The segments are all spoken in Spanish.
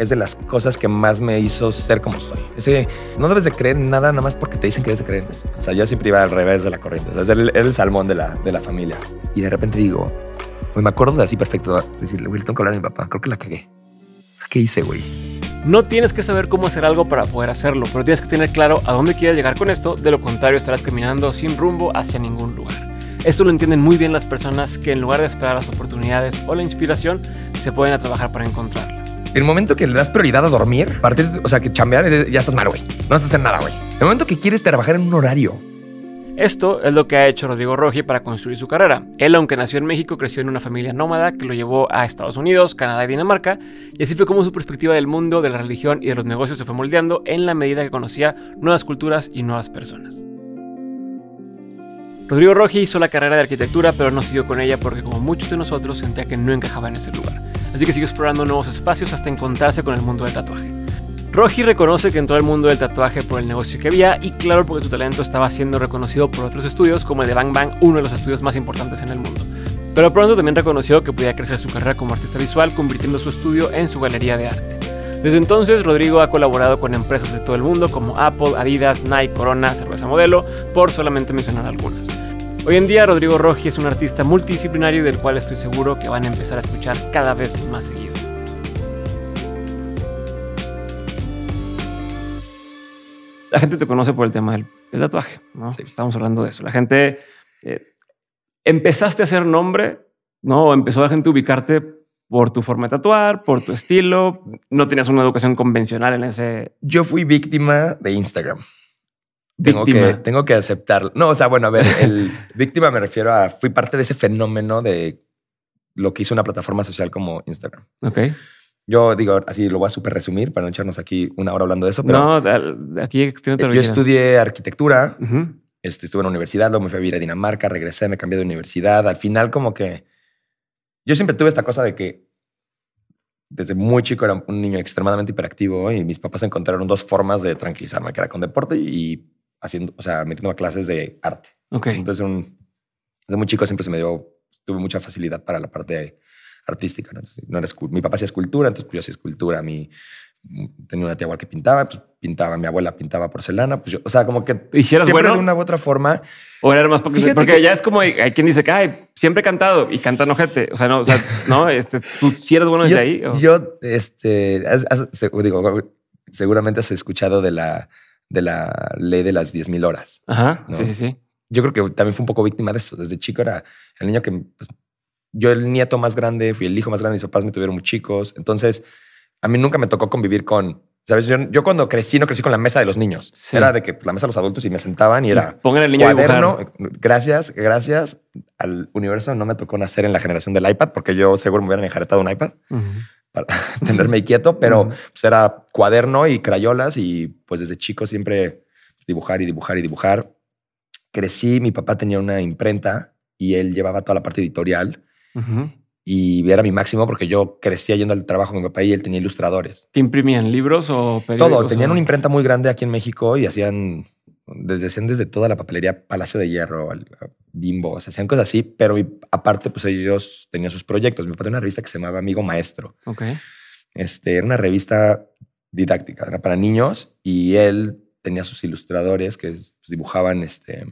es de las cosas que más me hizo ser como soy. Ese, no debes de creer nada nada más porque te dicen que debes de creer en eso. O sea, yo siempre iba al revés de la corriente. O sea, era el, salmón de la, de la familia. Y de repente digo, pues me acuerdo de así perfecto, decirle, güey, tengo que hablar a mi papá. Creo que la cagué. ¿Qué hice, güey? No tienes que saber cómo hacer algo para poder hacerlo, pero tienes que tener claro a dónde quieres llegar con esto, de lo contrario estarás caminando sin rumbo hacia ningún lugar. Esto lo entienden muy bien las personas que en lugar de esperar las oportunidades o la inspiración, se pueden a trabajar para encontrarlo el momento que le das prioridad a dormir, partir, o sea, que chambear, ya estás mal, güey. No vas a hacer nada, güey. El momento que quieres trabajar en un horario. Esto es lo que ha hecho Rodrigo Roji para construir su carrera. Él, aunque nació en México, creció en una familia nómada que lo llevó a Estados Unidos, Canadá y Dinamarca, y así fue como su perspectiva del mundo, de la religión y de los negocios se fue moldeando en la medida que conocía nuevas culturas y nuevas personas. Rodrigo Rogi hizo la carrera de arquitectura, pero no siguió con ella porque como muchos de nosotros sentía que no encajaba en ese lugar así que siguió explorando nuevos espacios hasta encontrarse con el mundo del tatuaje. Roji reconoce que entró al mundo del tatuaje por el negocio que había y claro porque su talento estaba siendo reconocido por otros estudios como el de Bang Bang, uno de los estudios más importantes en el mundo. Pero pronto también reconoció que podía crecer su carrera como artista visual convirtiendo su estudio en su galería de arte. Desde entonces, Rodrigo ha colaborado con empresas de todo el mundo como Apple, Adidas, Nike, Corona, Cerveza Modelo, por solamente mencionar algunas. Hoy en día Rodrigo Rogi es un artista multidisciplinario del cual estoy seguro que van a empezar a escuchar cada vez más seguido. La gente te conoce por el tema del, tatuaje, ¿no? Estamos hablando de eso. La gente eh, empezaste a hacer nombre, ¿no? Empezó la gente a ubicarte por tu forma de tatuar, por tu estilo. No tenías una educación convencional en ese. Yo fui víctima de Instagram. Tengo que, tengo que aceptarlo. No, o sea, bueno, a ver, el víctima me refiero a. Fui parte de ese fenómeno de lo que hizo una plataforma social como Instagram. Ok. Yo digo, así lo voy a súper resumir para no echarnos aquí una hora hablando de eso. Pero no, aquí eh, Yo estudié arquitectura, este, estuve en la universidad, luego me fui a vivir a Dinamarca, regresé, me cambié de universidad. Al final, como que. Yo siempre tuve esta cosa de que desde muy chico era un niño extremadamente hiperactivo y mis papás encontraron dos formas de tranquilizarme, que era con deporte y haciendo, o sea, metiendo a clases de arte. Entonces, un, desde muy chico siempre se me dio, tuve mucha facilidad para la parte artística. ¿no? era, mi papá hacía escultura, entonces pues, yo hacía escultura. Mi, mm, tenía una tía igual que pintaba, pues pintaba, mi abuela pintaba porcelana, pues yo, o sea, como que hicieras bueno? de una u otra forma. O era más porque, porque ya es como hay quien dice que Ay, siempre he cantado y cantan gente O sea, no, o sea, no, este, tú si eres bueno desde ahí. Yo, este, digo, seguramente has escuchado de la de la ley de las 10.000 horas. Ajá, sí, sí, sí. Yo creo que también fue un poco víctima de eso. Desde chico era el niño que... Pues, yo el nieto más grande, fui el hijo más grande, mis papás me tuvieron muy chicos. Entonces, a mí nunca me tocó convivir con ¿Sabes? Yo, cuando crecí, no crecí con la mesa de los niños. Era de que pues, la mesa de los adultos y me sentaban y era. Pongan el niño cuaderno. gracias, gracias al universo. No me tocó nacer en la generación del iPad porque yo seguro me hubieran enjaretado un iPad para tenerme quieto, pero pues, era cuaderno y crayolas y pues desde chico siempre dibujar y dibujar y dibujar. Crecí, mi papá tenía una imprenta y él llevaba toda la parte editorial. Y era mi máximo porque yo crecía yendo al trabajo con mi papá y él tenía ilustradores. ¿Te imprimían libros o periódicos? Todo. Tenían una imprenta muy grande aquí en México y hacían desde desde toda la papelería Palacio de Hierro, al, Bimbo, o sea, hacían cosas así, pero aparte, pues ellos tenían sus proyectos. Mi papá tenía una revista que se llamaba Amigo Maestro. Ok. Este, era una revista didáctica, era para niños y él tenía sus ilustradores que pues, dibujaban, este,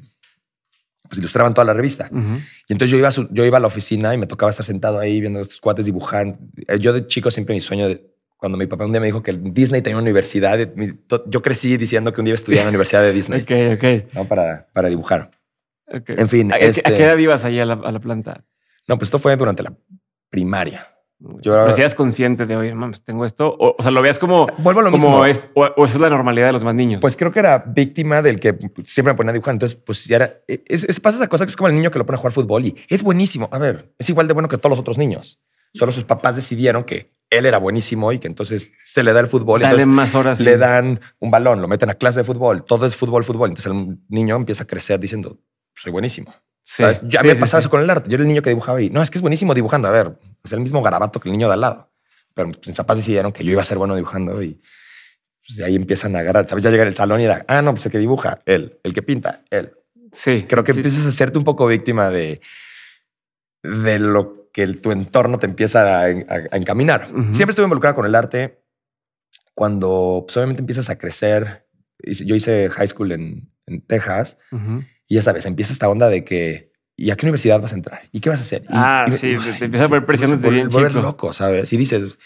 pues ilustraban toda la revista. Y entonces yo iba, a yo iba a la oficina y me tocaba estar sentado ahí viendo a estos cuates dibujar. Yo de chico siempre mi sueño de, cuando mi papá un día me dijo que Disney tenía una universidad, yo crecí diciendo que un día estudiaría en la universidad de Disney. ok, ok. ¿no? Para, dibujar. En fin. ¿A, qué este edad ibas ahí a la, planta? No, pues esto fue durante la primaria. Pero si eras consciente de, oye, mames, tengo esto. O, sea, lo veías como. Vuelvo a lo como mismo. o, es la normalidad de los más niños. Pues creo que era víctima del que siempre me ponía a dibujar. Entonces, pues ya era. E, es, es, pasa esa cosa que es como el niño que lo pone a jugar fútbol y es buenísimo. A ver, es igual de bueno que todos los otros niños. Solo sus papás decidieron que él era buenísimo y que entonces se le da el fútbol. Dale más horas. Le dan un balón, lo meten a clase de fútbol, todo es fútbol, fútbol. Entonces el niño empieza a crecer diciendo, soy buenísimo. Sí, ¿Sabes? Yo, me eso con el arte. Yo era el niño que dibujaba y no, es que es buenísimo dibujando. A ver, es el mismo garabato que el niño de al lado. Pero mis papás decidieron que yo iba a ser bueno dibujando y pues, ahí empiezan a agarrar. Sabes, ya llega el salón y era, ah, no, pues el que dibuja, él, el que pinta, él. Sí. creo que empiezas a hacerte un poco víctima de, de lo que el, tu entorno te empieza a, encaminar. Siempre estuve involucrado con el arte. Cuando solamente pues, obviamente empiezas a crecer, yo hice high school en, en Texas y ya sabes, empieza esta onda de que ¿y a qué universidad vas a entrar? ¿Y qué vas a hacer? ah, sí, te empiezas a poner pues, presiones de bien volver loco, ¿sabes? Y dices,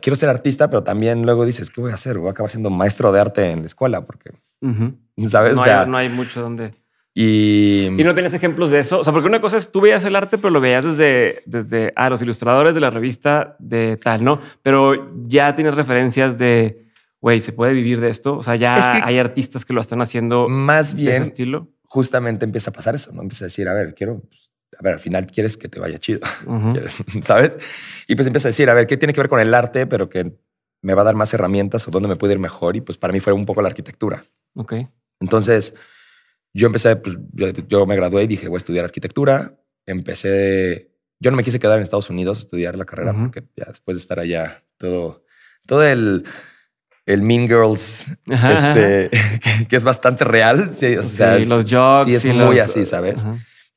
quiero ser artista, pero también luego dices, ¿qué voy a hacer? Voy a acabar siendo maestro de arte en la escuela porque, ¿sabes? o sea, no hay mucho donde... Y... no tienes ejemplos de eso. O sea, porque una cosa es tú veías el arte, pero lo veías desde, desde ah, los ilustradores de la revista de tal, ¿no? Pero ya tienes referencias de, güey, ¿se puede vivir de esto? O sea, ya hay artistas que lo están haciendo más bien ese estilo. Justamente empieza a pasar eso, ¿no? Empieza a decir, a ver, quiero, pues, a ver, al final quieres que te vaya chido, ¿sabes? Y pues empieza a decir, a ver, ¿qué tiene que ver con el arte, pero que me va a dar más herramientas o dónde me puede ir mejor? Y pues para mí fue un poco la arquitectura. Ok. Entonces yo empecé, pues, yo, me gradué y dije, voy a estudiar arquitectura. Empecé, yo no me quise quedar en Estados Unidos a estudiar la carrera, porque ya después de estar allá, todo, todo el, el Mean Girls, este, Que, es bastante real. los es muy así, ¿sabes?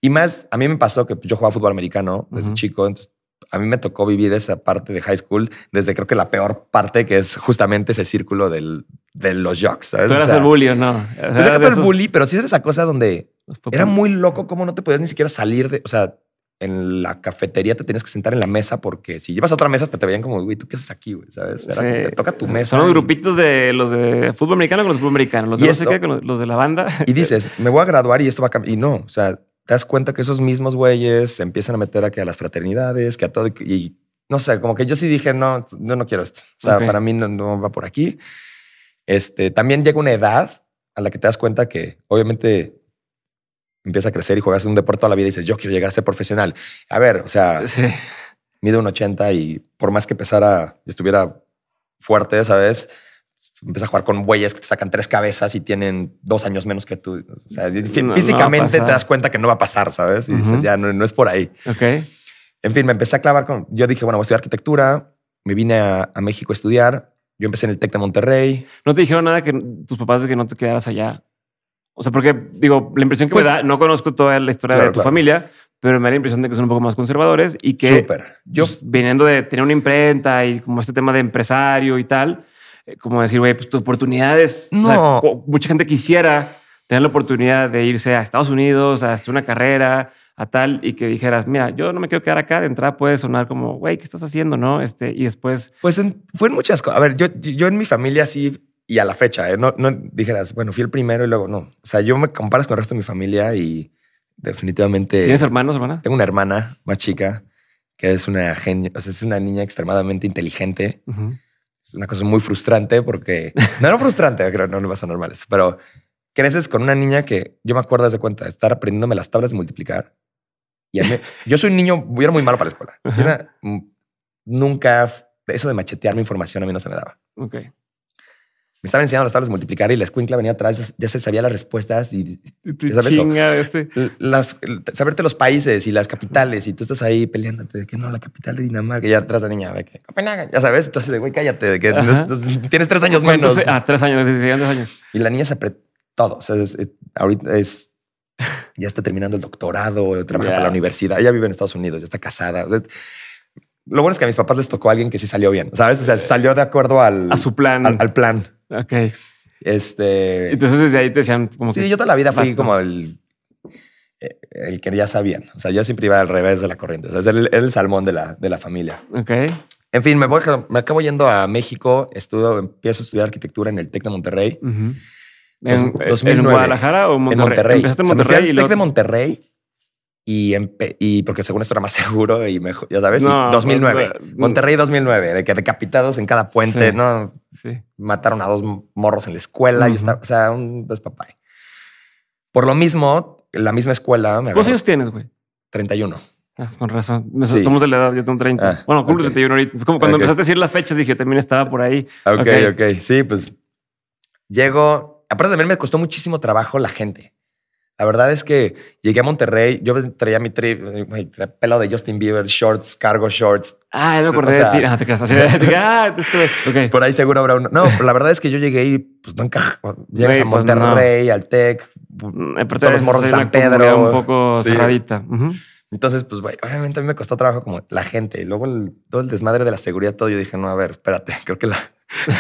Y más, a mí me pasó que pues, yo jugaba fútbol americano desde chico, entonces a mí me tocó vivir esa parte de high school desde creo que la peor parte, que es justamente ese círculo de los jocks. Tú eras el bully o no. O era el pero sí era esa cosa donde era muy loco cómo no te podías ni siquiera salir de. O sea, en la cafetería te tenías que sentar en la mesa porque si llevas a otra mesa te veían como, güey, ¿tú qué haces aquí, güey? ¿Sabes? Te toca tu mesa. Son grupitos de los de fútbol americano con los de fútbol americano, los de, los de la banda. Y dices, me voy a graduar y esto va a cambiar. Y no, o sea, te das cuenta que esos mismos güeyes empiezan a meter a, que a las fraternidades, que a todo. Y no sé, como que yo sí dije, no, no quiero esto. O sea, para mí no, va por aquí. Este, también llega una edad a la que te das cuenta que obviamente empieza a crecer y juegas un deporte toda la vida y dices, yo quiero llegar a ser profesional. A ver, o sea, mide un 80 y por más que pesara y estuviera fuerte, ¿sabes? empiezas a jugar con bueyes que te sacan tres cabezas y tienen dos años menos que tú. O sea, físicamente te das cuenta que no va a pasar, ¿sabes? Y dices, ya no, es por ahí. Ok. En fin, me empecé a clavar con. Yo dije, bueno, voy a estudiar arquitectura. Me vine a, México a estudiar. Yo empecé en el TEC de Monterrey. ¿No te dijeron nada que tus papás de que no te quedaras allá? O sea, porque digo, la impresión que me pues da, no conozco toda la historia de tu familia, pero me da la impresión de que son un poco más conservadores y que Súper. yo pues, viniendo de tener una imprenta y como este tema de empresario y tal, eh, como decir, güey, pues tu oportunidad es. No. mucha gente quisiera tener la oportunidad de irse a Estados Unidos, a hacer una carrera, a tal, y que dijeras, mira, yo no me quiero quedar acá, de entrada puede sonar como, güey, ¿qué estás haciendo? ¿No? Este, y después... Pues en, fue muchas cosas. A ver, yo, yo en mi familia sí, y a la fecha, ¿eh? no, no dijeras, bueno, fui el primero y luego no. O sea, yo me comparas con el resto de mi familia y definitivamente... ¿Tienes hermanos, hermana? Tengo una hermana más chica que es una genio, o sea, es una niña extremadamente inteligente es una cosa muy frustrante porque no era frustrante, creo, no, no vas normal pero creces con una niña que yo me acuerdo de cuenta de estar aprendiéndome las tablas de multiplicar. Y yo soy un niño, yo era muy malo para la escuela. Mm, nunca eso de machetear mi información a mí no se me daba. Okay me estaba enseñando las tablas de multiplicar y la escuincla venía atrás, ya se sabía las respuestas y, sabes este. las, saberte los países y las capitales y tú estás ahí peleándote de que no, la capital de Dinamarca, y ya atrás la niña de que Copenhague, ya sabes, entonces de güey, cállate, tienes tres años menos. Ah, tres años, tres años. Y la niña se apretó todo, o sea, ahorita es, ya está terminando el doctorado, trabaja para la universidad, ella vive en Estados Unidos, ya está casada. O sea, lo bueno es que a mis papás les tocó a alguien que sí salió bien, ¿sabes? O sea, salió de acuerdo al... A su plan. Al, plan. Ok. Este... Entonces desde ahí te decían como Sí, yo toda la vida fui como el, eh, el que ya sabían. O sea, yo siempre iba al revés de la corriente. O sea, es el, salmón de la, de la familia. Ok. En fin, me, voy, me acabo yendo a México, estudio, empiezo a estudiar arquitectura en el TEC de Monterrey. en, 2009, eh, ¿En, Guadalajara o Monterrey? En Monterrey. Empezaste en Monterrey. O TEC de Monterrey y, porque según esto era más seguro y mejor, ya sabes, 2009, pues, Monterrey 2009, de que decapitados en cada puente, ¿no? Sí. Mataron a dos morros en la escuela y está, o sea, un despapay. Por lo mismo, la misma escuela... Me ¿Cuántos años tienes, güey? 31. Ah, con razón. Somos de la edad, yo tengo 30. bueno, cumple 31 ahorita. Es como cuando empezaste a decir la fecha. dije, también estaba por ahí. Ok, ok. okay. Sí, pues llego... Aparte también me costó muchísimo trabajo la gente. La verdad es que llegué a Monterrey, yo traía mi trip, pelo de Justin Bieber, shorts, cargo shorts. Ah, me acordé de ti. Ah, te ah, okay. Por ahí seguro habrá uno. No, la verdad es que yo llegué y pues no encaja. Llegas a pues, Monterrey, al TEC, mm, todos los morros de San Pedro. Un poco cerradita. Entonces, pues, obviamente a mí me costó trabajo como la gente. Y luego el, todo el desmadre de la seguridad, todo. Yo dije, no, a ver, espérate, creo que la,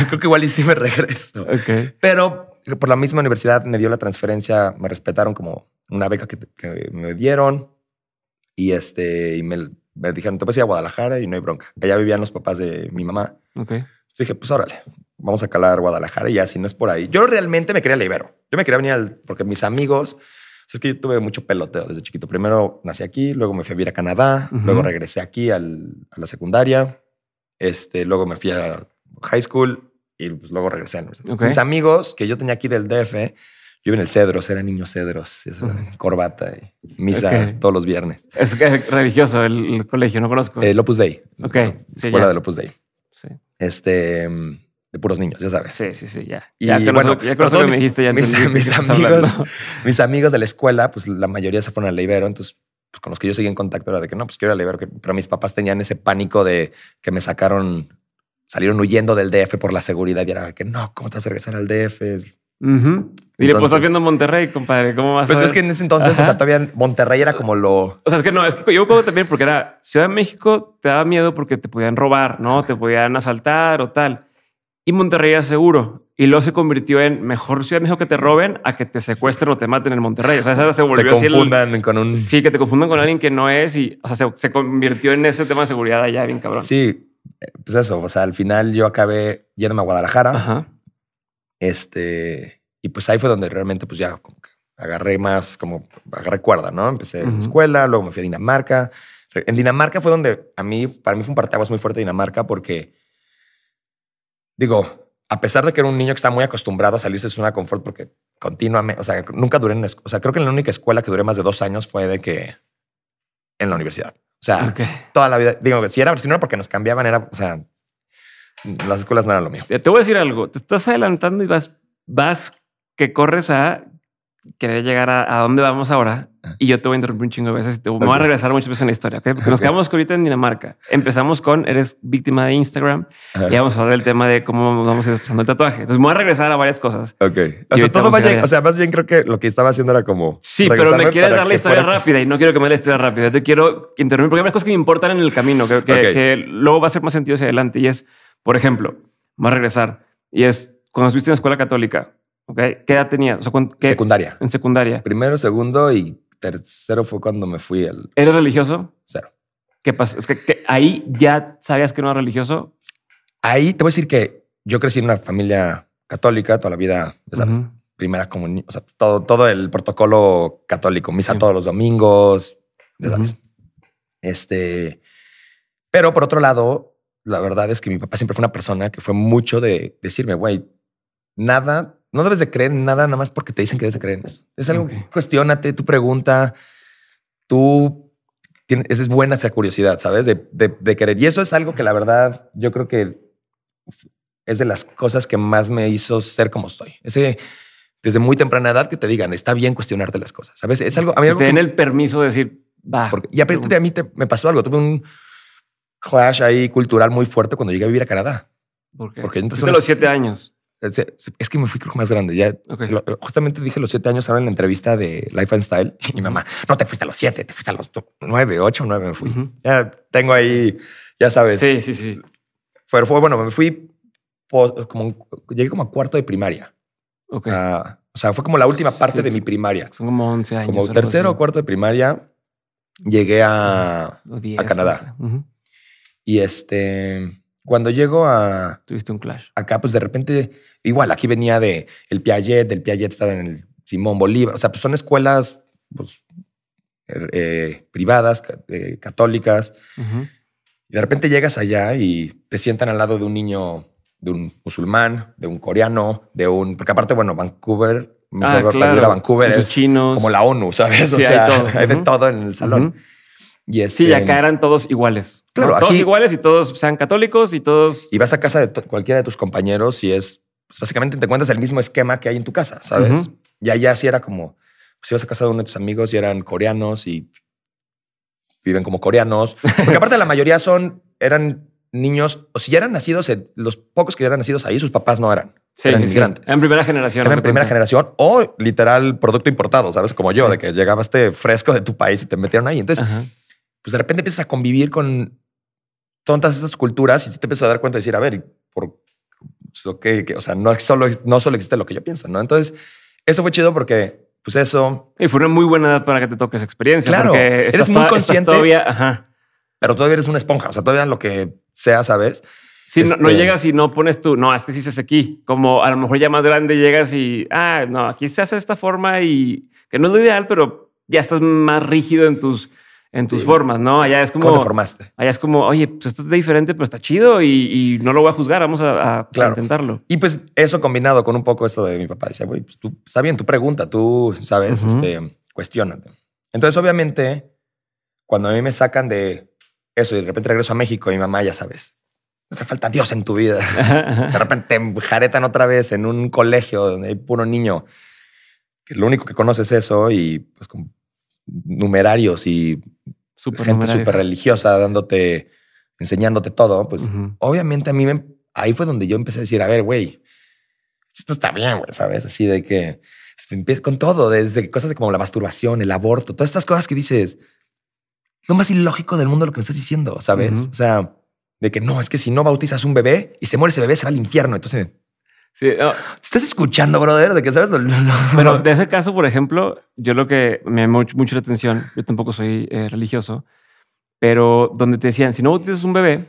creo que igual y sí me regreso. Okay. Pero por la misma universidad me dio la transferencia, me respetaron como una beca que, me dieron y, este, me, dijeron, te vas a ir Guadalajara y no hay bronca. Allá vivían los papás de mi mamá. Okay. dije, pues órale, vamos a calar Guadalajara y ya, si no es por ahí. Yo realmente me quería Libero. Yo me quería venir al, porque mis amigos, es que yo tuve mucho peloteo desde chiquito. Primero nací aquí, luego me fui a vivir a Canadá, luego regresé aquí a la secundaria, este, luego me fui a high school, y pues luego regresé Mis amigos que yo tenía aquí del DF, yo iba en el Cedros, eran niños Cedros, corbata y misa todos los viernes. Es religioso el, colegio, no conozco. El eh, Opus Dei. Ok. escuela del Opus Dei. Sí. Este, de puros niños, ya sabes. Sí, sí, sí, ya. Y ya, bueno, ya me dijiste, ya mis, amigos, mis amigos de la escuela, pues la mayoría se fueron al Ibero, entonces pues, con los que yo seguí en contacto era de que no, pues quiero ir a Ibero, pero mis papás tenían ese pánico de que me sacaron salieron huyendo del DF por la seguridad y era que no, ¿cómo te vas a regresar al DF? Y le haciendo Monterrey, compadre. ¿Cómo vas pues es que en ese entonces, o sea, todavía Monterrey era como lo. O sea, es que no, es que yo me también porque era Ciudad de México, te daba miedo porque te podían robar, no te podían asaltar o tal. Y Monterrey era seguro. Y luego se convirtió en mejor Ciudad de México que te roben a que te secuestren o te maten en Monterrey. O sea, se volvió te confundan con un. Sí, que te confundan con alguien que no es. Y, o sea, se, se convirtió en ese tema de seguridad allá, bien cabrón. Sí, pues eso, o sea, al final yo acabé yéndome a Guadalajara. Este, y pues ahí fue donde realmente pues ya agarré más, como agarré cuerda, ¿no? Empecé en la escuela, luego me fui a Dinamarca. En Dinamarca fue donde a mí, para mí fue un parteaguas muy fuerte Dinamarca porque, digo, a pesar de que era un niño que estaba muy acostumbrado a salirse de su zona confort porque continuamente, o sea, nunca duré en, o sea, creo que la única escuela que duré más de dos años fue de que en la universidad. O sea, toda la vida. Digo, si era no era porque nos cambiaban, era, o sea, las escuelas no eran lo mío. Eh, te voy a decir algo. Te estás adelantando y vas, vas que corres a quería llegar a, dónde vamos ahora ah. y yo te voy a interrumpir un chingo de veces. Te, Me voy a regresar muchas veces en la historia, ¿okay? Porque nos quedamos ahorita en Dinamarca. Empezamos con eres víctima de Instagram y vamos a hablar del tema de cómo vamos a ir pasando el tatuaje. Entonces me voy a regresar a varias cosas. Ok. O sea, todo o sea, más bien creo que lo que estaba haciendo era como. Sí, pero me quieres dar la historia rápida y no quiero que me dé la historia rápida. Te quiero interrumpir porque hay cosas que me importan en el camino que, que, luego va a ser más sentido hacia adelante y es, por ejemplo, me voy a regresar y es cuando estuviste en la escuela católica ¿Qué edad tenía? Secundaria. En secundaria. Primero, segundo y tercero fue cuando me fui al. ¿Eres religioso? Cero. ¿Qué pasó? Es que, ahí ya sabías que no era religioso. Ahí te voy a decir que yo crecí en una familia católica toda la vida, sabes, primera comunión, o sea, todo, todo el protocolo católico, misa todos los domingos, sabes. Este. Pero por otro lado, la verdad es que mi papá siempre fue una persona que fue mucho de decirme, güey, nada no debes de creer en nada nada más porque te dicen que debes de creer en eso. Es algo que cuestionate, tu pregunta, tú tienes, es buena esa curiosidad, ¿sabes? De, de, querer. Y eso es algo que la verdad yo creo que es de las cosas que más me hizo ser como soy. Ese desde muy temprana edad que te digan está bien cuestionarte las cosas. Sabes, es algo. A mí algo el permiso de decir va. y aparte a mí me pasó algo. Tuve un clash ahí cultural muy fuerte cuando llegué a vivir a Canadá. Porque entonces. los siete años. Eh, es que me fui creo más grande. Ya justamente dije los siete años ahora en la entrevista de Life and Style. Y mi mamá, no te fuiste a los siete, te fuiste a los nueve, ocho, nueve me fui. Ya tengo ahí, ya sabes. Sí, sí, sí. Pero fue bueno, me fui como llegué como a cuarto de primaria. Ah, o sea, fue como la última parte de mi primaria. Son como 11 años. Como tercero o cuarto de primaria llegué a, a Canadá. Y este cuando llego a. Tuviste un clash. Acá, pues de repente, igual, aquí venía de el Piaget, del Piaget estaba en el Simón Bolívar. O sea, pues son escuelas pues, er, eh, privadas, eh, católicas. Y de repente llegas allá y te sientan al lado de un niño, de un musulmán, de un coreano, de un. Porque aparte, bueno, Vancouver, ah, claro. Vancouver chinos. como la ONU, ¿sabes? O sea, hay, de todo en el salón. Y sí, acá eran este, todos iguales. Claro, todos iguales y todos sean católicos y todos. Y vas a casa de cualquiera de tus compañeros y es pues, básicamente te cuentas el mismo esquema que hay en tu casa, ¿sabes? ya ya Y sí era como, si pues, ibas a casa de uno de tus amigos y eran coreanos y viven como coreanos. Porque aparte la mayoría son, eran niños, o si ya eran nacidos, los pocos que ya eran nacidos ahí, sus papás no eran. Sí, eran inmigrantes. En primera generación. En primera generación o literal producto importado, ¿sabes? Como yo, de que llegabas este fresco de tu país y te metieron ahí. Entonces, pues de repente empiezas a convivir con todas estas culturas y te empiezas a dar cuenta de decir, a ver, por, pues, o sea, no, solo, no solo existe lo que yo pienso, ¿no? Entonces, eso fue chido porque, pues eso... Y fue una muy buena edad para que te toques experiencia. Claro, eres muy consciente. Todavía, ajá. Pero todavía eres una esponja, o sea, todavía lo que sea, ¿sabes? Sí, no, este llegas y no pones tú, no, es que sí es aquí. Como a lo mejor ya más grande llegas y, ah, no, aquí se hace de esta forma y que no es lo ideal, pero ya estás más rígido en tus en tus formas, ¿no? Allá es como. ¿Cómo formaste? Allá es como, oye, pues esto es diferente, pero está chido y, no lo voy a juzgar, vamos a, intentarlo. Y pues eso combinado con un poco esto de mi papá, decía, güey, pues tú, está bien, tu pregunta, tú sabes, este, cuestiónate. Entonces, obviamente, cuando a mí me sacan de eso y de repente regreso a México, mi mamá, ya sabes, no hace falta Dios en tu vida. de repente jaretan otra vez en un colegio donde hay puro niño que lo único que conoce es eso y pues como numerarios y super gente súper religiosa dándote, enseñándote todo, pues obviamente a mí me, ahí fue donde yo empecé a decir, a ver, güey, esto está bien, güey, ¿sabes? Así de que este, empieza con todo, desde cosas como la masturbación, el aborto, todas estas cosas que dices, lo más ilógico del mundo lo que me estás diciendo, ¿sabes? O sea, de que no, es que si no bautizas un bebé y se muere ese bebé, se va al infierno. Entonces, Sí, estás escuchando, brother? ¿De qué sabes? Pero de ese caso, por ejemplo, yo lo que me llamó mucho, la atención, yo tampoco soy eh, religioso, pero donde te decían, si no bautizas un bebé,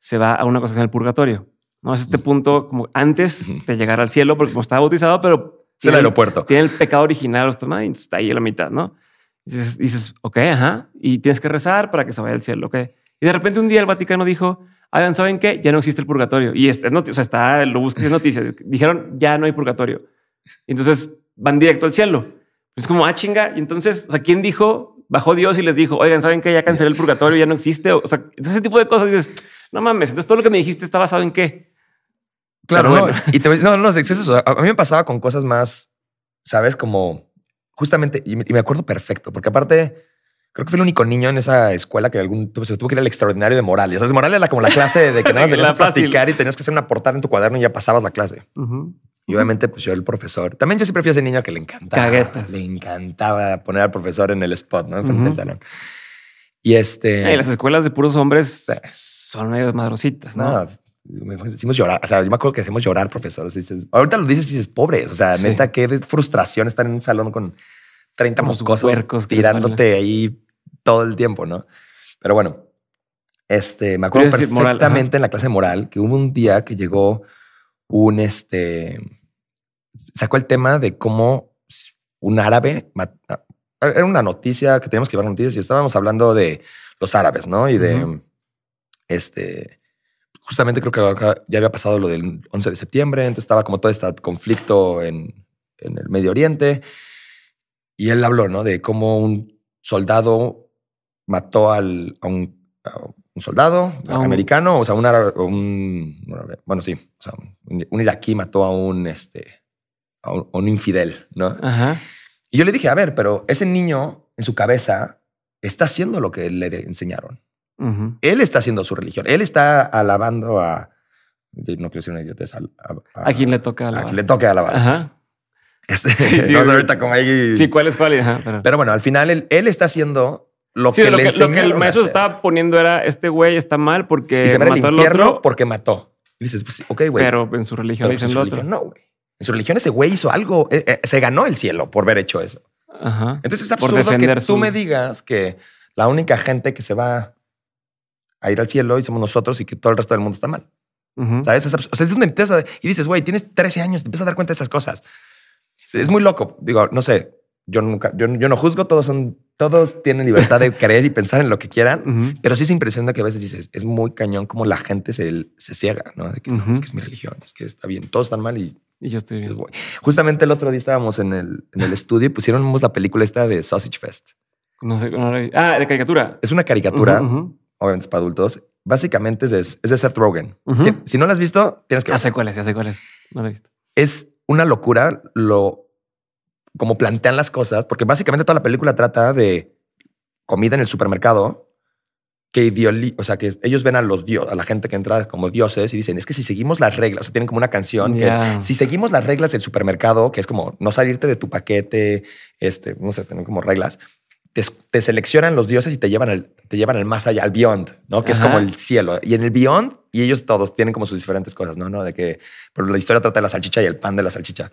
se va a una cosa que se el purgatorio. ¿no? Es este punto como antes de llegar al cielo, porque como estaba bautizado, pero... el aeropuerto. Tiene el pecado original, está, está ahí a la mitad, ¿no? Y dices, dices, ok, ajá, y tienes que rezar para que se vaya al cielo, ok. Y de repente un día el Vaticano dijo, oigan, ¿saben qué? Ya no existe el purgatorio. Y este, no, o sea, está, lo busqué en noticias. Dijeron, ya no hay purgatorio. entonces van directo al cielo. Pues es como, ah, chinga. Y entonces, o sea, ¿quién dijo? Bajó Dios y les dijo, oigan, ¿saben qué? Ya cancelé el purgatorio, ya no existe. O sea, ese tipo de cosas dices, no mames, entonces todo lo que me dijiste está basado en qué. Claro, bueno. no, y te, no, no, los A mí me pasaba con cosas más, ¿sabes? Como justamente, y me acuerdo perfecto, porque aparte Creo que fue el único niño en esa escuela que algún se tuvo que ir al extraordinario de Morales. Morales era como la clase de que nada más venías a platicar y tenías que hacer una portada en tu cuaderno y ya pasabas la clase. Y obviamente, pues yo el profesor. También yo siempre fui ese niño que le encantaba. Le encantaba poner al profesor en el spot, ¿no? Enfrente del salón. Y este. Eh, las escuelas de puros hombres son medio madrositas, ¿no? Hicimos llorar, o sea, yo me acuerdo que hacemos llorar profesores. Dices, ahorita lo dices y dices, pobre, o sea, neta, qué frustración estar en un salón con 30 moscosos tirándote ahí todo el tiempo, ¿no? Pero bueno, este, me acuerdo perfectamente en la clase moral que hubo un día que llegó un, este, sacó el tema de cómo un árabe, ah, era una noticia que teníamos que llevar noticias y estábamos hablando de los árabes, ¿no? Y de, este, justamente creo que ya había pasado lo del 11 de septiembre, entonces estaba como todo este conflicto en, en el Medio Oriente. Y él habló, ¿no? De cómo un soldado mató a, un, un soldado a un... americano, o sea, un, un bueno, sí, un, iraquí mató a un, este, a un, infidel, ¿no? Ajá. Y yo le dije, a ver, pero ese niño en su cabeza está haciendo lo que le enseñaron. Él está haciendo su religión. Él está alabando a. No quiero decir una idiotez. A, a, quien le toca alabar. A quien le toque alabar. Ajá. Este, sí, sí, no sé ahorita cómo hay. Sí, cuál es cuál. pero... bueno, al final él está haciendo lo que lo que, el maestro estaba poniendo era este güey está mal porque y se mató al otro porque mató. Y dices, pues ok, güey. Pero en su religión pues, dicen No, güey. En su religión ese güey hizo algo, eh, eh, se ganó el cielo por haber hecho eso. Entonces es absurdo que tú me digas que la única gente que se va a ir al cielo y somos nosotros y que todo el resto del mundo está mal. ¿Sabes? o sea, es una y dices, güey, tienes 13 años, te empiezas a dar cuenta de esas cosas. Es muy loco. Digo, no sé, yo nunca, yo no juzgo, todos son todos tienen libertad de creer y pensar en lo que quieran, pero sí es impresionante que a veces dices, es muy cañón como la gente se, ciega, ¿no? que es que es mi religión, es que está bien, todos están mal y... yo estoy bien. Justamente el otro día estábamos en el, estudio y pusieron la película esta de Sausage Fest. No sé, no la Ah, de caricatura. Es una caricatura, obviamente para adultos. Básicamente es de, es Seth Rogen. si no la has visto, tienes que... Ver. Ya cuál es, No la he visto. Es una locura lo como plantean las cosas, porque básicamente toda la película trata de comida en el supermercado, que o sea, que ellos ven a los dios, a la gente que entra como dioses y dicen, es que si seguimos las reglas, o sea, tienen como una canción que es, si seguimos las reglas del supermercado, que es como no salirte de tu paquete, este, no sé, tienen como reglas, te, seleccionan los dioses y te llevan al, te llevan al más allá, al beyond, ¿no? Que es como el cielo. Y en el beyond, y ellos todos tienen como sus diferentes cosas, ¿no? ¿No? De que, pero la historia trata de la salchicha y el pan de la salchicha.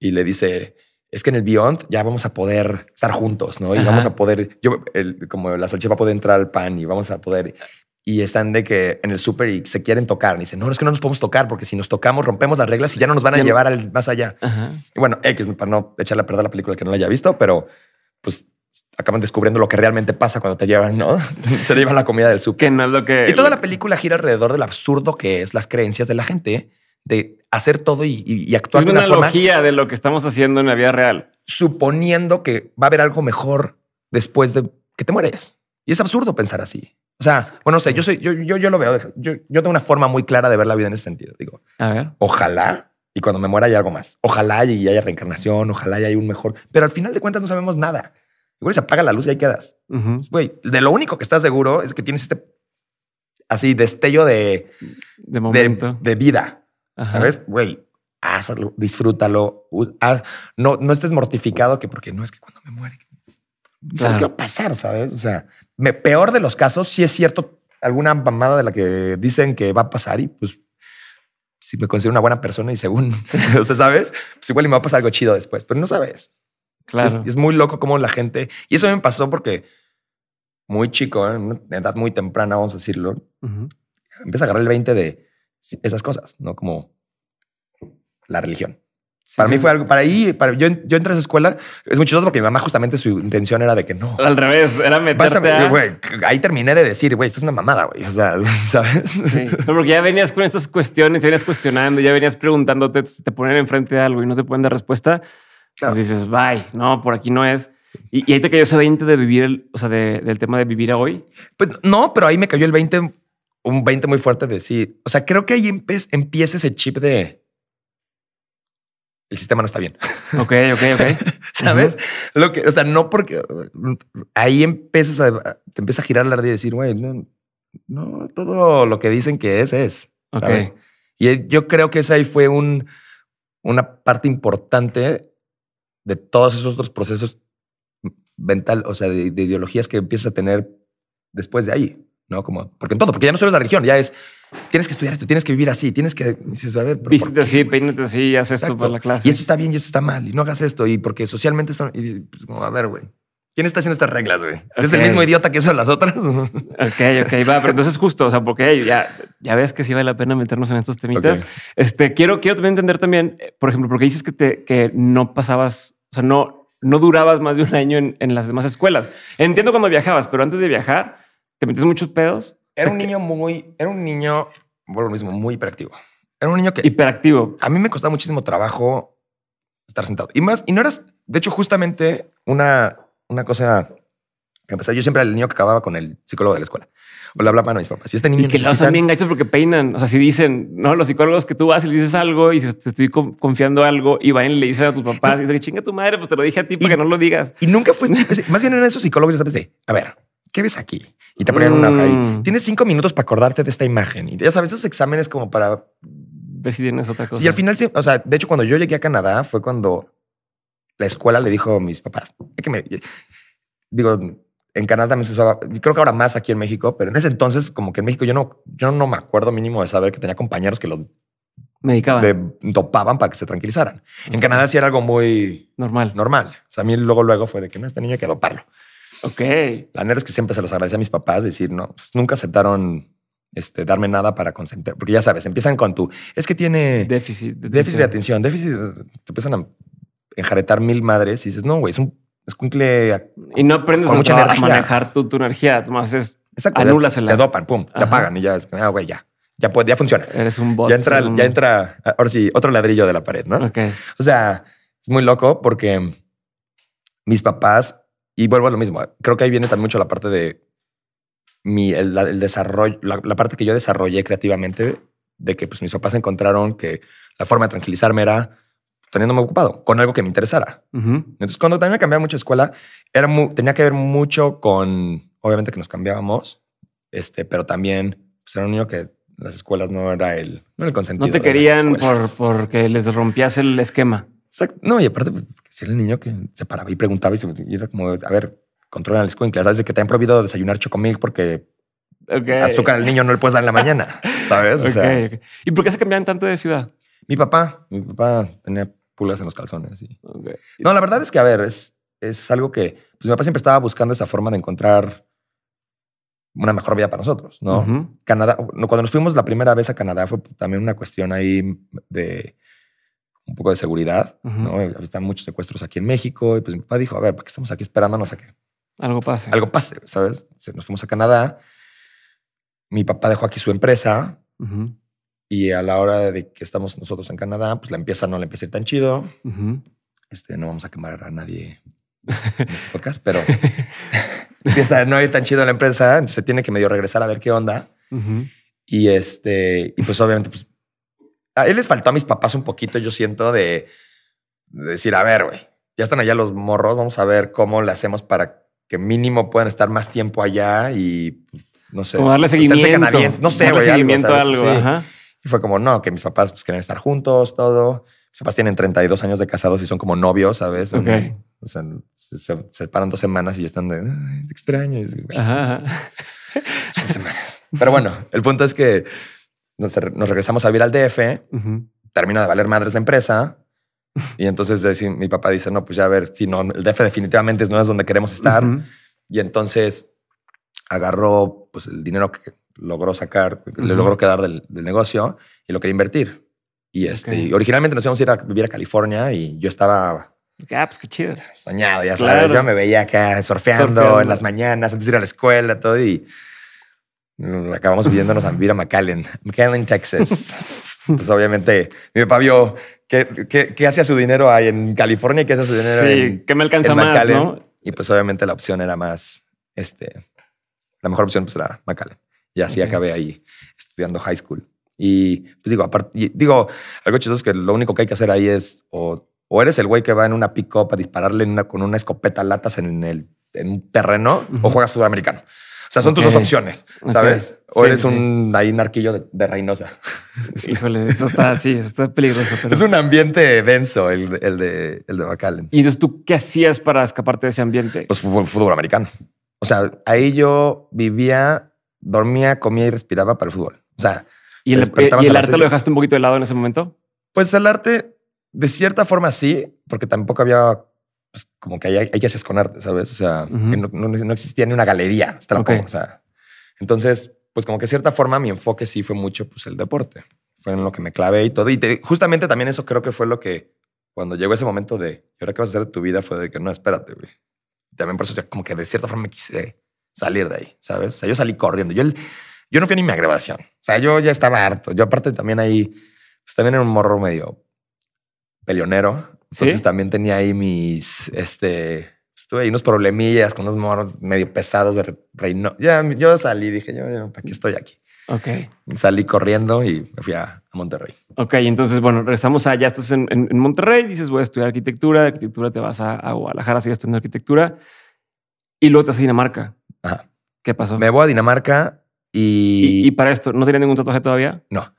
Y le dice, es que en el Beyond ya vamos a poder estar juntos, ¿no? Y vamos a poder, yo, como la salchicha puede entrar al pan y vamos a poder y están de que en el súper y se quieren tocar. Y dicen, no, es que no nos podemos tocar porque si nos tocamos rompemos las reglas y ya no nos van a llevar al más allá. Y bueno, para no echarle a perder la película que no la haya visto, pero pues acaban descubriendo lo que realmente pasa cuando te llevan, ¿no? se llevan la comida del súper. Que no es lo que... Y toda la película gira alrededor del absurdo que es las creencias de la gente de hacer todo y, actuar es una, una de lo que estamos haciendo en la vida real. Suponiendo que va a haber algo mejor después de que te mueres. Y es absurdo pensar así. O sea, bueno, sé, yo, soy, yo, yo, yo lo veo. Yo, tengo una forma muy clara de ver la vida en ese sentido. Digo, Ojalá y cuando me muera hay algo más. Ojalá y haya reencarnación, ojalá y haya un mejor. Pero al final de cuentas no sabemos nada. Igual se apaga la luz y ahí quedas. Pues, güey, de lo único que estás seguro es que tienes este así destello de, de, momento. de vida ¿Sabes? Güey, hazlo, disfrútalo. no, no estés mortificado que porque no es que cuando me muere. ¿Sabes qué va a pasar? ¿Sabes? O sea, me, peor de los casos, si es cierto alguna mamada de la que dicen que va a pasar y pues si me considero una buena persona y según, o sea, ¿sabes? Pues igual me va a pasar algo chido después, pero no sabes. Claro. Es, muy loco como la gente... Y eso me pasó porque muy chico, en edad muy temprana, vamos a decirlo, empieza a agarrar el 20 de esas cosas, ¿no? Como la religión. para mí fue algo, para ahí, yo, yo entré a esa escuela, es mucho más porque mi mamá justamente su intención era de que no. Al revés, era meterte Ahí terminé de decir, güey, esto es una mamada, güey, o sea, ¿sabes? porque ya venías con estas cuestiones, ya venías cuestionando, ya venías preguntándote, te ponen enfrente de algo y no te pueden dar respuesta, pues claro. dices, bye, no, por aquí no es. Y, ahí te cayó ese 20 de vivir, o sea, del tema de vivir hoy. Pues no, pero ahí me cayó el 20 un 20 muy fuerte de sí. O sea, creo que ahí empieza ese chip de el sistema no está bien. Ok, ok, ok. ¿Sabes? Lo que, o sea, no porque ahí empiezas a, te empieza a girar la radio y decir, güey, no, todo lo que dicen que es, es. Y yo creo que esa ahí fue un, una parte importante de todos esos otros procesos mental, o sea, de, de ideologías que empiezas a tener después de ahí. ¿no? Como, porque en todo, porque ya no solo es la religión, ya es, tienes que estudiar esto, tienes que vivir así, tienes que, dices, así, peínate así, y haz esto para la clase. Y eso está bien y eso está mal, y no hagas esto, y porque socialmente están, y pues a ver, güey. ¿Quién está haciendo estas reglas, güey? ¿Es el mismo idiota que son las otras? ok, ok, va, pero entonces justo, o sea, porque ya, ya ves que sí vale la pena meternos en estos temitas. Este, quiero, quiero también entender también, eh, por ejemplo, porque dices que, te, que no pasabas, o sea, no, no durabas más de un año en las demás escuelas. Entiendo cuando viajabas, pero antes de viajar, ¿Te metiste muchos pedos? Era un niño muy, era un niño, bueno, mismo, muy hiperactivo. Era un niño que... Hiperactivo. A mí me costaba muchísimo trabajo estar sentado. Y más, y no eras, de hecho, justamente una, una cosa que empecé. Yo siempre era el niño que acababa con el psicólogo de la escuela. O le hablaban a mis papás. Y este niño... Y que los hacen bien gachos porque peinan. O sea, si dicen, ¿no? Los psicólogos que tú vas y le dices algo y te estoy confiando algo y van y le dicen a tus papás y dicen, chinga tu madre, pues te lo dije a ti para que no lo digas. Y nunca fue más bien eran esos psicólogos, ¿sabes? De, a ver, ¿qué ves aquí? Y te ponían una raíz. Mm. Tienes cinco minutos para acordarte de esta imagen. Y ya sabes, esos exámenes como para... Ver otra cosa. Y al final, o sea, de hecho, cuando yo llegué a Canadá fue cuando la escuela le dijo a mis papás, eh, Digo, en Canadá también se usaba, creo que ahora más aquí en México, pero en ese entonces, como que en México yo no, yo no me acuerdo mínimo de saber que tenía compañeros que lo medicaban, dopaban para que se tranquilizaran. En Canadá sí era algo muy normal. Normal. O sea, a mí luego, luego fue de que no, este niño hay que doparlo. Ok. La neta es que siempre se los agradecí a mis papás, decir, no, pues, nunca aceptaron este, darme nada para consentir. Porque ya sabes, empiezan con tu, es que tiene déficit de, atención, déficit, te empiezan a enjaretar mil madres y dices, no, güey, es un, es Y no aprendes con a manejar tu, tu energía, más es anulas el. Te dopan, pum, te apagan y ya es, ah, güey, ya. Ya, puede, ya funciona. Eres un bot. Ya entra, ya entra, ahora sí, otro ladrillo de la pared, ¿no? Ok. O sea, es muy loco porque mis papás y vuelvo a lo mismo. Creo que ahí viene también mucho la parte de mi, el, desarrollo, la, parte que yo desarrollé creativamente de que pues, mis papás encontraron que la forma de tranquilizarme era teniéndome ocupado con algo que me interesara. Entonces, cuando también me cambié mucho de escuela, era tenía que ver mucho con, obviamente que nos cambiábamos, este, pero también pues, era un niño que las escuelas no era el, no el consentido. No te querían por, porque les rompías el esquema. No, y aparte, pues, si era el niño que se paraba y preguntaba y, era como, a ver, controla el que Sabes de que te han prohibido desayunar chocomil porque azúcar al niño no le puedes dar en la mañana, ¿sabes? ¿Y por qué se cambiaron tanto de ciudad? Mi papá, mi papá tenía pulgas en los calzones. No, la verdad es que, a ver, es, es algo que pues, mi papá siempre estaba buscando esa forma de encontrar una mejor vida para nosotros, ¿no? Canadá, cuando nos fuimos la primera vez a Canadá fue también una cuestión ahí de un poco de seguridad, Están eh, muchos secuestros aquí en México y pues mi papá dijo, a ver, ¿para qué estamos aquí esperándonos a que algo pase? Algo pase, ¿sabes? Nos fuimos a Canadá, mi papá dejó aquí su empresa y a la hora de que estamos nosotros en Canadá, pues la empieza no la empieza a ir tan chido. Este, no vamos a quemar a nadie en este podcast, pero empieza a no ir tan chido la empresa, entonces se tiene que medio regresar a ver qué onda. Y este, y pues obviamente pues, a él les faltó a mis papás un poquito, yo siento, de, decir, a ver, güey, ya están allá los morros, vamos a ver cómo le hacemos para que mínimo puedan estar más tiempo allá y no sé. Como darle seguimiento. No sé, güey. algo. Y fue como, no, que mis papás pues, quieren estar juntos, todo. Mis papás tienen 32 años de casados y son como novios, ¿sabes? O sea, se, separan dos semanas y ya están de, extraño. Pero bueno, el punto es que nos, regresamos a vivir al DF, termina de valer madres la empresa. Y entonces mi papá dice, no, pues ya a ver, si no, el DF definitivamente no es donde queremos estar. Y entonces agarró pues, el dinero que logró sacar, le logró quedar del, negocio y lo quería invertir. Este, y originalmente nos íbamos a ir a vivir a California y yo estaba ah, pues qué chido. Soñado, ya sabes. Yo me veía acá surfeando, en las mañanas, antes de ir a la escuela, todo. Y acabamos viéndonos a vivir a McAllen, McAllen, Texas. pues obviamente mi papá vio qué, qué, qué hacía su dinero ahí en California y qué hacía su dinero sí, en, que me alcanza más, ¿no? Y pues obviamente la opción era más, este, la mejor opción pues era McAllen. Y así acabé ahí estudiando high school. Y pues digo, aparte, digo, algo chistoso es que lo único que hay que hacer ahí es o, eres el güey que va en una pick-up a dispararle con una escopeta latas en, en un terreno o juegas fútbol americano. O sea, son tus dos opciones, ¿sabes? o eres un ahí narquillo de, de Reynosa. Híjole, eso está así, está peligroso. Es un ambiente denso el, el de, el de ¿Y entonces tú qué hacías para escaparte de ese ambiente? Pues fútbol, americano. O sea, ahí yo vivía, dormía, comía y respiraba para el fútbol. O sea, ¿y el, arte lo dejaste un poquito de lado en ese momento? Pues el arte, de cierta forma sí, porque tampoco había pues, como que hay, que arte, ¿sabes? O sea, no, existía ni una galería, hasta okay. o sea, entonces, pues como que de cierta forma mi enfoque sí fue mucho pues el deporte. Fue en lo que me clavé y todo. Y justamente también eso creo que fue lo que cuando llegó ese momento de, ¿y ahora qué vas a hacer de tu vida? Fue de que no, espérate, güey. También por eso como que de cierta forma me quise salir de ahí, ¿sabes? O sea, yo salí corriendo. Yo, yo no fui ni mi agravación. O sea, yo ya estaba harto. Yo aparte también ahí, pues también en un morro medio peleonero. Entonces también tenía ahí mis, este, estuve ahí unos problemillas con unos moros medio pesados de reino. Ya, yo salí, dije, yo, yo, ¿para qué estoy aquí? Ok. Salí corriendo y me fui a, Monterrey. Ok, entonces, bueno, regresamos allá, ya estás en, Monterrey, dices, voy a estudiar arquitectura, arquitectura te vas a, Guadalajara, sigues estudiando arquitectura, y luego te vas a Dinamarca. Ajá. ¿Qué pasó? Me voy a Dinamarca y... ¿Y, y para esto no tenía ningún tatuaje todavía? No.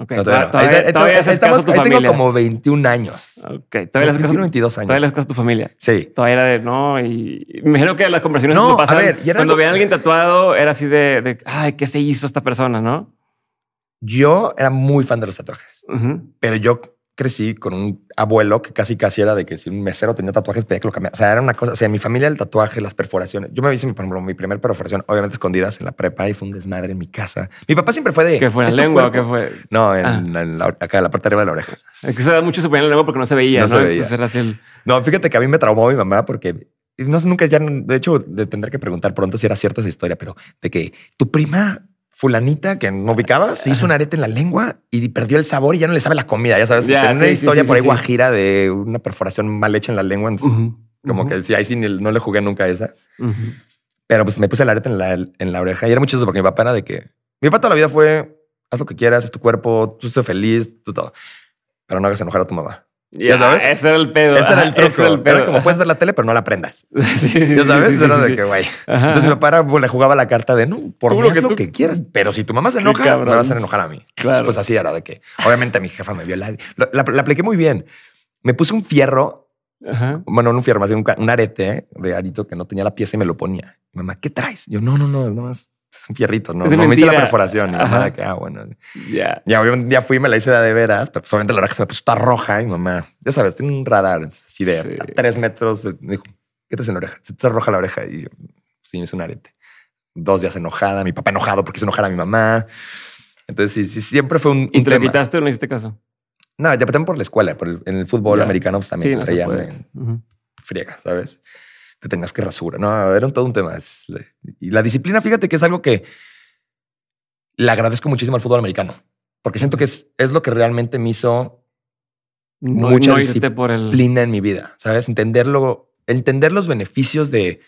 Ok, todavía, todavía, tu tengo como 21 años. Ok, todavía las casas. 22 años. Todavía las casas tu familia. Sí. Todavía era de no. Y, me imagino que las conversaciones no, pasan, a ver, cuando veían a alguien tatuado, era así de, de, ay, ¿qué se hizo esta persona? No. Yo era muy fan de los tatuajes, pero yo crecí con un abuelo que casi casi era de que si un mesero tenía tatuajes pedía que lo cambiara. O sea, era una cosa, o sea, mi familia el tatuaje, las perforaciones. Yo me hice, mi, por mi primer perforación, obviamente escondidas en la prepa y fue un desmadre en mi casa. Mi papá siempre fue de... ¿Qué fue? ¿La lengua o qué fue? No, ah. acá, en la parte de arriba de la oreja. Es que se da mucho se en la lengua porque no se veía, ¿no? No, fíjate que a mí me traumó mi mamá porque no sé nunca ya, de hecho, de tener que preguntar pronto si era cierta esa historia, pero de que tu prima fulanita que no ubicaba, se hizo un arete en la lengua y perdió el sabor y ya no le sabe la comida. Ya sabes, una historia por ahí guajira de una perforación mal hecha en la lengua. Como que decía, ahí sí no le jugué nunca esa. Pero pues me puse el arete en la, en la oreja y era muy porque mi papá era de que mi papá toda la vida fue haz lo que quieras, es tu cuerpo, tú sé feliz, tú todo. Pero no hagas enojar a tu mamá. Ya, sabes? Ese era el pedo. Ese era el truco. Era pedo. como puedes ver la tele, pero no la prendas. ya sabes, era de que güey. Entonces mi papá le jugaba la carta de no, por lo, que, haz lo que quieras, pero si tu mamá se enoja, me vas a enojar a mí. Pues, claro. pues así era de que obviamente mi jefa me vio la, la, apliqué muy bien. Me puse un fierro, bueno, no un fierro, más bien un, arete de arito que no tenía la pieza y me lo ponía. mamá, ¿qué traes? Yo, no, no, no, es nomás es un fierrito, no, no me hice la perforación. Mi mamá, que, ah, bueno. Yeah. Ya. un día fui, me la hice de, veras, pero solamente pues, la oreja se me puso está roja y mamá, ya sabes, tiene un radar así de a tres metros. me dijo, ¿qué te hace en la oreja? Se te roja la oreja. Y yo, sí, me hizo un arete. Dos días enojada, mi papá enojado porque se enojara a mi mamá. Entonces, sí, siempre fue un. un te o no hiciste caso? No, ya también por la escuela, por el, en el fútbol americano, pues también sí, friega, ¿sabes? te tengas que rasura No, era todo un tema. Y la disciplina, fíjate que es algo que le agradezco muchísimo al fútbol americano, porque siento que es, lo que realmente me hizo mucha por el... en mi vida, ¿sabes? Entenderlo, entender los beneficios de,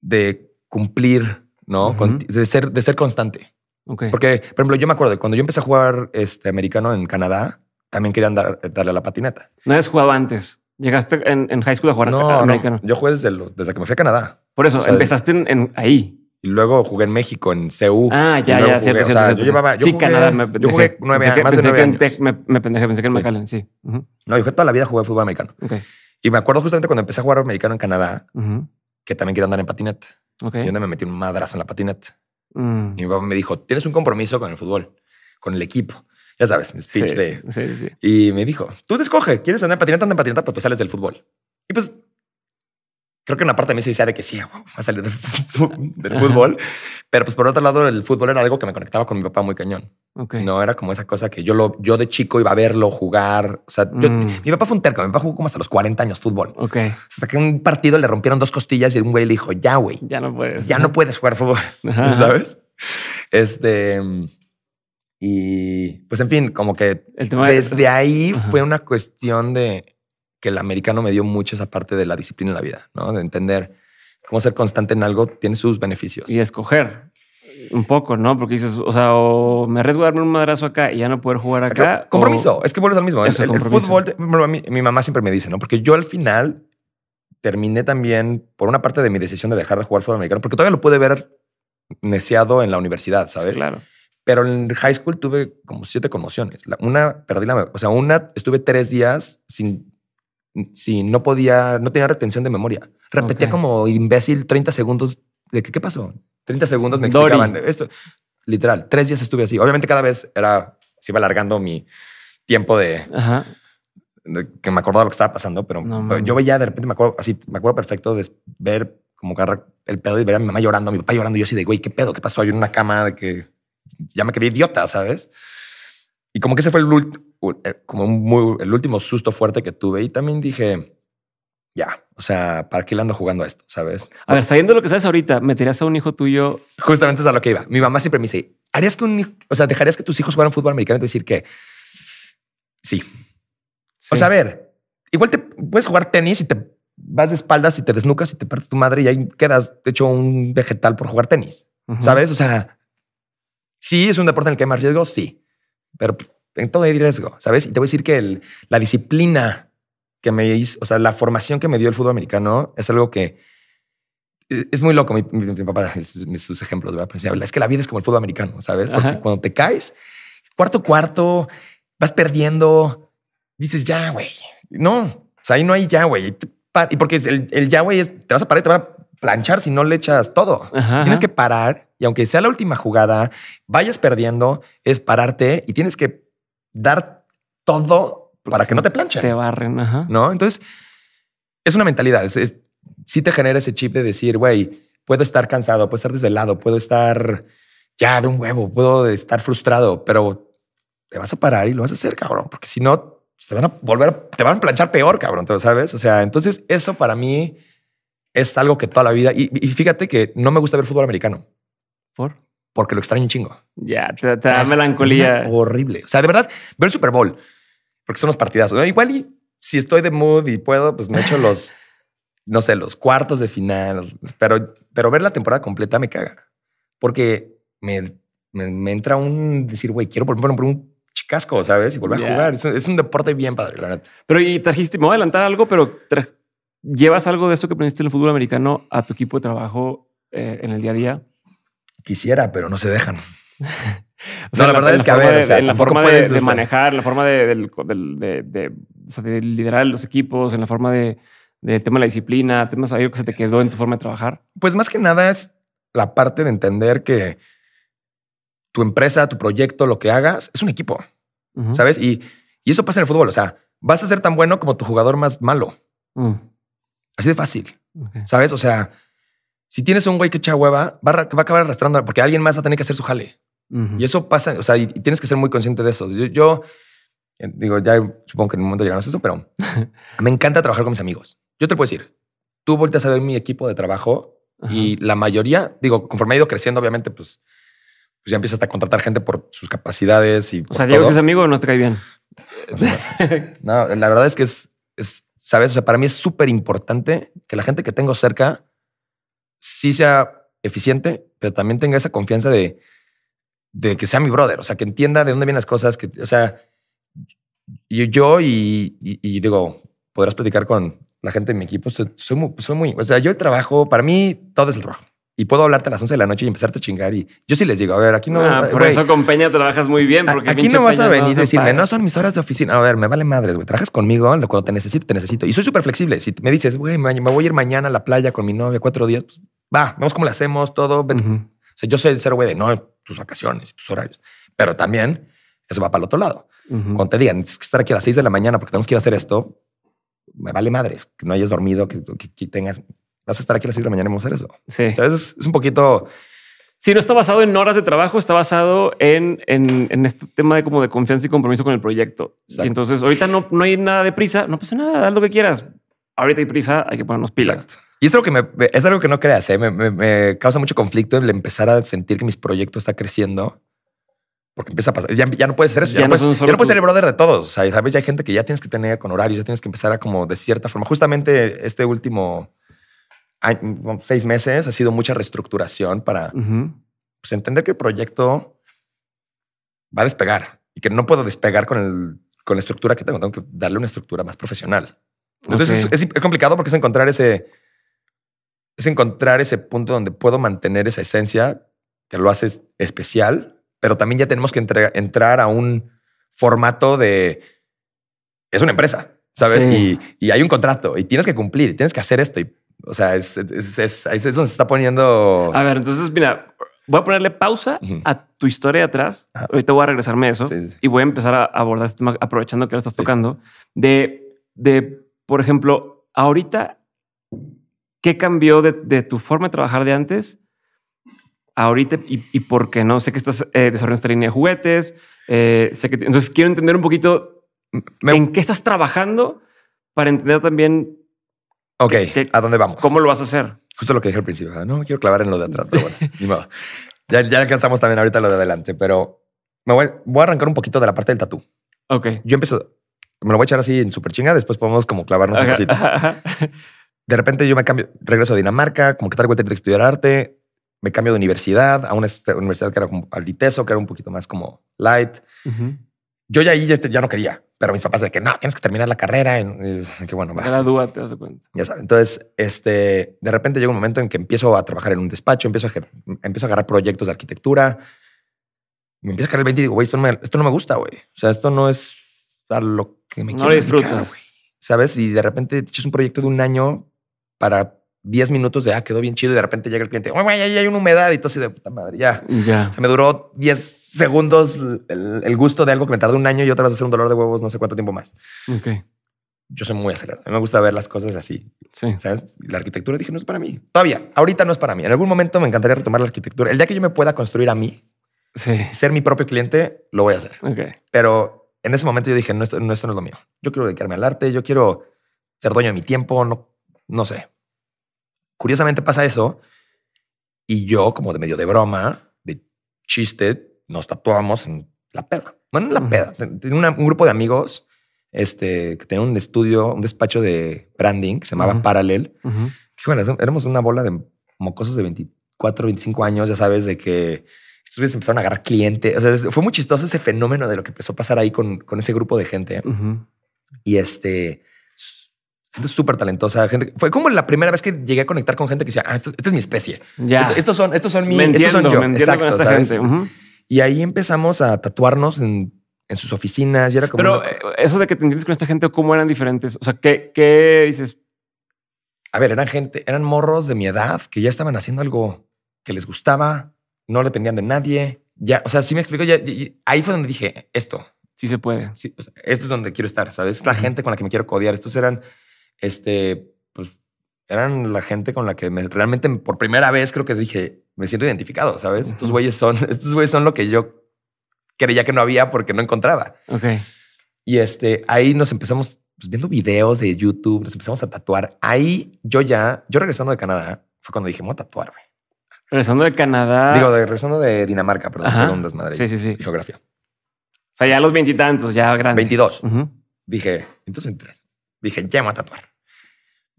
de cumplir, ¿no? de, ser, de ser constante. Porque, por ejemplo, yo me acuerdo, cuando yo empecé a jugar este, americano en Canadá, también querían darle a la patineta. No habías jugado antes. Llegaste en, en high school a jugar no, americano. No, yo jugué desde, desde que me fui a Canadá. Por eso, empezaste en, ahí. Y luego jugué en México, en CU. Ah, ya, ya, cierto, Yo Yo sí, jugué, Canadá. yo jugué nueve años, más de nueve años. Tech, me, me, pendejé, pensé que en sí. sí. No, yo jugué toda la vida jugué fútbol americano. Okay. Y me acuerdo justamente cuando empecé a jugar americano en Canadá, que también quería andar en patineta. Okay. Y donde me metí un madrazo en la patineta. Mm. Y mi papá me dijo: Tienes un compromiso con el fútbol, con el equipo ya sabes, speech de. Sí, sí. Y me dijo, tú te ¿quieres andar en patineta? Anda en patineta, pero pues, pues sales del fútbol. Y pues creo que una parte de mí se decía de que sí, ah, voy a salir del, fútbol. Pero pues por otro lado, el fútbol era algo que me conectaba con mi papá muy cañón. No era como esa cosa que yo lo, yo de chico iba a verlo jugar. O sea, mm. mi papá fue un terco. Mi papá jugó como hasta los 40 años fútbol. Okay. Hasta que en un partido le rompieron dos costillas y un güey le dijo, ya, güey, ya no puedes, ya ¿no? puedes jugar fútbol, ¿sabes? Este y pues en fin, como que desde ahí fue una cuestión de que el americano me dio mucho esa parte de la disciplina en la vida, ¿no? De entender cómo ser constante en algo tiene sus beneficios. Y escoger un poco, ¿no? Porque dices, o sea, o me arriesgo a darme un madrazo acá y ya no poder jugar acá. compromiso, es que vuelves al mismo. ¿eh? el, fútbol, mi, mi mamá siempre me dice, ¿no? Porque yo al final terminé también por una parte de mi decisión de dejar de jugar fútbol americano, porque todavía lo pude ver neciado en la universidad, ¿sabes? Claro. Pero en high school tuve como siete conmociones. una, perdí la O sea, una, estuve tres días sin, sin, no podía, no tenía retención de memoria. Repetía como imbécil 30 segundos de qué pasó. 30 segundos me explicaban esto. Literal, tres días estuve así. Obviamente cada vez era, se iba alargando mi tiempo de, Ajá. que me acordaba lo que estaba pasando, pero yo veía de repente, me acuerdo así, me acuerdo perfecto de ver como agarrar el pedo y ver a mi mamá llorando, a mi papá llorando. Y yo así de, güey, ¿qué pedo? ¿Qué pasó? Yo en una cama de que ya me quedé idiota, ¿sabes? Y como que ese fue el, eh, como el último susto fuerte que tuve. Y también dije, ya, o sea, ¿para qué le ando jugando a esto, sabes? A ver, sabiendo lo que sabes ahorita, ¿meterías a un hijo tuyo? Justamente es a lo que iba. Mi mamá siempre me dice, ¿harías que un hijo, o sea, dejarías que tus hijos jugaran fútbol americano? Y decir que sí. O sea, a ver, igual te puedes jugar tenis y te vas de espaldas y te desnucas y te partes tu madre y ahí quedas hecho un vegetal por jugar tenis, ¿sabes? O sea, Sí, es un deporte en el que hay más riesgo, sí, pero en todo hay riesgo, ¿sabes? Y te voy a decir que la disciplina que me hizo, o sea, la formación que me dio el fútbol americano es algo que eh, es muy loco. Mi, papá, sus ejemplos, ¿verdad? es que la vida es como el fútbol americano, ¿sabes? Porque cuando te caes, cuarto, cuarto, vas perdiendo, dices ya, güey. No, o sea, ahí no hay ya, güey. Y porque el, ya, güey, es, te vas a parar y te van a planchar si no le echas todo. tienes que parar y aunque sea la última jugada, vayas perdiendo, es pararte y tienes que dar todo para pues que no te planchen. Te barren, ¿No? Entonces, es una mentalidad. Es, te genera ese chip de decir, güey, puedo estar cansado, puedo estar desvelado, puedo estar ya de un huevo, puedo estar frustrado, pero te vas a parar y lo vas a hacer, cabrón, porque si no, te van a volver, te van a planchar peor, cabrón, sabes? O sea, entonces eso para mí es algo que toda la vida, y, y fíjate que no me gusta ver fútbol americano. ¿Por? Porque lo extraño un chingo. Ya, te, da melancolía. Horrible. O sea, de verdad, ver el Super Bowl, porque son los partidazos. Igual si estoy de mood y puedo, pues me echo los, no sé, los cuartos de final. Pero, pero ver la temporada completa me caga. Porque me, entra un decir, güey, quiero volver por un chicasco, ¿sabes? Y volver a jugar. Es un, deporte bien padre, la verdad. Pero y trajiste, me voy a adelantar algo, pero ¿llevas algo de eso que aprendiste en el fútbol americano a tu equipo de trabajo eh, en el día a día? quisiera, pero no se dejan. no, la, verdad es que, a ver, o sea, la forma de, manejar, la forma de, liderar los equipos, en la forma de, del tema de la disciplina, temas algo que se te quedó en tu forma de trabajar. Pues más que nada es la parte de entender que tu empresa, tu proyecto, lo que hagas, es un equipo, ¿sabes? Y, eso pasa en el fútbol, o sea, vas a ser tan bueno como tu jugador más malo. Mm. Así de fácil, ¿sabes? O sea, si tienes un güey que echa hueva, va, a acabar arrastrando porque alguien más va a tener que hacer su jale. Y eso pasa, o sea, y, tienes que ser muy consciente de eso. Yo, eh, digo, ya supongo que en un momento llegamos a eso, pero me encanta trabajar con mis amigos. Yo te puedo decir, tú volteas a ver mi equipo de trabajo y la mayoría, digo, conforme ha ido creciendo, obviamente, pues, pues ya empiezas a contratar gente por sus capacidades y. O sea, Diego, si ¿es amigo no te cae bien? Eh, no, la verdad es que es, es, sabes, o sea, para mí es súper importante que la gente que tengo cerca sí sea eficiente, pero también tenga esa confianza de, de que sea mi brother, o sea, que entienda de dónde vienen las cosas, que, o sea, yo, y, digo, podrás platicar con la gente de mi equipo, soy, muy, o sea, yo trabajo, para mí todo es el trabajo y puedo hablarte a las 11 de la noche y empezarte a chingar. Y yo sí les digo, a ver, aquí no. Ah, por eso con Peña trabajas muy bien. Porque aquí no vas a venir y decirme, no son mis horas de oficina. A ver, me vale madres, güey. Trabajas conmigo cuando te necesito, te necesito. Y soy súper flexible. Si me dices, güey, me voy a ir mañana a la playa con mi novia cuatro días, pues va, vemos cómo le hacemos todo. O sea, yo soy el cero güey de no, tus vacaciones y tus horarios. Pero también eso va para el otro lado. Cuando te digan, tienes que estar aquí a las 6 de la mañana porque tenemos que ir a hacer esto, me vale madres que no hayas dormido, que, que tengas vas a estar aquí a las de la mañana y vamos a hacer eso. Sí. Entonces es, un poquito... Sí, no está basado en horas de trabajo, está basado en, este tema de como de confianza y compromiso con el proyecto. entonces ahorita no, no hay nada de prisa, no pasa nada, haz lo que quieras. Ahorita hay prisa, hay que ponernos pilas. Y es algo que, es algo que no creas, ¿eh? me, causa mucho conflicto el empezar a sentir que mis proyectos está creciendo. Porque empieza a pasar, ya, no puedes ser eso, ya, no, puedes, ser el brother de todos. sabes, ya hay gente que ya tienes que tener con horarios, ya tienes que empezar a como de cierta forma. Justamente este último seis meses ha sido mucha reestructuración para pues, entender que el proyecto va a despegar y que no puedo despegar con, la estructura que tengo. Tengo que darle una estructura más profesional. Entonces es, complicado porque es encontrar ese es encontrar ese punto donde puedo mantener esa esencia que lo hace especial, pero también ya tenemos que entrar a un formato de es una empresa, sabes? Y, y hay un contrato y tienes que cumplir, y tienes que hacer esto y o sea, es, es, es, ahí es donde se está poniendo. A ver, entonces, mira, voy a ponerle pausa a tu historia de atrás. Ahorita voy a regresarme a eso y voy a empezar a abordar este tema, aprovechando que lo estás tocando. De, de, por ejemplo, ahorita, ¿qué cambió de, de tu forma de trabajar de antes? Ahorita y, y por qué no sé que estás eh, desarrollando esta línea de juguetes. Eh, sé que entonces quiero entender un poquito en qué estás trabajando para entender también Ok, ¿a dónde vamos? ¿Cómo lo vas a hacer? Justo lo que dije al principio, no me quiero clavar en lo de atrás, pero bueno, Ya, alcanzamos también ahorita lo de adelante, pero me voy, a arrancar un poquito de la parte del tatú. Ok. Yo empiezo, me lo voy a echar así en súper chinga, después podemos como clavarnos en cositas. De repente yo me cambio, regreso a Dinamarca, como que tal a tener que estudiar arte, me cambio de universidad a una universidad que era como al Diteso, que era un poquito más como light yo ya ahí ya, no quería, pero mis papás de que no, tienes que terminar la carrera. En, bueno, te cuenta. Ya sabes. Entonces, este, de repente llega un momento en que empiezo a trabajar en un despacho, empiezo a, empiezo a agarrar proyectos de arquitectura. Me empiezo a caer el 20 y digo, güey, esto, no me, gusta, güey. O sea, esto no es a lo que me quiero. güey. ¿Sabes? Y de repente echas un proyecto de un año para 10 minutos de, ah, quedó bien chido. Y de repente llega el cliente, güey, ya hay una humedad. Y todo así de puta madre, ya. Ya. O me duró 10 segundos el, gusto de algo que me tarda un año y otra vez hacer un dolor de huevos no sé cuánto tiempo más. Yo soy muy acelerado. A mí me gusta ver las cosas así. Sí. ¿Sabes? La arquitectura dije no es para mí. Todavía, ahorita no es para mí. En algún momento me encantaría retomar la arquitectura. El día que yo me pueda construir a mí, ser mi propio cliente, lo voy a hacer. Okay. Pero en ese momento yo dije, no esto, no, es lo mío. Yo quiero dedicarme al arte, yo quiero ser dueño de mi tiempo, no, no sé. Curiosamente pasa eso y yo, como de medio de broma, de chiste, nos tatuábamos en la peda. Bueno, en la mm. peda. Tenía un grupo de amigos este, que tenía un estudio, un despacho de branding que se llamaba Paralel. que, bueno, éramos una bola de mocosos de 24, 25 años, ya sabes, de que estos empezaron a agarrar clientes. O sea, fue muy chistoso ese fenómeno de lo que empezó a pasar ahí con, con ese grupo de gente. Y este, gente súper talentosa. Gente, fue como la primera vez que llegué a conectar con gente que decía, ah, esta, este es mi especie. estos son, estos son mi, yo. Exacto, y ahí empezamos a tatuarnos en, sus oficinas y era como. Pero eh, eso de que te entiendes con esta gente, ¿cómo eran diferentes? O sea, ¿qué, qué dices? A ver, eran gente, eran morros de mi edad que ya estaban haciendo algo que les gustaba, no dependían de nadie. Ya, o sea, sí me explico. Ya, ahí fue donde dije esto. Sí se puede. Sí, esto es donde quiero estar, ¿sabes? La gente con la que me quiero codear. Estos eran, este, pues, eran la gente con la que realmente por primera vez creo que dije, me siento identificado, ¿sabes? Estos güeyes son, estos son lo que yo creía que no había porque no encontraba. Ok. Y este, ahí nos empezamos pues, viendo videos de YouTube, nos empezamos a tatuar. Ahí yo ya, yo regresando de Canadá, fue cuando dije, voy a tatuarme. Regresando de Canadá. Digo, regresando de Dinamarca, perdón, perdón, perdón, Madrid. Sí, sí, sí. Geografía. O sea, ya los veintitantos, ya grande. Veintidós. Dije, entonces Dije, ya voy a tatuar.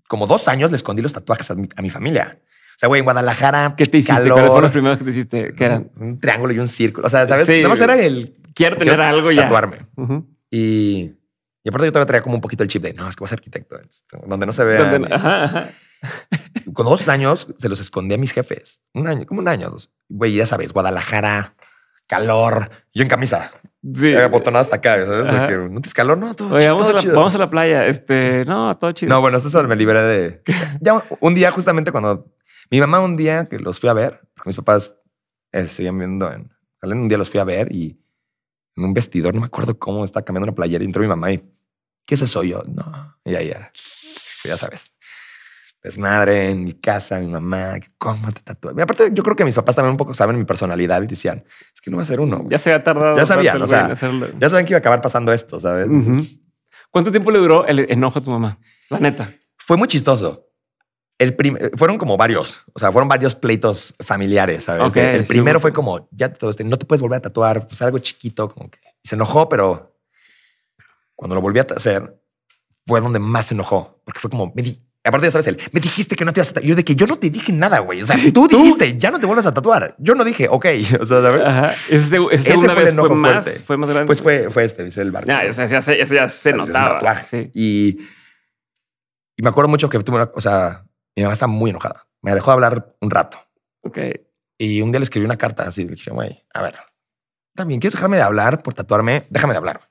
Como dos años le escondí los tatuajes a mi, a mi familia. O sea, güey, en Guadalajara. ¿Qué te hiciste? Calor, ¿Cuáles fueron los primeros que te hiciste? ¿Qué eran? Un triángulo y un círculo. O sea, ¿sabes? Sí. Nada más era el. Quiero tener algo ya. Tatuarme. Y. Y aparte yo todavía traía como un poquito el chip de, no, es que vas arquitecto, donde no se vea. Con dos años se los escondí a mis jefes. Un año, como un año, dos. Güey, ya sabes, Guadalajara, calor, yo en camisa. Sí. Botonada hasta acá, ¿sabes? no tienes calor, no, todo, vamos, a la, playa, este, no, todo chido. No, bueno, esto me liberé de... ya un día justamente cuando mi mamá un día que los fui a ver, porque mis papás eh, seguían viendo en un día los fui a ver y en un vestidor, no me acuerdo cómo, estaba cambiando una playera y entró mi mamá y, ¿qué es eso? Yo, no, ya, ya, pues, ya sabes. Desmadre en mi casa, mi mamá, ¿cómo te tatúas? Aparte, yo creo que mis papás también un poco saben mi personalidad y decían, es que no va a ser uno. Ya se había tardado. Ya sabían, o ya saben que iba a acabar pasando esto, ¿sabes? ¿Cuánto tiempo le duró el enojo a tu mamá? La neta. Fue muy chistoso el eh, fueron como varios, o sea, fueron varios pleitos familiares, ¿sabes? el primero fue como, ya todo no te puedes volver a tatuar, pues algo chiquito, como que se enojó, pero cuando lo volví a hacer, fue donde más se enojó, porque fue como, me di aparte ya sabes, él, me dijiste que no te ibas a tatuar. Yo de que yo no te dije nada, güey. O sea, tú, dijiste, ya no te vuelvas a tatuar. Yo no dije, ok. O sea, ¿sabes? Ese, fue vez fue más, fue más grande. Pues fue, este, dice el barco. Ya, o sea, se, notaba. Y, y me acuerdo mucho que tuve una, o sea, mi mamá está muy enojada. Me dejó de hablar un rato. Ok. Y un día le escribí una carta así. Le dije, güey, a ver, también quieres dejarme de hablar por tatuarme. Déjame de hablar.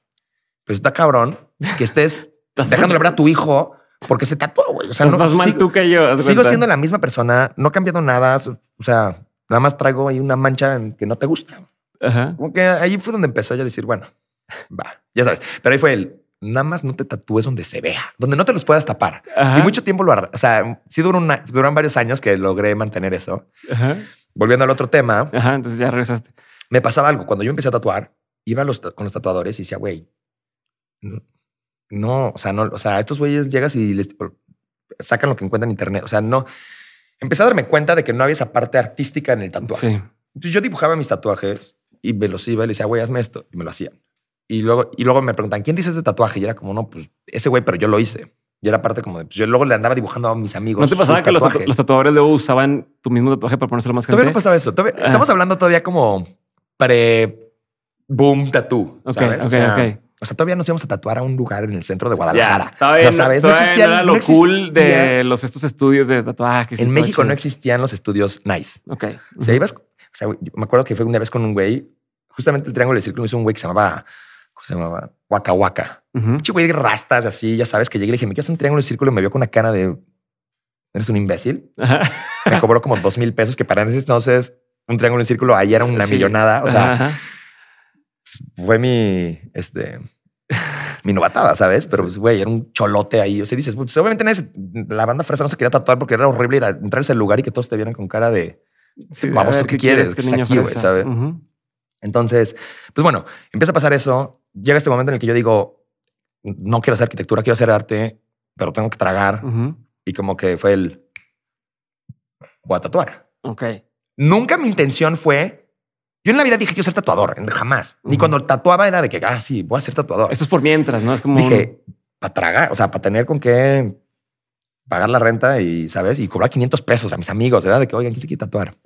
Pero está cabrón que estés dejándole hablar a tu hijo porque se tatuó, güey. O sea, no, más tú que yo. Sigo siendo la misma persona, no he cambiado nada. O sea, nada más traigo ahí una mancha en que no te gusta. Ajá. Como que ahí fue donde empezó yo a decir, bueno, va, ya sabes. Pero ahí fue el nada más no te tatúes donde se vea, donde no te los puedas tapar. Y mucho tiempo lo... O sea, sí duró duran varios años que logré mantener eso. Volviendo al otro tema. Ajá, entonces ya regresaste. Me pasaba algo. Cuando yo empecé a tatuar, iba con los tatuadores y decía, güey, no, o sea, no, o sea, estos güeyes llegas y les sacan lo que encuentran en internet. O sea, no. Empecé a darme cuenta de que no había esa parte artística en el tatuaje. Entonces yo dibujaba mis tatuajes y me los iba y le decía, güey, hazme esto. Y me lo hacían. Y luego, y luego me preguntan, ¿quién dice ese tatuaje? Y era como, no, pues ese güey, pero yo lo hice. Y era parte como de, pues yo luego le andaba dibujando a mis amigos. ¿No te pasaba que los, tatuadores luego usaban tu mismo tatuaje para ponérselo más grande? Todavía no pasaba eso. Ah. Estamos hablando todavía como pre-boom tatú. ¿sabes? o sea, todavía nos íbamos a tatuar a un lugar en el centro de Guadalajara. Ya, sabes, no, existía era lo cool de los, estos estudios de tatuajes. En México no existían los estudios nice. Ok. O sea, ibas, o sea, me acuerdo que fue una vez con un güey, justamente el triángulo del círculo hizo un güey que se llamaba se llamaba? Waka Un Chico, de rastas así, ya sabes que llegué y le dije, me quieres un triángulo y círculo y me vio con una cara de, eres un imbécil. Me cobró como dos mil pesos, que para ese entonces un triángulo en círculo ahí era una millonada. O sea, pues, fue mi, este, mi novatada, ¿sabes? Pero, pues, güey, era un cholote ahí. O sea, dices, pues, obviamente la banda fresa no se quería tatuar porque era horrible ir a entrar ese lugar y que todos te vieran con cara de, vamos, ¿qué, quieres? ¿Qué pues, aquí, ¿sabes? Entonces, pues bueno, empieza a pasar eso. Llega este momento en el que yo digo, no quiero hacer arquitectura, quiero hacer arte, pero tengo que tragar. Y como que fue el, voy a tatuar. Ok. Nunca mi intención fue yo en la vida dije, yo ser tatuador, jamás. Ni cuando tatuaba era de que, ah, sí, voy a ser tatuador. Eso es por mientras, ¿no? Es como... Dije, para tragar, o sea, para tener con qué pagar la renta y, ¿sabes? Y cobrar 500 pesos a mis amigos, ¿verdad? de que, oigan, ¿quién se quiere tatuar?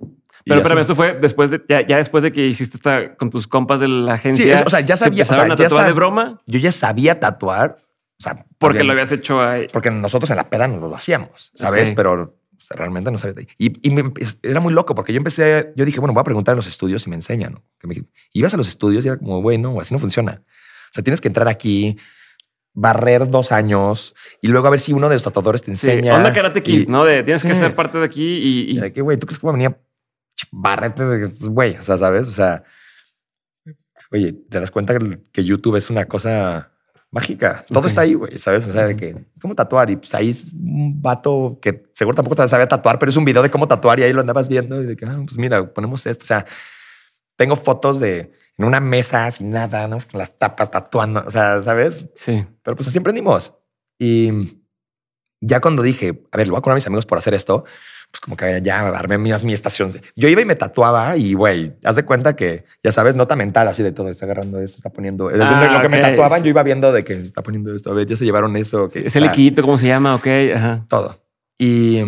Pero pero eso fue después de, ya, después de que hiciste esta con tus compas de la agencia. Sí, o sea, ya sabía. Se o a tatuar de broma. Yo ya sabía tatuar. O sea, porque lo habías hecho ahí. Porque nosotros en la peda no lo hacíamos, ¿sabes? Pero realmente no sabía. Y, y era muy loco porque yo empecé, yo dije, bueno, voy a preguntar a los estudios y me enseñan. Que ibas a los estudios y era como, bueno, así no funciona. O sea, tienes que entrar aquí, barrer dos años y luego a ver si uno de los tatuadores te enseña. Sí, onda Karate Kid, ¿no? De, tienes que ser parte de aquí y... y... Era que, güey, ¿tú crees que barrete de güey, o sea, ¿sabes? O sea, oye, te das cuenta que YouTube es una cosa mágica. Todo está ahí, güey, ¿sabes? O sea, de que, ¿cómo tatuar? Y pues ahí es un vato que seguro tampoco sabía tatuar, pero es un video de cómo tatuar y ahí lo andabas viendo y de que, ah, pues mira, ponemos esto. O sea, tengo fotos de en una mesa sin nada, ¿no? Con las tapas tatuando, o sea, ¿sabes? Sí. Pero pues así aprendimos. Y ya cuando dije, a ver, lo voy a con a mis amigos por hacer esto, pues como que ya armé mi estación. Yo iba y me tatuaba y, güey, haz de cuenta que, ya sabes, nota mental así de todo, está agarrando eso, está poniendo... Ah, lo que me tatuaban, yo iba viendo de que está poniendo esto, a ver, ya se llevaron eso. es el equipo, ¿cómo se llama? Ok, ajá. Todo. Y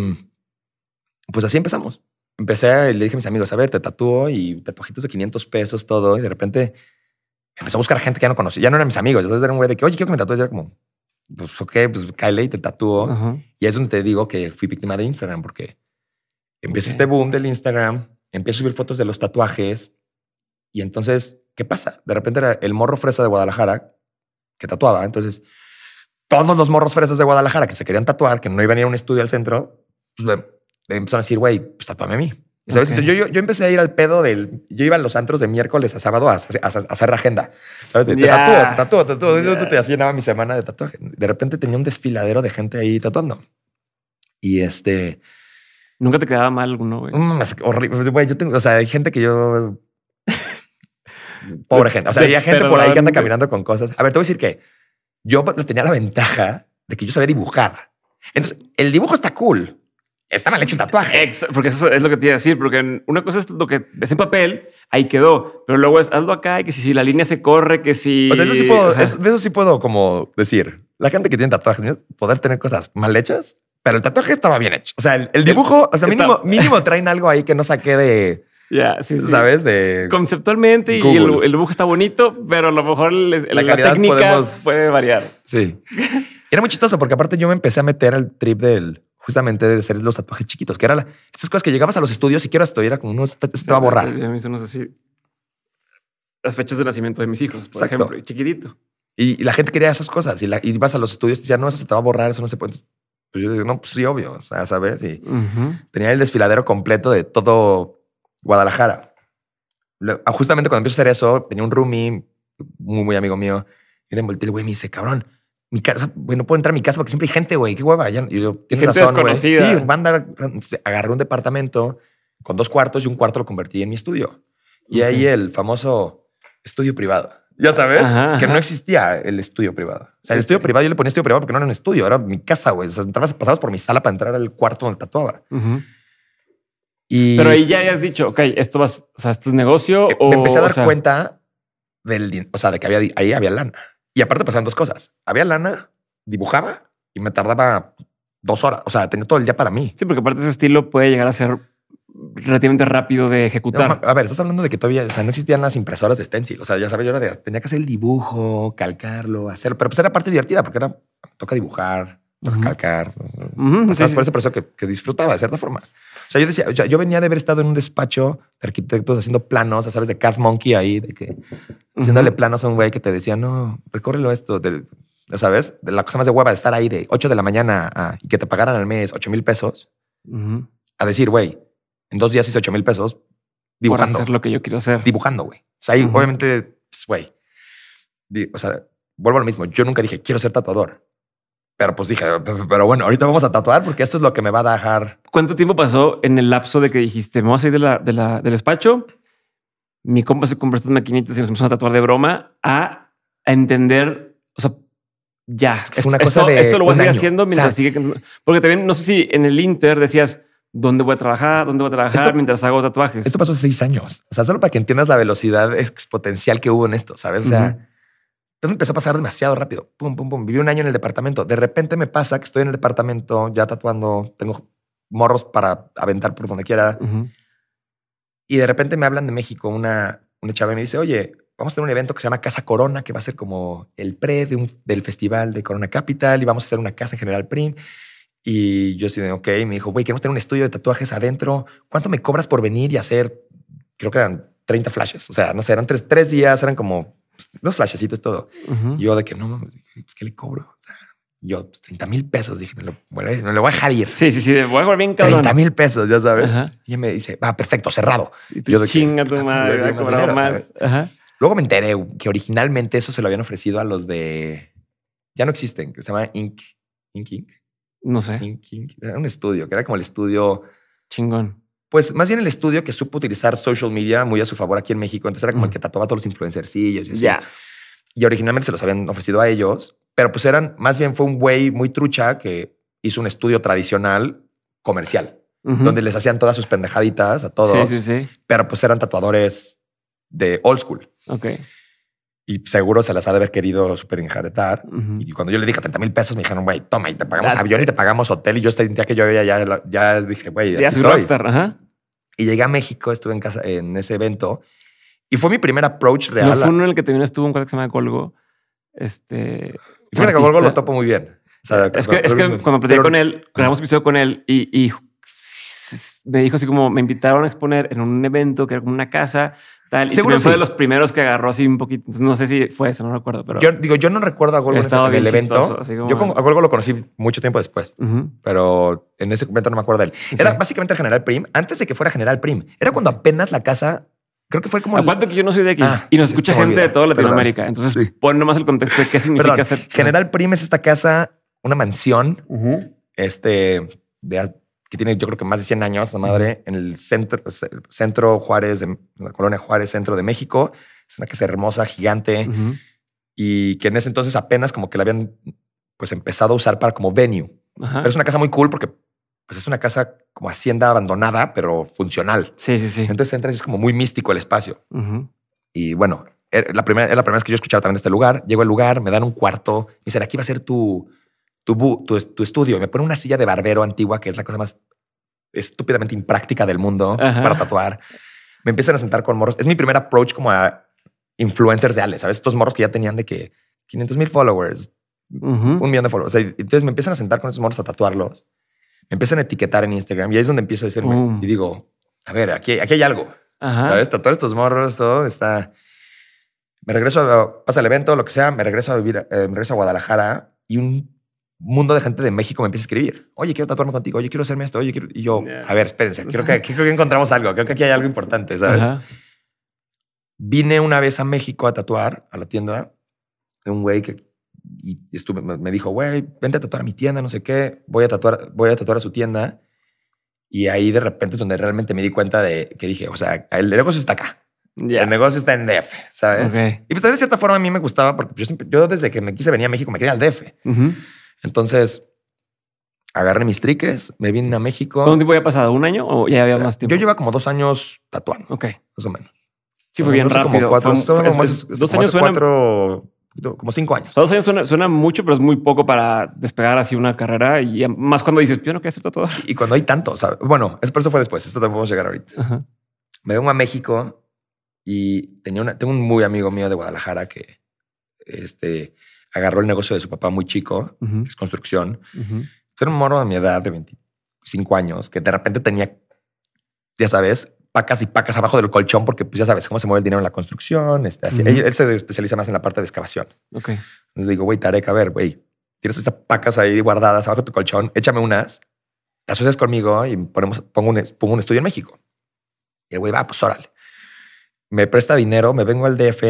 pues así empezamos. Empecé, y le dije a mis amigos, a ver, te tatúo y tatuajitos de 500 pesos, todo. Y de repente empecé a buscar gente que ya no conocía, ya no eran mis amigos. Entonces era un güey de que, oye, quiero que me tatúes. Y era como, pues ok, pues cállate te tatúo. Y es donde te digo que fui víctima de Instagram porque Empieza este boom del Instagram, empieza a subir fotos de los tatuajes. Y entonces, ¿qué pasa? De repente era el morro fresa de Guadalajara que tatuaba. Entonces, todos los morros fresas de Guadalajara que se querían tatuar, que no iban a ir a un estudio al centro, pues le, empezaron a decir, güey, pues tatuame a mí. ¿Sabes? yo, yo, yo, empecé a ir al pedo del. Yo iba a los antros de miércoles a sábado a, hacer la agenda. ¿Sabes? Te tatúo, te tatúo, te tatúo. Te llenaba mi semana de tatuaje. De repente tenía un desfiladero de gente ahí tatuando. Y este. Nunca te quedaba mal alguno, güey. horrible. o sea, hay gente que yo. Pobre gente. O sea, hay gente por ahí que anda caminando con cosas. A ver, te voy a decir que yo tenía la ventaja de que yo sabía dibujar. Entonces, el dibujo está cool. Está mal hecho un tatuaje. porque eso es lo que te iba a decir. Porque una cosa es lo que es en papel, ahí quedó. Pero luego es hazlo acá y que si, la línea se corre, que si. O sea, eso sí puedo, de eso sí puedo como decir. La gente que tiene tatuajes, poder tener cosas mal hechas pero el tatuaje estaba bien hecho. O sea, el, dibujo, o sea, mínimo, traen algo ahí que no saqué de. Ya, sí, ¿Sabes? De Conceptualmente y el, dibujo está bonito, pero a lo mejor la, técnica puede variar. Sí. Era muy chistoso porque aparte yo me empecé a meter al trip del justamente de hacer los tatuajes chiquitos, que era estas cosas que llegabas a los estudios y quiero esto, y era como, uno. esto te va a borrar. A mí se nos así las fechas de nacimiento de mis hijos, por ejemplo, chiquitito. Y, la gente quería esas cosas y, la, vas a los estudios y decían, no, eso se te va a borrar, eso no se puede. Pues yo digo, no, pues sí, obvio, o sea, ¿sabes? Y tenía el desfiladero completo de todo Guadalajara. Ah, justamente cuando empiezo a hacer eso, tenía un roomie, muy, muy amigo mío, y le volteé el güey me dice, cabrón, mi casa, güey, no puedo entrar a mi casa porque siempre hay gente, güey, qué hueva. y yo, tienes gente razón, güey. Sí, banda, agarré un departamento con dos cuartos y un cuarto lo convertí en mi estudio. Y ahí el famoso estudio privado. Ya sabes, que no existía el estudio privado. O sea, el estudio privado yo le ponía estudio privado porque no era un estudio, era mi casa, güey. O sea, entrabas, pasabas por mi sala para entrar al cuarto donde tatuaba. Pero ahí ya habías dicho, ok, esto vas, o sea, esto es negocio. Eh, me empecé a dar cuenta del, o sea, de que había, ahí había lana. Y aparte pasaban dos cosas. Había lana, dibujaba y me tardaba dos horas. O sea, tenía todo el día para mí. Sí, porque aparte ese estilo puede llegar a ser relativamente rápido de ejecutar. a ver, estás hablando de que todavía, no existían las impresoras de stencil. O sea, ya sabes, yo era, tenía que hacer el dibujo, calcarlo, hacerlo. Pero pues era parte divertida porque era, toca dibujar, calcar. o sea, por eso que, disfrutaba de cierta forma. O sea, yo decía, yo, venía de haber estado en un despacho de arquitectos haciendo planos, ¿sabes? De Cat Monkey ahí, de que haciéndole planos a un güey que te decía, no, recórrelo esto, del, ¿sabes? De la cosa más de hueva de estar ahí de 8 de la mañana ah, y que te pagaran al mes 8 mil pesos. A decir, güey, en dos días hice 8 mil pesos dibujando. Por hacer lo que yo quiero hacer. Dibujando, güey. O sea, ahí obviamente, pues, güey. O sea, vuelvo a lo mismo. Yo nunca dije, quiero ser tatuador. Pero pues dije, pero bueno, ahorita vamos a tatuar porque esto es lo que me va a dejar. ¿Cuánto tiempo pasó en el lapso de que dijiste, me voy a salir de la, del despacho? Mi compa se compró estas maquinitas y nos empezó a tatuar de broma a entender, o sea, ya. Es una cosa de esto, lo voy a seguir haciendo mientras sigue. Porque también no sé si en el Inter decías, dónde voy a trabajar, dónde voy a trabajar mientras hago tatuajes. Esto pasó hace seis años. O sea, solo para que entiendas la velocidad exponencial que hubo en esto, ¿sabes? O sea, todo empezó a pasar demasiado rápido. Pum, pum, pum. Viví un año en el departamento. De repente me pasa que estoy en el departamento ya tatuando, tengo morros para aventar por donde quiera. Y de repente me hablan de México una, una chava me dice, oye, vamos a tener un evento que se llama Casa Corona, que va a ser como el pre de un, del festival de Corona Capital y vamos a hacer una casa en General Prim y yo así de, ok, me dijo, güey, queremos tener un estudio de tatuajes adentro. ¿Cuánto me cobras por venir y hacer? Creo que eran 30 flashes. O sea, no sé, eran tres, días, eran como unos flashecitos, todo. yo de que no, pues, ¿qué le cobro? O sea, yo, pues, 30 mil pesos. Dije, me lo, voy a dejar Sí, sí, sí, voy a volver bien cabrón. 30 mil pesos, ya sabes. Y me dice, va, perfecto, cerrado. Y chinga tu ah, pues, madre, a Luego me enteré que originalmente eso se lo habían ofrecido a los de... Ya no existen, que se llama Ink, Inc. Inc. No sé. Era un estudio, que era como el estudio. Chingón. Pues más bien el estudio que supo utilizar social media muy a su favor aquí en México. Entonces era como el mm. que tatuaba a todos los influencercillos y así. Ya. Y originalmente se los habían ofrecido a ellos, pero pues eran, más bien fue un güey muy trucha que hizo un estudio tradicional comercial, donde les hacían todas sus pendejaditas a todos. Sí, sí, sí. Pero pues eran tatuadores de old school. Ok. Y seguro se las ha de haber querido súper injaretar. Y cuando yo le dije 30 mil pesos, me dijeron, güey, toma, y te pagamos avión y te pagamos hotel. Y yo sentía que yo ya, ya, ya dije, güey, ya soy. Y llegué a México, estuve en casa en ese evento. Y fue mi primer approach real. No fue uno en el que también estuvo un cuadro que se llama Colgo. Este. Y fíjate que Colgo lo topo muy bien. es, que, es que cuando platicé con él, grabamos un episodio con él y, y me dijo así como me invitaron a exponer en un evento que era como una casa Tal. Y Seguro fue de los primeros que agarró así un poquito. No sé si fue eso, no recuerdo. Pero yo digo, yo no recuerdo a Golgo en el evento. Yo con, a Golgo lo conocí mucho tiempo después, pero en ese momento no me acuerdo de él. Era básicamente el General Prim, antes de que fuera General Prim. Era cuando apenas la casa Creo que fue como. Aparte que yo no soy de aquí ah, y nos escucha gente de toda Latinoamérica. Entonces, pon nomás el contexto de qué significa ser. General Prim es esta casa, una mansión, este, de que tiene yo creo que más de 100 años, la madre, en el centro, centro Juárez, de, en la colonia Juárez, centro de México. Es una casa hermosa, gigante, y que en ese entonces apenas como que la habían pues empezado a usar para como venue. Pero es una casa muy cool porque pues es una casa como hacienda abandonada, pero funcional. Sí, sí, sí. Entonces entras y es como muy místico el espacio. Y bueno, er, la primera, es la primera vez que yo escuchaba también este lugar. Llego al lugar, me dan un cuarto, me dicen, aquí va a ser tu, tu, estudio me pone una silla de barbero antigua, que es la cosa más estúpidamente impráctica del mundo para tatuar. Me empiezan a sentar con morros. Es mi primer approach como a influencers reales, ¿sabes? Estos morros que ya tenían de que 500 mil followers, un millón de followers. entonces me empiezan a sentar con esos morros a tatuarlos. Me empiezan a etiquetar en Instagram y ahí es donde empiezo a decirme y digo, a ver, aquí, aquí hay algo. ¿Sabes? Tatuar estos morros, todo está... Me regreso, a, pasa el evento, lo que sea, me regreso a vivir, eh, me regreso a Guadalajara y un mundo de gente de México me empieza a escribir. Oye, quiero tatuarme contigo. Oye, quiero hacerme esto. Oye, quiero... Y yo, a ver, espérense. Creo que, creo que encontramos algo. Creo que aquí hay algo importante, ¿sabes? Vine una vez a México a tatuar a la tienda de un güey que y estuve, me dijo, güey, vente a tatuar a mi tienda, no sé qué. Voy a tatuar, voy a tatuar a su tienda. Y ahí de repente es donde realmente me di cuenta de que dije, o sea, el negocio está acá. El negocio está en DF, ¿sabes? Y pues de cierta forma a mí me gustaba porque yo, desde que me quise venir a México me quedé al DF. Entonces, agarré mis triques, me vine a México. ¿Cuánto tiempo había pasado? ¿Un año o ya había ah, más tiempo? Yo llevo como dos años tatuando. Ok. Más o menos. Sí, fue bien rápido. Como dos años suena, cuatro, como cinco años. Dos años suena, suena, mucho, pero es muy poco para despegar así una carrera y más cuando dices, yo no quiero hacer todo. Y cuando hay tanto, sea bueno, eso eso fue después. Esto tampoco vamos a llegar ahorita. Me vengo a México y tenía una, tengo un muy amigo mío de Guadalajara que este, agarró el negocio de su papá muy chico, es construcción. Uh un moro de mi edad, de 25 años, que de repente tenía, ya sabes, pacas y pacas abajo del colchón, porque pues ya sabes cómo se mueve el dinero en la construcción. Este, así. él, se especializa más en la parte de excavación. Ok. Entonces digo, güey, Tarek, a ver, güey, tienes estas pacas ahí guardadas abajo de tu colchón, échame unas, te asocias conmigo y ponemos, pongo, un, estudio en México. Y el güey va, pues órale. Me presta dinero, me vengo al DF,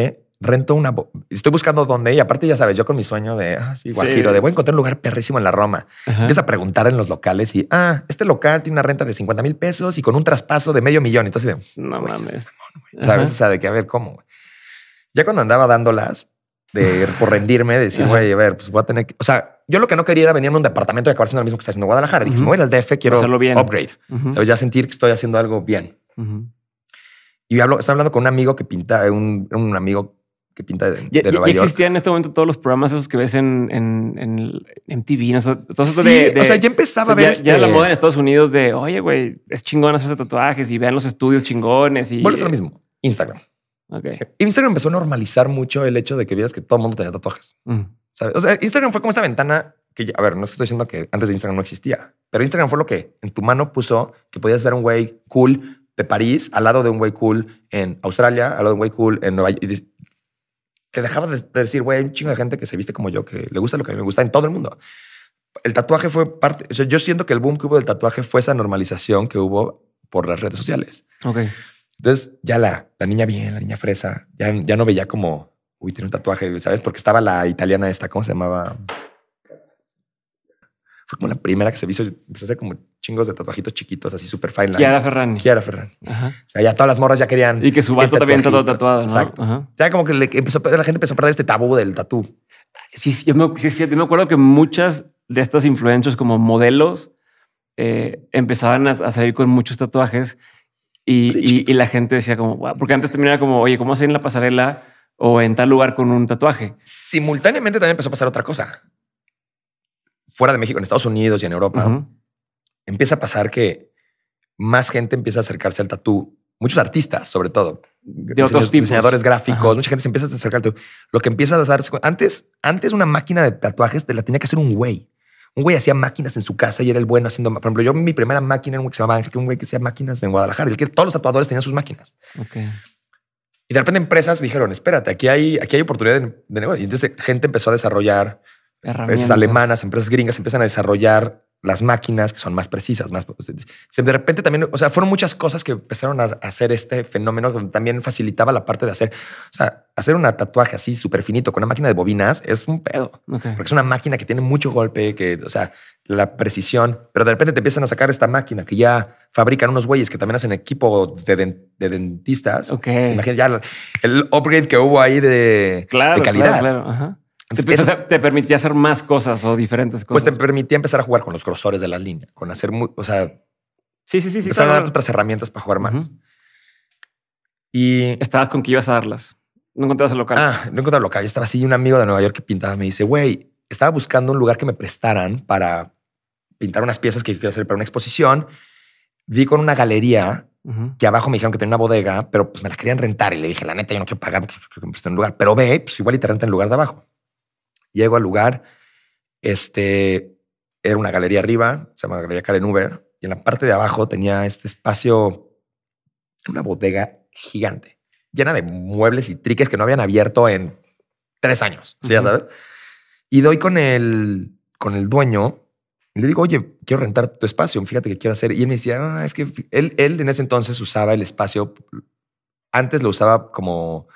rento una. Estoy buscando dónde y aparte, ya sabes, yo con mi sueño de ah, sí, Guajiro, de voy a encontrar un lugar perrísimo en la Roma. Empieza a preguntar en los locales y ah, este local tiene una renta de 50 mil pesos y con un traspaso de medio millón. Entonces, no mames. Sabes, O sea, de que a ver cómo. Ya cuando andaba dándolas de por rendirme, decir, güey, a ver, pues voy a tener que. O sea, yo lo que no quería era venir a un departamento y acabar haciendo lo mismo que está haciendo Guadalajara. Dije, me voy al DF, quiero upgrade. sabes ya sentir que estoy haciendo algo bien. Y hablo, estoy hablando con un amigo que pinta, un, un amigo que pinta de, Nueva existían en este momento todos los programas esos que ves en, en, en MTV, ¿no? de, o sea, ya empezaba a ver. ya, la este moda en Estados Unidos de, oye, güey, es chingón hacerse tatuajes y vean los estudios chingones. y Vuelves lo mismo. Instagram. Instagram empezó a normalizar mucho el hecho de que vieras que todo el mundo tenía tatuajes. Mm. O sea, Instagram fue como esta ventana que, a ver, no estoy diciendo que antes de Instagram no existía, pero Instagram fue lo que en tu mano puso que podías ver un güey cool de París al lado de un güey cool en Australia, al lado de un güey cool en Nueva York que dejaba de decir, güey, hay un chingo de gente que se viste como yo, que le gusta lo que a mí me gusta en todo el mundo. El tatuaje fue parte, yo siento que el boom que hubo del tatuaje fue esa normalización que hubo por las redes sociales. Ok. Entonces ya la, la niña bien, la niña fresa, ya, ya no veía como, uy, tiene un tatuaje, ¿sabes? Porque estaba la italiana esta, ¿cómo se llamaba? Fue como la primera que se hizo, empezó a hacer como chingos de tatuajitos chiquitos, así súper fine. Kiara Ferrani. Kiara Ajá. O sea, ya todas las morras ya querían. Y que su bato este también estaba todo tatuado, ¿no? Exacto. Ajá. O sea, como que la gente empezó a perder este tabú del tatú. Sí, sí, yo me, sí, yo me acuerdo que muchas de estas influencers como modelos eh, empezaban a, salir con muchos tatuajes y, la gente decía como, porque antes también era como, oye, ¿cómo en la pasarela o en tal lugar con un tatuaje? Simultáneamente también empezó a pasar otra cosa fuera de México, en Estados Unidos y en Europa, empieza a pasar que más gente empieza a acercarse al tatú. Muchos artistas, sobre todo. De otros Diseñadores gráficos. Mucha gente se empieza a acercar al tatú. Lo que empieza a darse Antes, antes una máquina de tatuajes te la tenía que hacer un güey. Un güey hacía máquinas en su casa y era el bueno haciendo. Por ejemplo, yo mi primera máquina era un güey que se llamaba Ángel, un güey que hacía máquinas en Guadalajara. que todos los tatuadores tenían sus máquinas. Okay. Y de repente empresas dijeron, espérate, aquí hay, aquí hay oportunidad de negocio. Y entonces gente empezó a desarrollar empresas alemanas, empresas gringas empiezan a desarrollar las máquinas que son más precisas, más de repente también, o sea, fueron muchas cosas que empezaron a hacer este fenómeno donde también facilitaba la parte de hacer, o sea, hacer un tatuaje así súper finito con una máquina de bobinas es un pedo, porque es una máquina que tiene mucho golpe, que, o sea, la precisión, pero de repente te empiezan a sacar esta máquina que ya fabrican unos güeyes que también hacen equipo de, dentistas. Ok. Imagina ya el upgrade que hubo ahí de, de calidad. Claro, claro. Ajá. Te, te, permitía hacer más cosas o diferentes cosas. Pues te permitía empezar a jugar con los grosores de la línea, con hacer muy, o sea, sí, sí, sí, sí, a darte otras herramientas para jugar más. Y estabas con que ibas a darlas. No encontrabas el local. Ah, no encontraba el local. Yo estaba así. Un amigo de Nueva York que pintaba me dice, güey, estaba buscando un lugar que me prestaran para pintar unas piezas que yo quiero hacer para una exposición. Vi con una galería que abajo me dijeron que tenía una bodega, pero pues me la querían rentar y le dije, la neta, yo no quiero pagar, que me presten un lugar. Pero ve, pues igual y te rentan el lugar de abajo. Llego al lugar, este, era una galería arriba, se llama Galería Karen Uber, y en la parte de abajo tenía este espacio, una bodega gigante, llena de muebles y triques que no habían abierto en tres años, ya sabes. Y doy con el, con el dueño y le digo, oye, quiero rentar tu espacio, fíjate que quiero hacer. Y él me decía, ah, es que él, él en ese entonces usaba el espacio, antes lo usaba como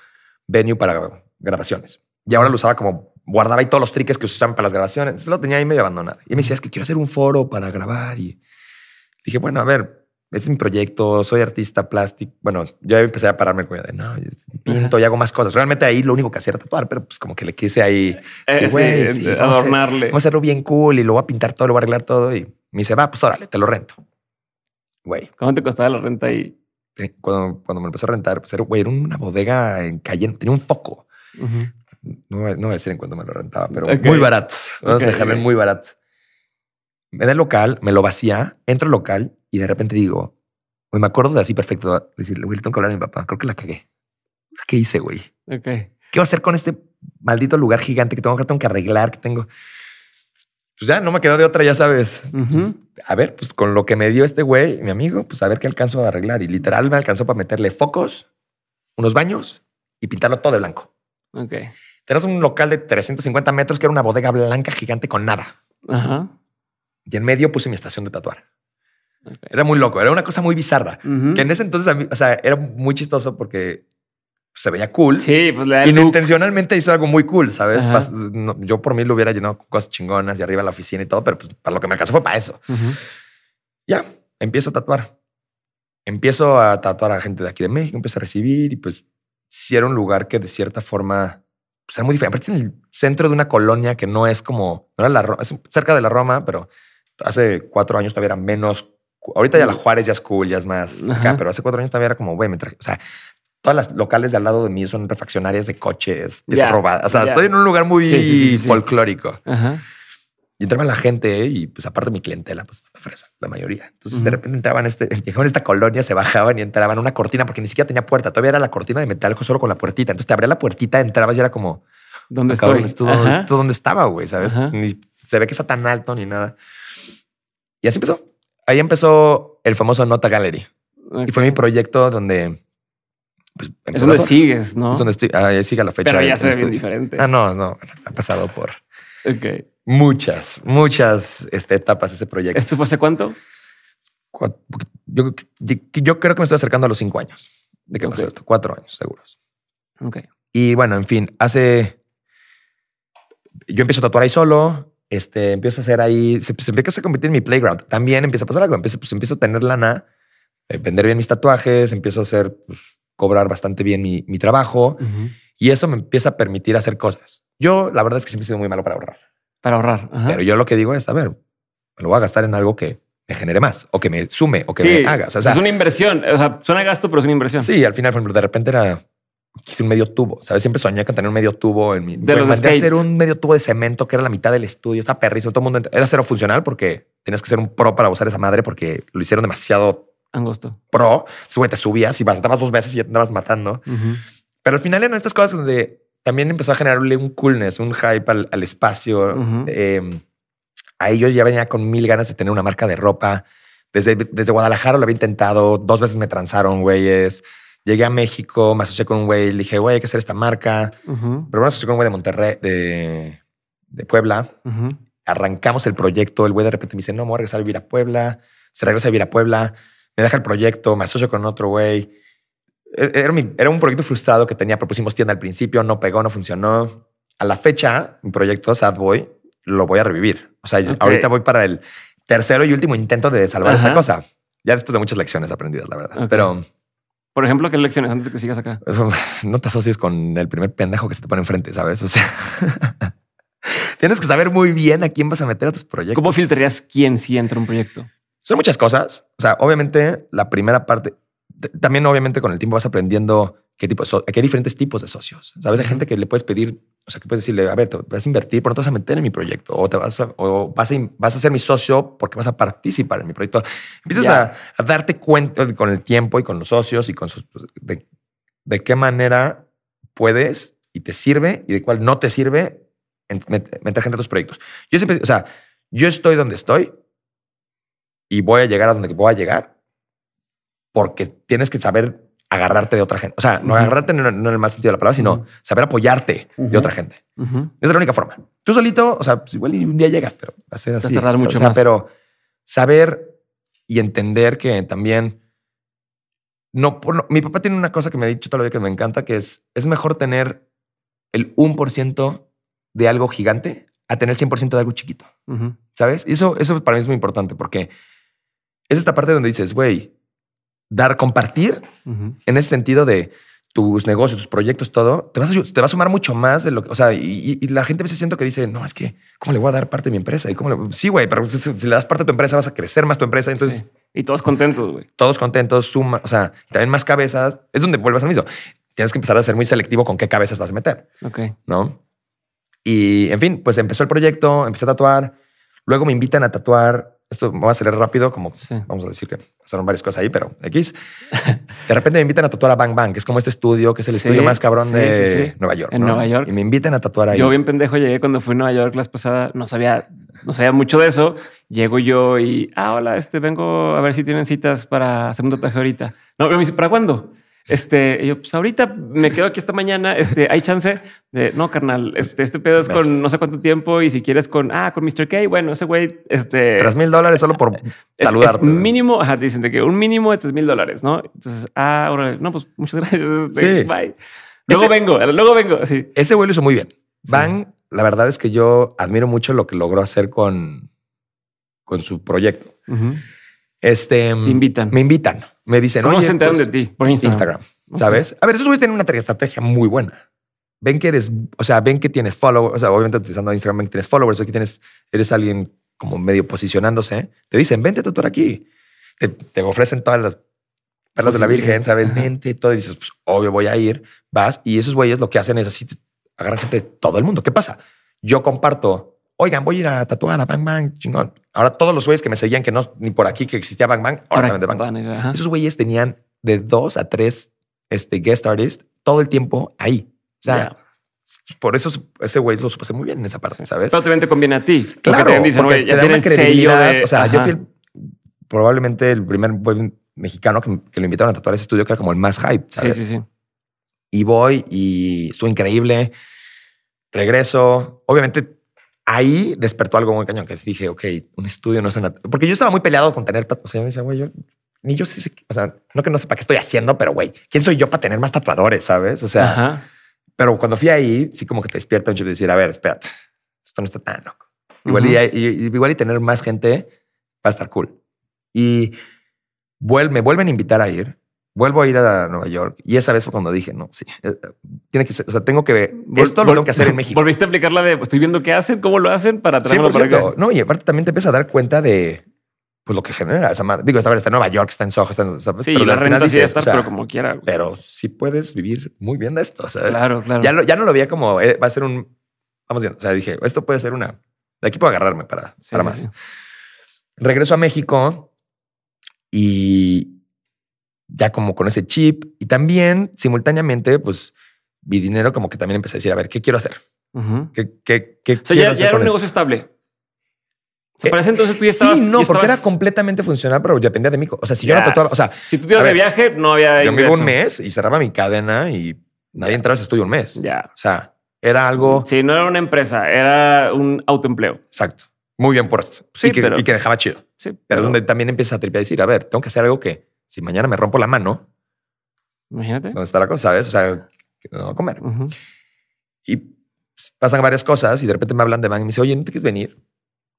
venue para grabaciones y ahora lo usaba como guardaba ahí todos los triques que usaban para las grabaciones. Entonces lo tenía ahí medio abandonado. Y me decía, es que quiero hacer un foro para grabar. Y dije, bueno, a ver, es mi proyecto, soy artista plástico. Bueno, yo empecé a pararme el de, no, este, pinto y hago más cosas. Realmente ahí lo único que hacía era tatuar, pero pues como que le quise ahí eh, sí, eh, eh, adornarle. Vamos a, hacerlo bien cool y lo voy a pintar todo, lo voy a arreglar todo. Y me dice, va, pues órale, te lo rento. Güey. ¿Cómo te costaba la renta ahí? Cuando, cuando me empezó a rentar, pues era, una bodega en calle, tenía un foco. No, no voy a decir en cuánto me lo rentaba, pero muy barato. Vamos a muy barato. Me da el local, me lo vacía, entro al local y de repente digo, me acuerdo de así perfecto, decirle, güey, tengo que hablar a mi papá, creo que la cagué. ¿Qué hice, güey? ¿Qué voy a hacer con este maldito lugar gigante que tengo que, arreglar, que tengo? Pues ya, no me quedó de otra, ya sabes. Pues, a ver, pues con lo que me dio este güey, mi amigo, pues a ver qué alcanzo a arreglar. Y literal me alcanzó para meterle focos, unos baños y pintarlo todo de blanco. Ok. Tenías un local de 350 metros que era una bodega blanca gigante con nada. Y en medio puse mi estación de tatuar. Era muy loco, era una cosa muy bizarra. Que en ese entonces, o sea, era muy chistoso porque se veía cool. Sí, pues Intencionalmente hizo algo muy cool, ¿sabes? yo por mí lo hubiera llenado con cosas chingonas y arriba la oficina y todo, pero pues para lo que me alcanzó fue para eso. Ya, empiezo a tatuar. Empiezo a tatuar a gente de aquí de México, empiezo a recibir y pues si era un lugar que de cierta forma pues muy diferente. Aparte, en el centro de una colonia que no es como, no era la es cerca de la Roma, pero hace cuatro años todavía era menos. Ahorita ya la mm. Juárez ya es cool, ya es más acá, pero hace cuatro años todavía era como, güey, me O sea, todas las locales de al lado de mí son refaccionarias de coches, es robadas. O sea, estoy en un lugar muy folclórico. Ajá. Y entraba la gente ¿eh? y pues aparte mi clientela, pues fresa, la mayoría. Entonces de repente entraban, este, llegaban esta colonia, se bajaban y entraban en una cortina porque ni siquiera tenía puerta. Todavía era la cortina de metal solo con la puertita. Entonces te abría la puertita, entrabas y era como... ¿Dónde estoy? dónde estaba, güey, ¿sabes? Ni se ve que está tan alto ni nada. Y así empezó. Ahí empezó el famoso Nota Gallery. Y fue mi proyecto donde... Pues, es donde sigues, ¿no? Es donde estoy, sigue la fecha. Pero ya se ve bien diferente. Ah, no, no. Ha pasado por... Ok muchas, muchas este, etapas etapas ese proyecto. ¿Esto fue hace cuánto? Yo, creo que me estoy acercando a los cinco años de que pasó esto. Cuatro años, seguros. Ok. Y bueno, en fin, hace... Yo empiezo a tatuar ahí solo, este, empiezo a hacer ahí... Se, se empieza a convertir en mi playground. También empieza a pasar algo. Empiezo, pues, empiezo a tener lana, eh, vender bien mis tatuajes, empiezo a hacer... Pues, cobrar bastante bien mi, trabajo. Y eso me empieza a permitir hacer cosas. Yo, la verdad es que siempre he sido muy malo para ahorrar. Para ahorrar. Pero yo lo que digo es, a ver, me lo voy a gastar en algo que me genere más o que me sume o que me haga. es una inversión. O sea, suena gasto, pero es una inversión. Sí, al final, de repente era un medio tubo. ¿Sabes? Siempre soñé con tener un medio tubo en mi. De hacer un medio tubo de cemento que era la mitad del estudio. Está perrísimo. Todo el mundo era cero funcional porque tenías que ser un pro para usar esa madre porque lo hicieron demasiado angosto. Pro. sube te subías y vas, estabas dos veces y te andabas matando. Pero al final eran estas cosas donde también empezó a generarle un coolness, un hype al, espacio. Em, ahí yo ya venía con mil ganas de tener una marca de ropa. Desde, desde Guadalajara lo había intentado, dos veces me transaron, güeyes. Llegué a México, me asocié con un güey, le dije, güey, hay que hacer esta marca. Pero me asocié con un güey de Monterrey, de, Puebla. Arrancamos el proyecto, el güey de repente me dice, no, me voy a regresar a vivir a Puebla. Se regresa a vivir a Puebla, me deja el proyecto, me asocio con otro güey e, era, era, un proyecto frustrado que tenía, propusimos tienda al principio, no pegó, no funcionó. A la fecha, mi proyecto Sad Boy lo voy a revivir. O sea, ahorita voy para el tercero y último intento de salvar esta cosa. Ya después de muchas lecciones aprendidas, la verdad. Pero... Por ejemplo, ¿qué lecciones antes de que sigas acá? No te asocies con el primer pendejo que se te pone enfrente, ¿sabes? O sea... Tienes que saber muy bien a quién vas a meter a tus proyectos. ¿Cómo filtrarías quién si entra un proyecto? Son muchas cosas. O sea, obviamente la primera parte, también obviamente con el tiempo vas aprendiendo qué tipo que hay diferentes tipos de socios. Sabes, hay gente que le puedes pedir, o sea, que puedes decirle, a ver, te vas a invertir, pero no te vas a meter en mi proyecto o te vas a, o vas a, ser mi socio porque vas a participar en mi proyecto. Empiezas a, darte cuenta con el tiempo y con los socios y con sus, pues, de, qué manera puedes y te sirve y de cuál no te sirve meter, gente a tus proyectos. Yo o sea, yo estoy donde estoy y voy a llegar a donde voy a llegar porque tienes que saber agarrarte de otra gente. O sea, no agarrarte en el mal sentido de la palabra, sino saber apoyarte de otra gente. Es la única forma. Tú solito, o sea, pues igual un día llegas, pero hacer así. mucho más. Pero saber y entender que también no, mi papá tiene una cosa que me ha dicho todavía que me encanta, que es es mejor tener el 1% de algo gigante a tener el 100% de algo chiquito. ¿Sabes? Y eso, eso para mí es muy importante porque es esta parte donde dices, güey, dar, compartir en ese sentido de tus negocios, tus proyectos, todo, te, vas a, va a sumar mucho más de lo que, o sea, y, la gente a veces siento que dice, no, es que, ¿cómo le voy a dar parte de mi empresa? Y sí, güey, pero si, le das parte de tu empresa, vas a crecer más tu empresa. Entonces, y todos contentos, güey. Todos contentos, suma, o sea, también más cabezas. Es donde vuelves al mismo. Tienes que empezar a ser muy selectivo con qué cabezas vas a meter. Ok. ¿No? Y, en fin, pues empezó el proyecto, empecé a tatuar. Luego me invitan a tatuar esto me va a salir rápido, como vamos a decir que pasaron varias cosas ahí, pero X. De repente me invitan a tatuar a Bang Bang, que es como este estudio, que es el estudio más cabrón de Nueva York. En Nueva York. Y me invitan a tatuar ahí. Yo bien pendejo llegué cuando fui a Nueva York las pasada no sabía, no sabía mucho de eso. Llego yo y, ah, hola, este, vengo a ver si tienen citas para hacer un tatuaje ahorita. No, pero me dice, ¿para cuándo? Este, yo, pues ahorita me quedo aquí esta mañana. Este, hay chance de no, carnal. Este, este pedo es con no sé cuánto tiempo y si quieres con, ah, con Mr. K. Bueno, ese güey, este. Tres mil dólares solo por saludar. mínimo, ajá, dicen de que un mínimo de tres mil dólares, no? Entonces, ah, ahora, no, pues muchas gracias. Este, sí. Bye. Luego vengo, luego vengo. Ese güey lo hizo muy bien. Van, la verdad es que yo admiro mucho lo que logró hacer con, con su proyecto. Este. Te invitan. Me invitan me dicen. ¿Cómo se enteraron pues, de ti? Por Instagram. ¿Sabes? A ver, esos güeyes tienen una estrategia muy buena. Ven que eres, o sea, ven que tienes followers, o sea, obviamente utilizando Instagram, ven que tienes followers, ven tienes, eres alguien como medio posicionándose. Te dicen, vente a tatuar aquí. Te, ofrecen todas las perlas de la Virgen, ¿sabes? Vente, todo. Y dices, pues obvio voy a ir, vas. Y esos güeyes lo que hacen es así, agarran gente de todo el mundo. ¿Qué pasa? Yo comparto oigan, voy a ir a tatuar a Bang Bang, chingón. Ahora todos los güeyes que me seguían, que no, ni por aquí que existía Bang Bang, ahora, saben de Bang Bang. Esos güeyes tenían de dos a tres este, guest artists todo el tiempo ahí. O sea, por eso ese güey lo supo hacer muy bien en esa parte, ¿sabes? Totalmente conviene a ti. Claro, porque te, dicen, ya te De... O sea, yo fui probablemente el primer güey mexicano que, lo invitaron a tatuar ese estudio, que era como el más hype, ¿sabes? Sí, sí, sí. Y voy y estuvo increíble. Regreso. Obviamente ahí despertó algo muy cañón que dije, ok, un estudio no es nada... Porque yo estaba muy peleado con tener tatuajes. O sea, me decía, güey, yo ni yo sé, o sea, no que no sepa qué estoy haciendo, pero güey, ¿quién soy yo para tener más tatuadores? Sabes? O sea, pero cuando fui ahí, sí, como que te despierta un chip decía, decir, a ver, espérate, esto no está tan loco. Igual, y, igual y tener más gente va a estar cool. Y me vuelven a invitar a ir vuelvo a ir a Nueva York. Y esa vez fue cuando dije, no, sí, eh, tiene que ser, o sea, tengo que ver, esto lo tengo que hacer en México. Volviste a aplicar la de, pues, estoy viendo qué hacen, cómo lo hacen para traerlo para acá. No, y aparte también te empiezas a dar cuenta de pues, lo que genera esa madre. Digo, esta está en Nueva York, está en Soho, está en... pero y la renta pero como quiera. Pero sí puedes vivir muy bien de esto, Claro, claro. Ya, ya no lo veía como, eh, va a ser un... Vamos viendo, o sea, dije, esto puede ser una... De aquí puedo agarrarme para, para más. Regreso a México y, ya como con ese chip y también simultáneamente, pues mi dinero como que también empecé a decir, a ver, ¿qué quiero hacer? o sea, ya, era un negocio estable. se eh, parece entonces tú ya estabas. Sí, no, porque era completamente funcional, pero dependía de mí. O sea, si yo no tatuaba, o sea, si tú te ibas de viaje, no había. Yo me un mes y cerraba mi cadena y nadie entraba a ese estudio un mes. Ya. O sea, era algo. Sí, no era una empresa, era un autoempleo. Exacto. Muy bien puesto. Sí, y que, y que dejaba chido. Sí. Pero, donde también empiezas a tripear y decir, a ver, tengo que hacer algo que si mañana me rompo la mano, imagínate. ¿Dónde está la cosa? ¿Sabes? O sea, no voy a comer. Y pasan varias cosas y de repente me hablan de Van y me dice, oye, ¿no te quieres venir?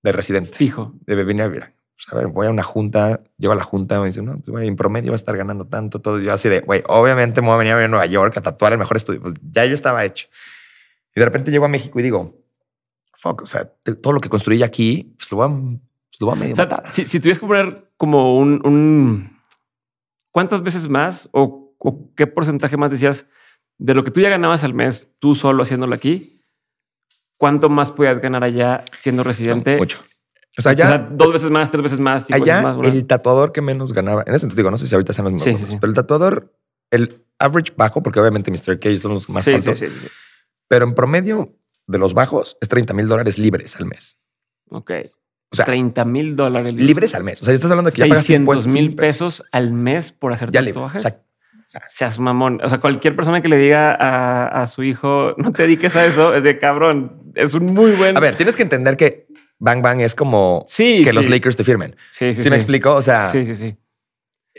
De residente. Fijo. Debe venir a vivir. Pues, a ver, voy a una junta, llego a la junta, me dicen, no, pues, en promedio va a estar ganando tanto, todo. Yo así de, güey, obviamente me voy a venir a, Nueva York a tatuar el mejor estudio. Pues ya yo estaba hecho. Y de repente llego a México y digo, fuck, o sea, todo lo que construí aquí, pues lo voy a, pues, lo a medio o sea, Si, si tuvieras que poner como un, un ¿cuántas veces más o, qué porcentaje más decías de lo que tú ya ganabas al mes, tú solo haciéndolo aquí? ¿Cuánto más podías ganar allá siendo residente? ocho. O sea, ya. dos veces más, tres veces más. allá, más, el tatuador que menos ganaba. En ese sentido, digo, no sé si ahorita sean los mismos. Pero el tatuador, el average bajo, porque obviamente Mr. K son los más altos. Pero en promedio de los bajos es 30 mil dólares libres al mes. Ok. O 30 mil dólares libres. al mes. O sea, estás hablando de que 600 mil pesos al mes por hacer ya tatuajes. O sea, seas mamón. O sea, cualquier persona que le diga a, su hijo, no te dediques a eso, es de cabrón. Es un muy buen. A ver, tienes que entender que Bang Bang es como que los Lakers te firmen. Sí, sí. ¿Sí, me explico? O sea, sí, sí, sí.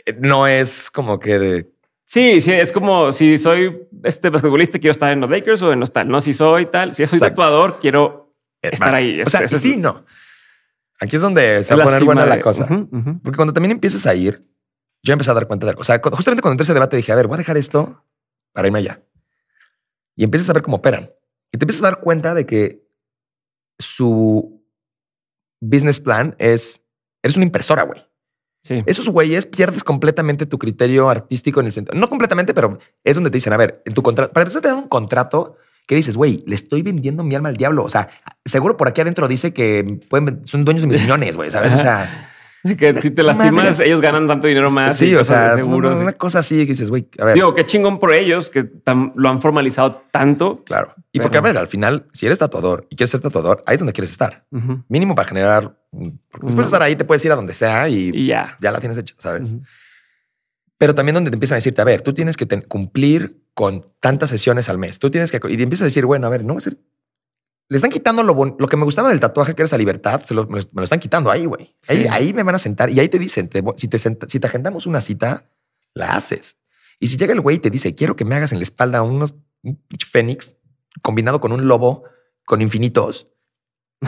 Eh, no es como que de... Sí, sí, es como si soy este basquetbolista, quiero estar en los Lakers o en los tal. No, si soy tal, si soy tatuador, quiero estar ahí. O sea, si sí, no. Aquí es donde se va a poner buena la cosa. Porque cuando también empiezas a ir, yo empecé a dar cuenta de algo. O sea, justamente cuando entré ese debate dije, a ver, voy a dejar esto para irme allá. Y empiezas a ver cómo operan. Y te empiezas a dar cuenta de que su business plan es, eres una impresora, güey. Sí. Esos güeyes pierdes completamente tu criterio artístico en el centro. No completamente, pero es donde te dicen, a ver, en tu para empezar a tener un contrato, ¿Qué dices, güey? Le estoy vendiendo mi alma al diablo. O sea, seguro por aquí adentro dice que son dueños de mis riñones, güey, ¿sabes? O sea. Que si te lastimas, ellos ganan tanto dinero más. Sí, o sea, seguro, Una, una, cosa así que dices, güey, a ver. Digo, qué chingón por ellos que lo han formalizado tanto. Claro. Y porque, a ver, al final, si eres tatuador y quieres ser tatuador, ahí es donde quieres estar. Mínimo para generar. Después estar ahí, te puedes ir a donde sea y, ya. la tienes hecha, ¿sabes? Pero también donde te empiezan a decirte, a ver, tú tienes que cumplir con tantas sesiones al mes. Tú tienes que... Y empiezas a decir, bueno, a ver, no va a ser... Le están quitando lo, que me gustaba del tatuaje, que era esa libertad, se lo, me, lo, están quitando ahí, güey. Ahí, me van a sentar y ahí te dicen, si, te si te agendamos una cita, la haces. Y si llega el güey y te dice, quiero que me hagas en la espalda unos, un fénix combinado con un lobo con infinitos,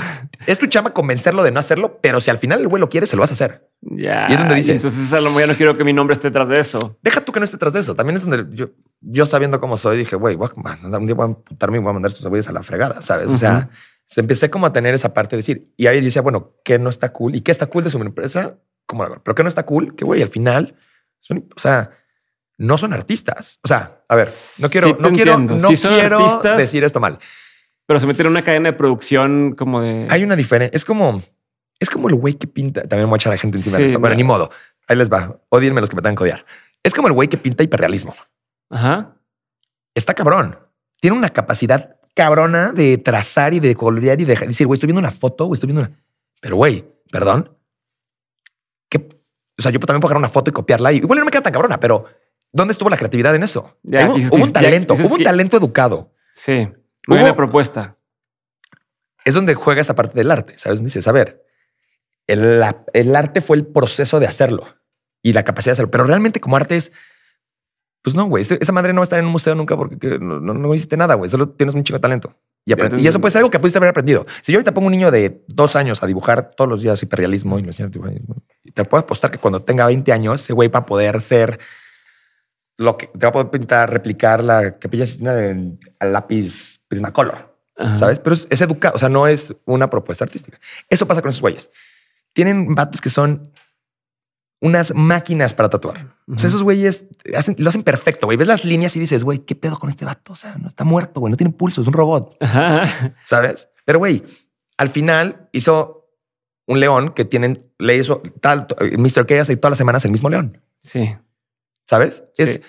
es tu chama convencerlo de no hacerlo, pero si al final el güey lo quiere, se lo vas a hacer. Ya. Y es donde dice. Entonces, no quiero que mi nombre esté tras de eso. Deja tú que no esté tras de eso. También es donde yo, yo sabiendo cómo soy, dije, güey, un día voy a amputarme y voy a mandar a estos güeyes a la fregada, ¿sabes? O sea, se empecé como a tener esa parte de decir. Y ahí yo decía, bueno, ¿qué no está cool? ¿Y qué está cool de su empresa? ¿Cómo Pero ¿qué no está cool? Que, güey, al final, son, o sea, no son artistas. O sea, a ver, no quiero, no quiero, no quiero decir esto mal. Pero se meten en una cadena de producción como de. Hay una diferencia. Es como. Es como el güey que pinta. También voy a echar a la gente encima de esto. Bueno, ni modo. Ahí les va. Odíenme los que me tengan que odiar. Es como el güey que pinta hiperrealismo. Ajá. Está cabrón. Tiene una capacidad cabrona de trazar y de colorear y de decir, güey, estoy viendo una foto, güey, estoy viendo una. Pero, güey, perdón. O sea, yo también puedo agarrar una foto y copiarla. Y, igual no me queda tan cabrona, pero ¿dónde estuvo la creatividad en eso? hubo, un talento, hubo un talento educado. Sí. No una propuesta. Es donde juega esta parte del arte, ¿sabes? Dices, a ver, el, el arte fue el proceso de hacerlo y la capacidad de hacerlo, pero realmente como arte es, pues no, güey, este, esa madre no va a estar en un museo nunca porque no, hiciste nada, güey, solo tienes un chico de talento. Y, y, eso puede ser algo que pudiste haber aprendido. Si yo ahorita pongo un niño de dos años a dibujar todos los días hiperrealismo y te puedo apostar que cuando tenga 20 años, ese güey va a poder ser lo que te va a poder pintar, replicar la capilla Sistina de, lápiz Prismacolor, ¿sabes? Pero es, educado, o sea, no es una propuesta artística. Eso pasa con esos güeyes. Tienen vatos que son unas máquinas para tatuar. o sea, esos güeyes lo hacen perfecto, güey. Ves las líneas y dices, güey, ¿qué pedo con este vato? O sea, no está muerto, güey, no tiene pulso, es un robot. ¿Sabes? Pero, güey, al final hizo un león que tienen, le hizo tal, eh, Mr. K hace todas las semanas el mismo león. Sí. ¿Sabes? Es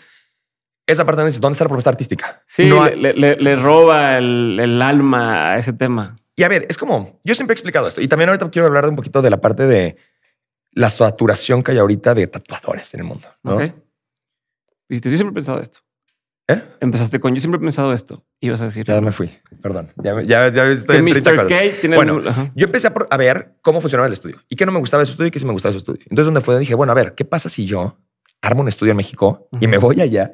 esa parte donde dice ¿dónde está la propuesta artística? Sí, le, roba el, el, alma a ese tema. Y a ver, es como, yo siempre he explicado esto, y también ahorita quiero hablar de un poquito de la parte de la saturación que hay ahorita de tatuadores en el mundo. Viste, yo siempre he pensado esto. ¿Eh? Empezaste con yo siempre he pensado esto. Ibas a decir. Ya me fui, perdón. Ya, ya, estoy en 30 cosas. Tiene bueno, yo empecé a, ver cómo funcionaba el estudio y qué no me gustaba de su estudio y qué sí me gustaba de su estudio. Entonces, donde fue, dije, bueno, a ver, ¿qué pasa si yo armo un estudio en México y me voy allá.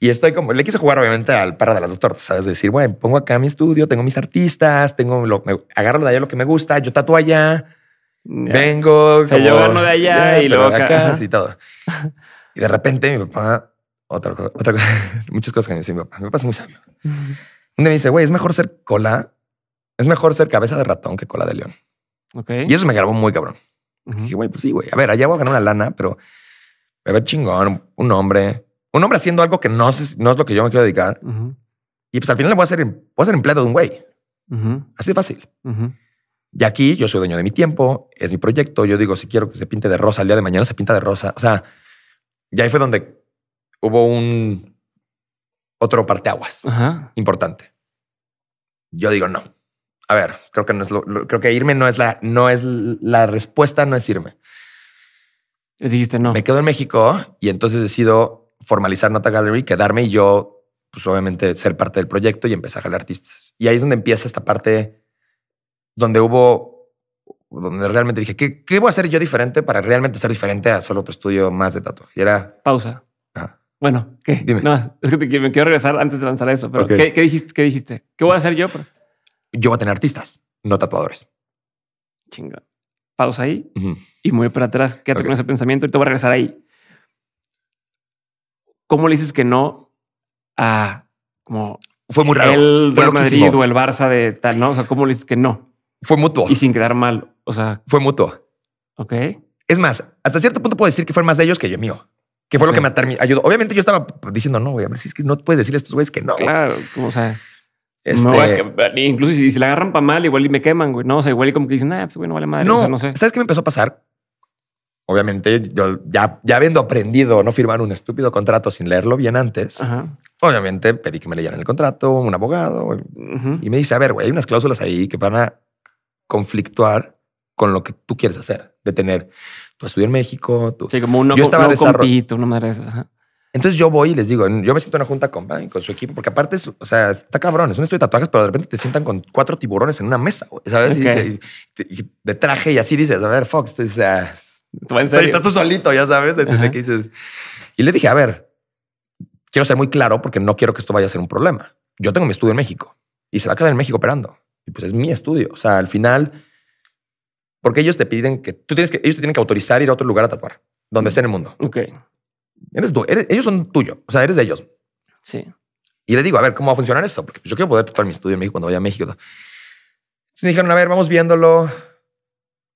Y estoy como, le quise jugar obviamente al para de las dos tortas, ¿sabes? Decir, bueno, pongo acá mi estudio, tengo mis artistas, tengo lo, agarro de allá lo que me gusta, yo tatuo allá, vengo. Se sea, de allá y luego acá. y todo. Y de repente mi papá, otra cosa, muchas cosas que me dice mi papá, mi papá es muy sabio. me dice, güey, es mejor ser cola, es mejor ser cabeza de ratón que cola de león. Y eso me grabó muy cabrón. Dije, güey, pues sí, güey, a ver, allá voy a ganar una lana, pero a haber chingón, un hombre, un hombre haciendo algo que no, es, no es lo que yo me quiero dedicar. Y pues al final le voy a hacer, em, voy ser empleado de un güey. Así de fácil. Y aquí yo soy dueño de mi tiempo, es mi proyecto. Yo digo, si quiero que se pinte de rosa el día de mañana, se pinta de rosa. O sea, y ahí fue donde hubo un otro parteaguas importante. Yo digo, no. A ver, creo que no es creo que irme no es la, no es la respuesta, no es irme dijiste no. Me quedo en México y entonces decido formalizar Nota Gallery, quedarme y yo, pues obviamente, ser parte del proyecto y empezar a jalar artistas. Y ahí es donde empieza esta parte donde hubo, donde realmente dije, ¿qué, qué voy a hacer yo diferente para realmente ser diferente a solo otro estudio más de tatuaje? Y era. Pausa. Bueno, ¿qué? Dime. No, es que te, me quiero regresar antes de lanzar eso, pero ¿qué, dijiste, ¿qué dijiste? ¿Qué voy a hacer yo? Yo voy a tener artistas, no tatuadores. Chingón pausa ahí y mueve para atrás, quédate con ese pensamiento y te voy a regresar ahí. ¿Cómo le dices que no a como fue muy raro. El Real Madrid o el Barça de tal, ¿no? O sea, ¿cómo le dices que no? Fue mutuo. Y sin quedar mal. O sea. Fue mutuo. Ok. Es más, hasta cierto punto puedo decir que fue más de ellos que yo mío. Que fue lo que me ayudó. Obviamente yo estaba diciendo, no, güey, a ver si es que no puedes decirle a estos güeyes que no. Claro, como, o sea. Este, incluso si, la agarran para mal, igual y me queman, güey. No, o sea, igual y como que dicen, ah, pues, güey, no vale madre. No, no sé. ¿Sabes qué me empezó a pasar? Obviamente, yo ya, ya habiendo aprendido no firmar un estúpido contrato sin leerlo bien antes, obviamente pedí que me leyeran el contrato, un abogado, y me dice, a ver, güey, hay unas cláusulas ahí que van a conflictuar con lo que tú quieres hacer, de tener tu estudio en México, tu... Sí, como yo estaba no compito, una madre entonces yo voy y les digo, yo me siento en una junta con con su equipo, porque aparte, o sea, está cabrón, es un estudio de tatuajes, pero de repente te sientan con cuatro tiburones en una mesa, ¿sabes? Y, de traje y así dices, a ver, Fox, tú dices, estás tú solito, ya sabes, dices. Y le dije, a ver, quiero ser muy claro porque no quiero que esto vaya a ser un problema. Yo tengo mi estudio en México y se va a quedar en México operando. Y pues es mi estudio. O sea, al final, porque ellos te piden que tú tienes que, ellos te tienen que autorizar ir a otro lugar a tatuar, donde mm. esté en el mundo. Ok. Eres tú, ellos son tuyos, o sea, eres de ellos. Sí. Y le digo, a ver, ¿cómo va a funcionar eso? Porque pues, yo quiero poder tratar mi estudio en México cuando vaya a México. Entonces me dijeron, a ver, vamos viéndolo.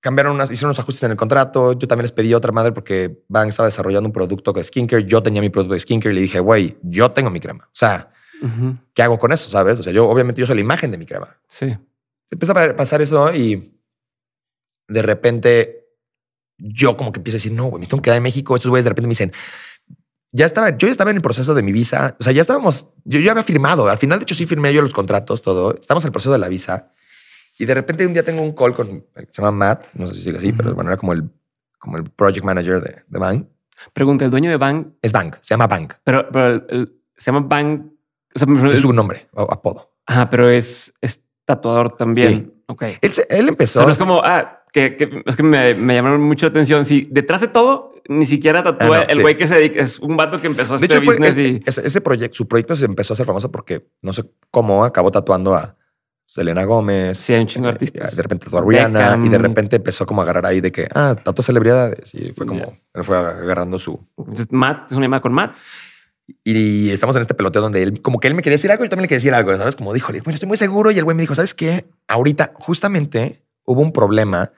Cambiaron unas, hicieron unos ajustes en el contrato. Yo también les pedí otra madre porque van estaba desarrollando un producto de skincare. Yo tenía mi producto de skincare y le dije, güey, yo tengo mi crema. O sea, ¿qué hago con eso? Sabes? O sea, yo obviamente yo soy la imagen de mi crema. Sí. Se empieza a pasar eso y de repente yo como que empiezo a decir, no, güey, me tengo que quedar en México. Estos güeyes de repente me dicen, ya estaba, yo ya estaba en el proceso de mi visa. O sea, ya estábamos, yo ya había firmado. Al final, de hecho, sí firmé yo los contratos, todo. Estamos en el proceso de la visa. Y de repente un día tengo un call con, se llama Matt, no sé si sigue así, pero bueno, era como el, como el project manager de, de Bank. Pregunta, ¿el dueño de Bank? Es Bank, se llama Bank. Pero, pero se llama Bank. es su nombre, o apodo. Ah, pero es, es tatuador también. Sí. Él, empezó. Pero es como, ah, es que me, llamaron mucho la atención. Si detrás de todo, ni siquiera ah, tatúa el güey que se dedica, es un vato que empezó a hacer business y... Ese, proyecto, su proyecto se empezó a hacer famoso porque no sé cómo acabó tatuando a Selena Gómez. Sí, un chingo de De repente tatuó a Rihanna y de repente empezó como a agarrar ahí de que, ah, tatuó celebridades. Y fue como, él fue agarrando su... Matt, es un tema con Matt y estamos en este peloteo donde él, como que él me quería decir algo, yo también le quería decir algo, ¿sabes? Como dijo, bueno, estoy muy seguro. Y el güey me dijo, ¿sabes que Ahorita, justamente, hubo un problema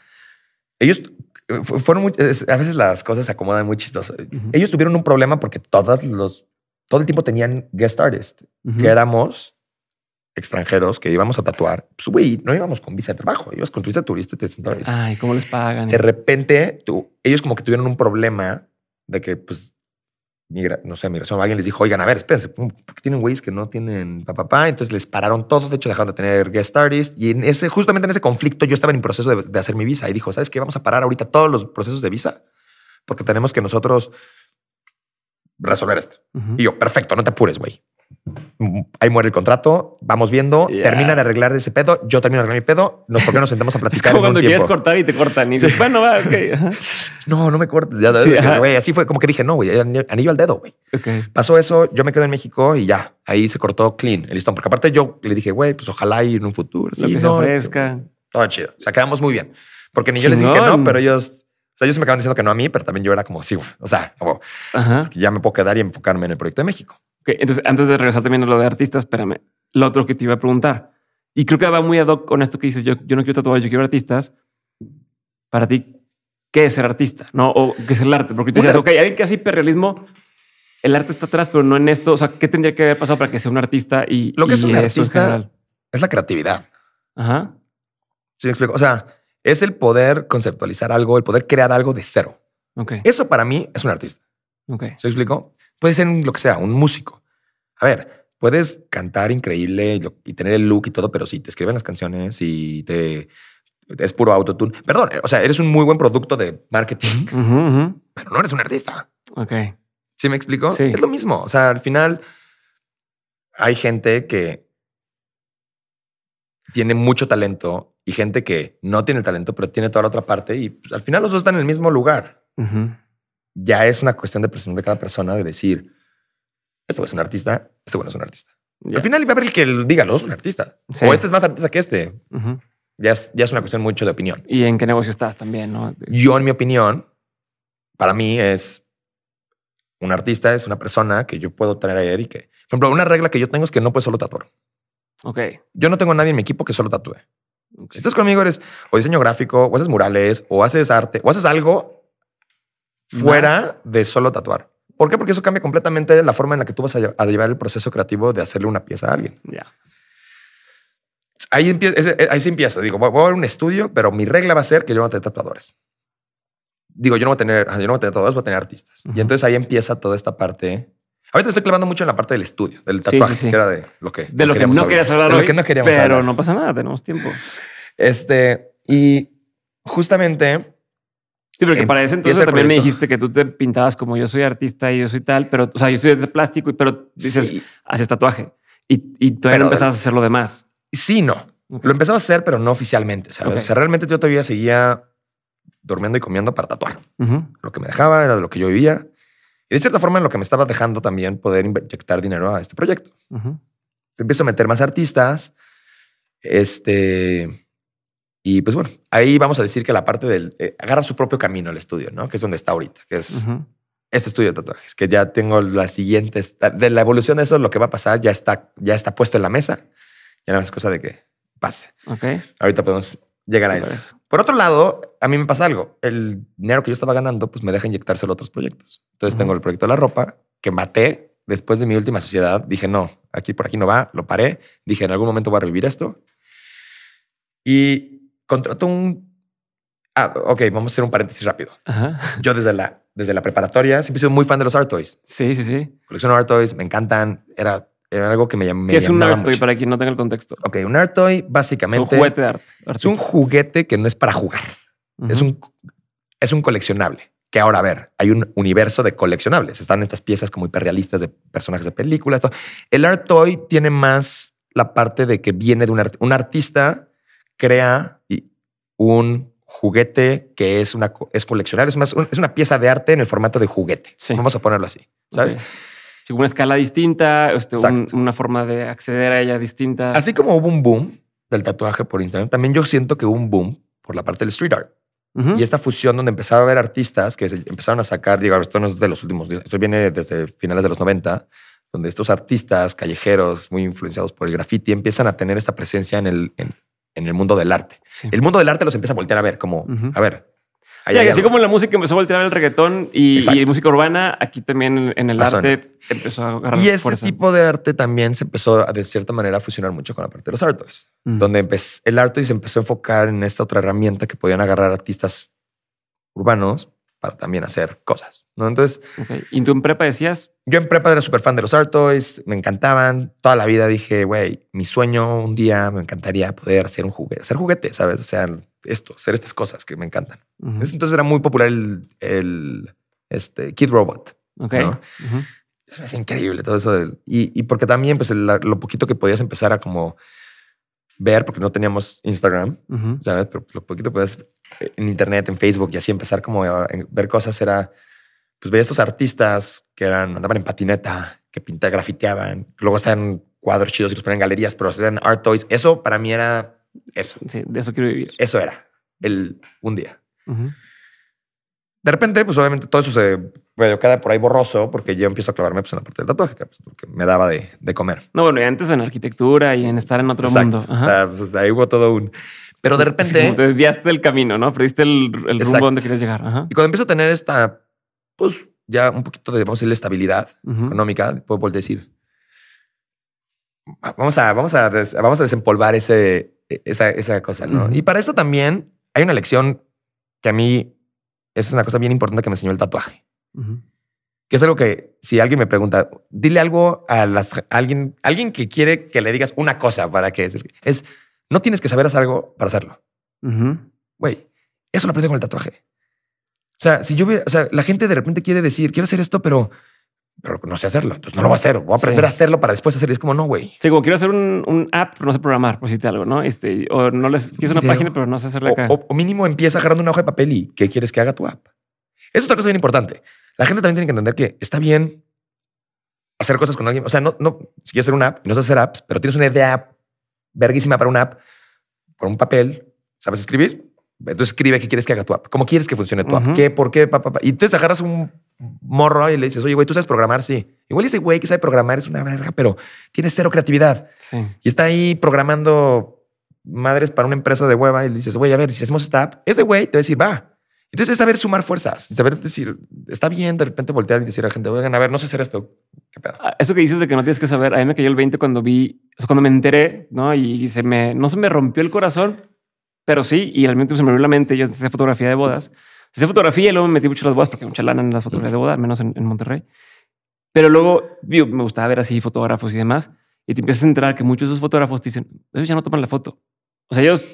ellos eh, fueron a veces las cosas se acomodan muy chistoso. Ellos tuvieron un problema porque todas los, todo el tiempo tenían guest artists, que éramos extranjeros que íbamos a tatuar. Pues, güey, no íbamos con visa de trabajo, ibas con tu visa de turista y te Ay, ¿cómo les pagan? De repente, tú, ellos como que tuvieron un problema de que, pues, no sé, migración, alguien les dijo, oigan, a ver, espérense, porque tienen güeyes que no tienen papá, Entonces les pararon todo. De hecho, dejaron de tener guest artists. Y en ese, justamente en ese conflicto, yo estaba en proceso de, hacer mi visa y dijo, ¿sabes qué? Vamos a parar ahorita todos los procesos de visa porque tenemos que nosotros resolver esto. Y yo, perfecto, no te apures, güey ahí muere el contrato, vamos viendo, terminan de arreglar ese pedo, yo termino de arreglar mi pedo, nos, porque nos sentamos a platicar? cuando quieres cortar y te cortan y bueno, va, no, no me cortes. así fue como que dije, no, güey, anillo al dedo, Pasó eso, yo me quedo en México y ya, ahí se cortó clean el listón, porque aparte yo le dije, güey, pues ojalá y en un futuro. no, Todo chido, o sea, quedamos muy bien, porque ni yo les dije que no, pero ellos... ellos me acaban diciendo que no a mí, pero también yo era como, sí, O sea, ya me puedo quedar y enfocarme en el proyecto de México. Ok, entonces, antes de regresar también a lo de artistas, espérame. Lo otro que te iba a preguntar, y creo que va muy ad hoc con esto que dices, yo, yo no quiero tatuajes, yo quiero artistas. Para ti, ¿qué es ser artista? ¿No? ¿O qué es el arte? Porque te dices, ok, alguien que hace hiperrealismo, el arte está atrás, pero no en esto. O sea, ¿qué tendría que haber pasado para que sea un artista? Y lo que es un artista es la creatividad. Ajá. Sí, me explico. O sea, es el poder conceptualizar algo, el poder crear algo de cero. Okay. Eso para mí es un artista. Okay. ¿Se explicó Puedes ser lo que sea, un músico. A ver, puedes cantar increíble y, tener el look y todo, pero si te escriben las canciones y te es puro autotune. Perdón, eh, o sea, eres un muy buen producto de marketing, pero no eres un artista. Ok. ¿Sí me explico? Es lo mismo. O sea, al final hay gente que tiene mucho talento y gente que no tiene el talento, pero tiene toda la otra parte y pues, al final los dos están en el mismo lugar ya es una cuestión de presión de cada persona de decir, este es un artista, este bueno es un artista. Al final va a haber el que diga, los dos un O este es más artista que este. ya, es, ya es una cuestión mucho de opinión. ¿Y en qué negocio estás también? ¿no? Yo, en mi opinión, para mí es un artista, es una persona que yo puedo traer y que... Por ejemplo, una regla que yo tengo es que no puedo solo tatuar. Ok. Yo no tengo nadie en mi equipo que solo tatúe. Si estás conmigo, eres o diseño gráfico, o haces murales, o haces arte, o haces algo fuera de solo tatuar. ¿Por qué? Porque eso cambia completamente la forma en la que tú vas a, llevar el proceso creativo de hacerle una pieza a alguien. Ya. Ahí, empieza, eh, ahí empieza. Digo, voy a ver un estudio, pero mi regla va a ser que yo no tengo tatuadores. Digo, yo no voy a tener, ah, yo no voy a tener tatuadores, voy a tener artistas. Y entonces ahí empieza toda esta parte. Ahorita estoy clavando mucho en la parte del estudio, del tatuaje, que era de lo que. De lo que no querías hablar. no queríamos pero no pasa nada, tenemos tiempo. Este, y justamente Sí, porque para ese entonces también me dijiste que tú te pintabas como yo soy artista y yo soy tal, pero, o sea, yo soy de plástico, pero dices, haces tatuaje. Y, y todavía no empezabas a hacer lo demás. Sí, no. Lo empezaba a hacer, pero no oficialmente. O sea, realmente yo todavía seguía durmiendo y comiendo para tatuar. Lo que me dejaba era de lo que yo vivía. Y de cierta forma, en lo que me estaba dejando también poder inyectar dinero a este proyecto. Empiezo a meter más artistas. Este y pues bueno, ahí vamos a decir que la parte del eh, agarra su propio camino el estudio, ¿no? Que es donde está ahorita, que es este estudio de tatuajes, que ya tengo las siguientes de la evolución de eso, lo que va a pasar ya está, ya está puesto en la mesa. Ya más es cosa de que pase. Ok. Ahorita podemos llegar a eso. Por otro lado, a mí me pasa algo. El dinero que yo estaba ganando, pues me deja inyectárselo a otros proyectos. Entonces tengo el proyecto de la ropa que maté después de mi última sociedad. Dije, no, aquí por aquí no va, lo paré. Dije, en algún momento voy a revivir esto. Y contrató un... Ah, ok, vamos a hacer un paréntesis rápido. Yo desde la, desde la preparatoria siempre he sido muy fan de los Art Toys. Sí, sí, sí. Colecciono Art Toys, me encantan. Era, era algo que me, me ¿Qué es un Art Toy para quien no tenga el contexto? Ok, un Art Toy básicamente... Es un juguete de arte. Es un juguete que no es para jugar. es, un, es un coleccionable que ahora, a ver, hay un universo de coleccionables. Están estas piezas como hiperrealistas de personajes de películas. El art toy tiene más la parte de que viene de un artista crea un juguete que es una es coleccionable, es una, es una pieza de arte en el formato de juguete. Sí. Vamos a ponerlo así, ¿sabes? una escala distinta, este, una forma de acceder a ella distinta. Así como hubo un boom del tatuaje por Instagram, también yo siento que hubo un boom por la parte del street art. Y esta fusión donde empezaron a ver artistas que empezaron a sacar, digo, esto no es de los últimos, esto viene desde finales de los 90, donde estos artistas callejeros muy influenciados por el graffiti empiezan a tener esta presencia en el, en el mundo del arte. El mundo del arte los empieza a voltear a ver, como, a ver. así como la música empezó a voltear el reggaetón y, música urbana, aquí también en el arte empezó a agarrar. Y ese tipo de arte también se empezó de cierta manera a fusionar mucho con la parte de los artois, donde el y se empezó a enfocar en esta otra herramienta que podían agarrar artistas urbanos para también hacer cosas, ¿no? Entonces... ¿Y tú en prepa decías? Yo en prepa era súper fan de los Art Toys, me encantaban. Toda la vida dije, güey, mi sueño un día me encantaría poder hacer un juguete, hacer juguetes, ¿sabes? O sea, esto, hacer estas cosas que me encantan. Entonces era muy popular el, este, Kid Robot. Ok. es increíble todo eso. y, porque también, pues, lo poquito que podías empezar a como ver, porque no teníamos Instagram, ¿sabes? Pero pues, lo poquito podías en internet, en Facebook y así empezar como a eh, ver cosas era, pues veía estos artistas que eran, andaban en patineta, que pintaban, grafiteaban, luego estaban cuadros chidos y los ponían en galerías, pero hacían art toys. Eso para mí era eso. Sí, de eso quiero vivir. Eso era el un día. De repente, pues obviamente todo eso se quedó queda por ahí borroso porque yo empiezo a clavarme pues, en la parte del tatuaje, pues, que, me daba de, de, comer. No, bueno, y antes en arquitectura y en estar en otro mundo. O sea, pues, ahí hubo todo un... Pero de repente. desviaste del camino, ¿no? Perdiste el, rumbo donde querías llegar. Y cuando empiezo a tener esta, pues ya un poquito de, vamos a estabilidad económica, puedo decir. Vamos a, vamos a, vamos a desempolvar ese, e, esa, esa cosa, ¿no? Y para esto también hay una lección que a mí es una cosa bien importante que me enseñó el tatuaje. Que es algo que si alguien me pregunta, dile algo a, las, alguien, alguien que quiere que le digas una cosa para que es no tienes que saber hacer algo para hacerlo. Güey, eso lo aprendí con el tatuaje. O sea, si yo veo, o sea, la gente de repente quiere decir, quiero hacer esto, pero, pero no sé hacerlo. Entonces no lo voy a hacer. Voy a aprender a hacerlo para después hacerlo. Es como, no, güey. Sí, como quiero hacer un, app, pero no sé programar, por decirte algo, ¿no? Este, o no les quiero una página, pero no sé hacerla acá. O, mínimo empieza agarrando una hoja de papel y ¿qué quieres que haga tu app? Es otra cosa bien importante. La gente también tiene que entender que está bien hacer cosas con alguien. O sea, no, no, si quieres hacer una app y no sé hacer apps, pero tienes una idea verguísima para una app, por un papel, ¿sabes escribir? Entonces escribe qué quieres que haga tu app, cómo quieres que funcione tu app, qué, por qué, papá. Y entonces agarras un morro y le dices, oye, güey, tú sabes programar, sí. Igual ese güey que sabe programar es una verga, pero tiene cero creatividad. Y está ahí programando madres para una empresa de hueva y le dices, güey, a ver, si hacemos esta app, ese güey te va a decir, va, entonces es saber sumar fuerzas, saber decir, está bien de repente voltear y decir a la gente, oigan, a ver, no sé hacer esto. ¿Qué pedo? Ah, eso que dices de que no tienes que saber, a mí me cayó el 20 cuando vi, o sea, cuando me enteré, ¿no? Y se me, no se me rompió el corazón, pero sí, y realmente se me volvió la mente. Yo hice fotografía de bodas. Hice fotografía y luego me metí mucho en las bodas porque mucha lana en las fotografías de bodas, menos en, Monterrey. Pero luego me gustaba ver así fotógrafos y demás. Y te empiezas a enterar que muchos de esos fotógrafos te dicen, ellos ya no toman la foto. O sea, ellos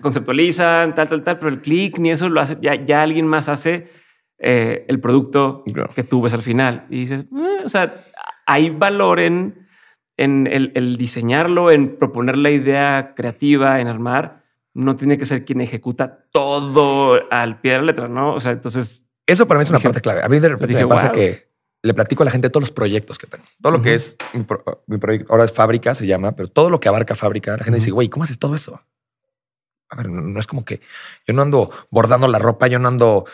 conceptualizan, tal, tal, tal, pero el clic ni eso lo hace, ya, alguien más hace eh, el producto que tú ves al final. Y dices, mm", o sea, hay valor en, el, diseñarlo, en proponer la idea creativa, en armar. No tiene que ser quien ejecuta todo al pie de la letra, ¿no? O sea, entonces... Eso para mí es una parte clave. A mí de repente pasa que le platico a la gente todos los proyectos que tengo. Todo lo que es mi, proyecto, ahora es fábrica, se llama, pero todo lo que abarca fábrica, la gente dice, güey, ¿cómo haces todo eso? a ver, no es como que yo no ando bordando la ropa, yo no ando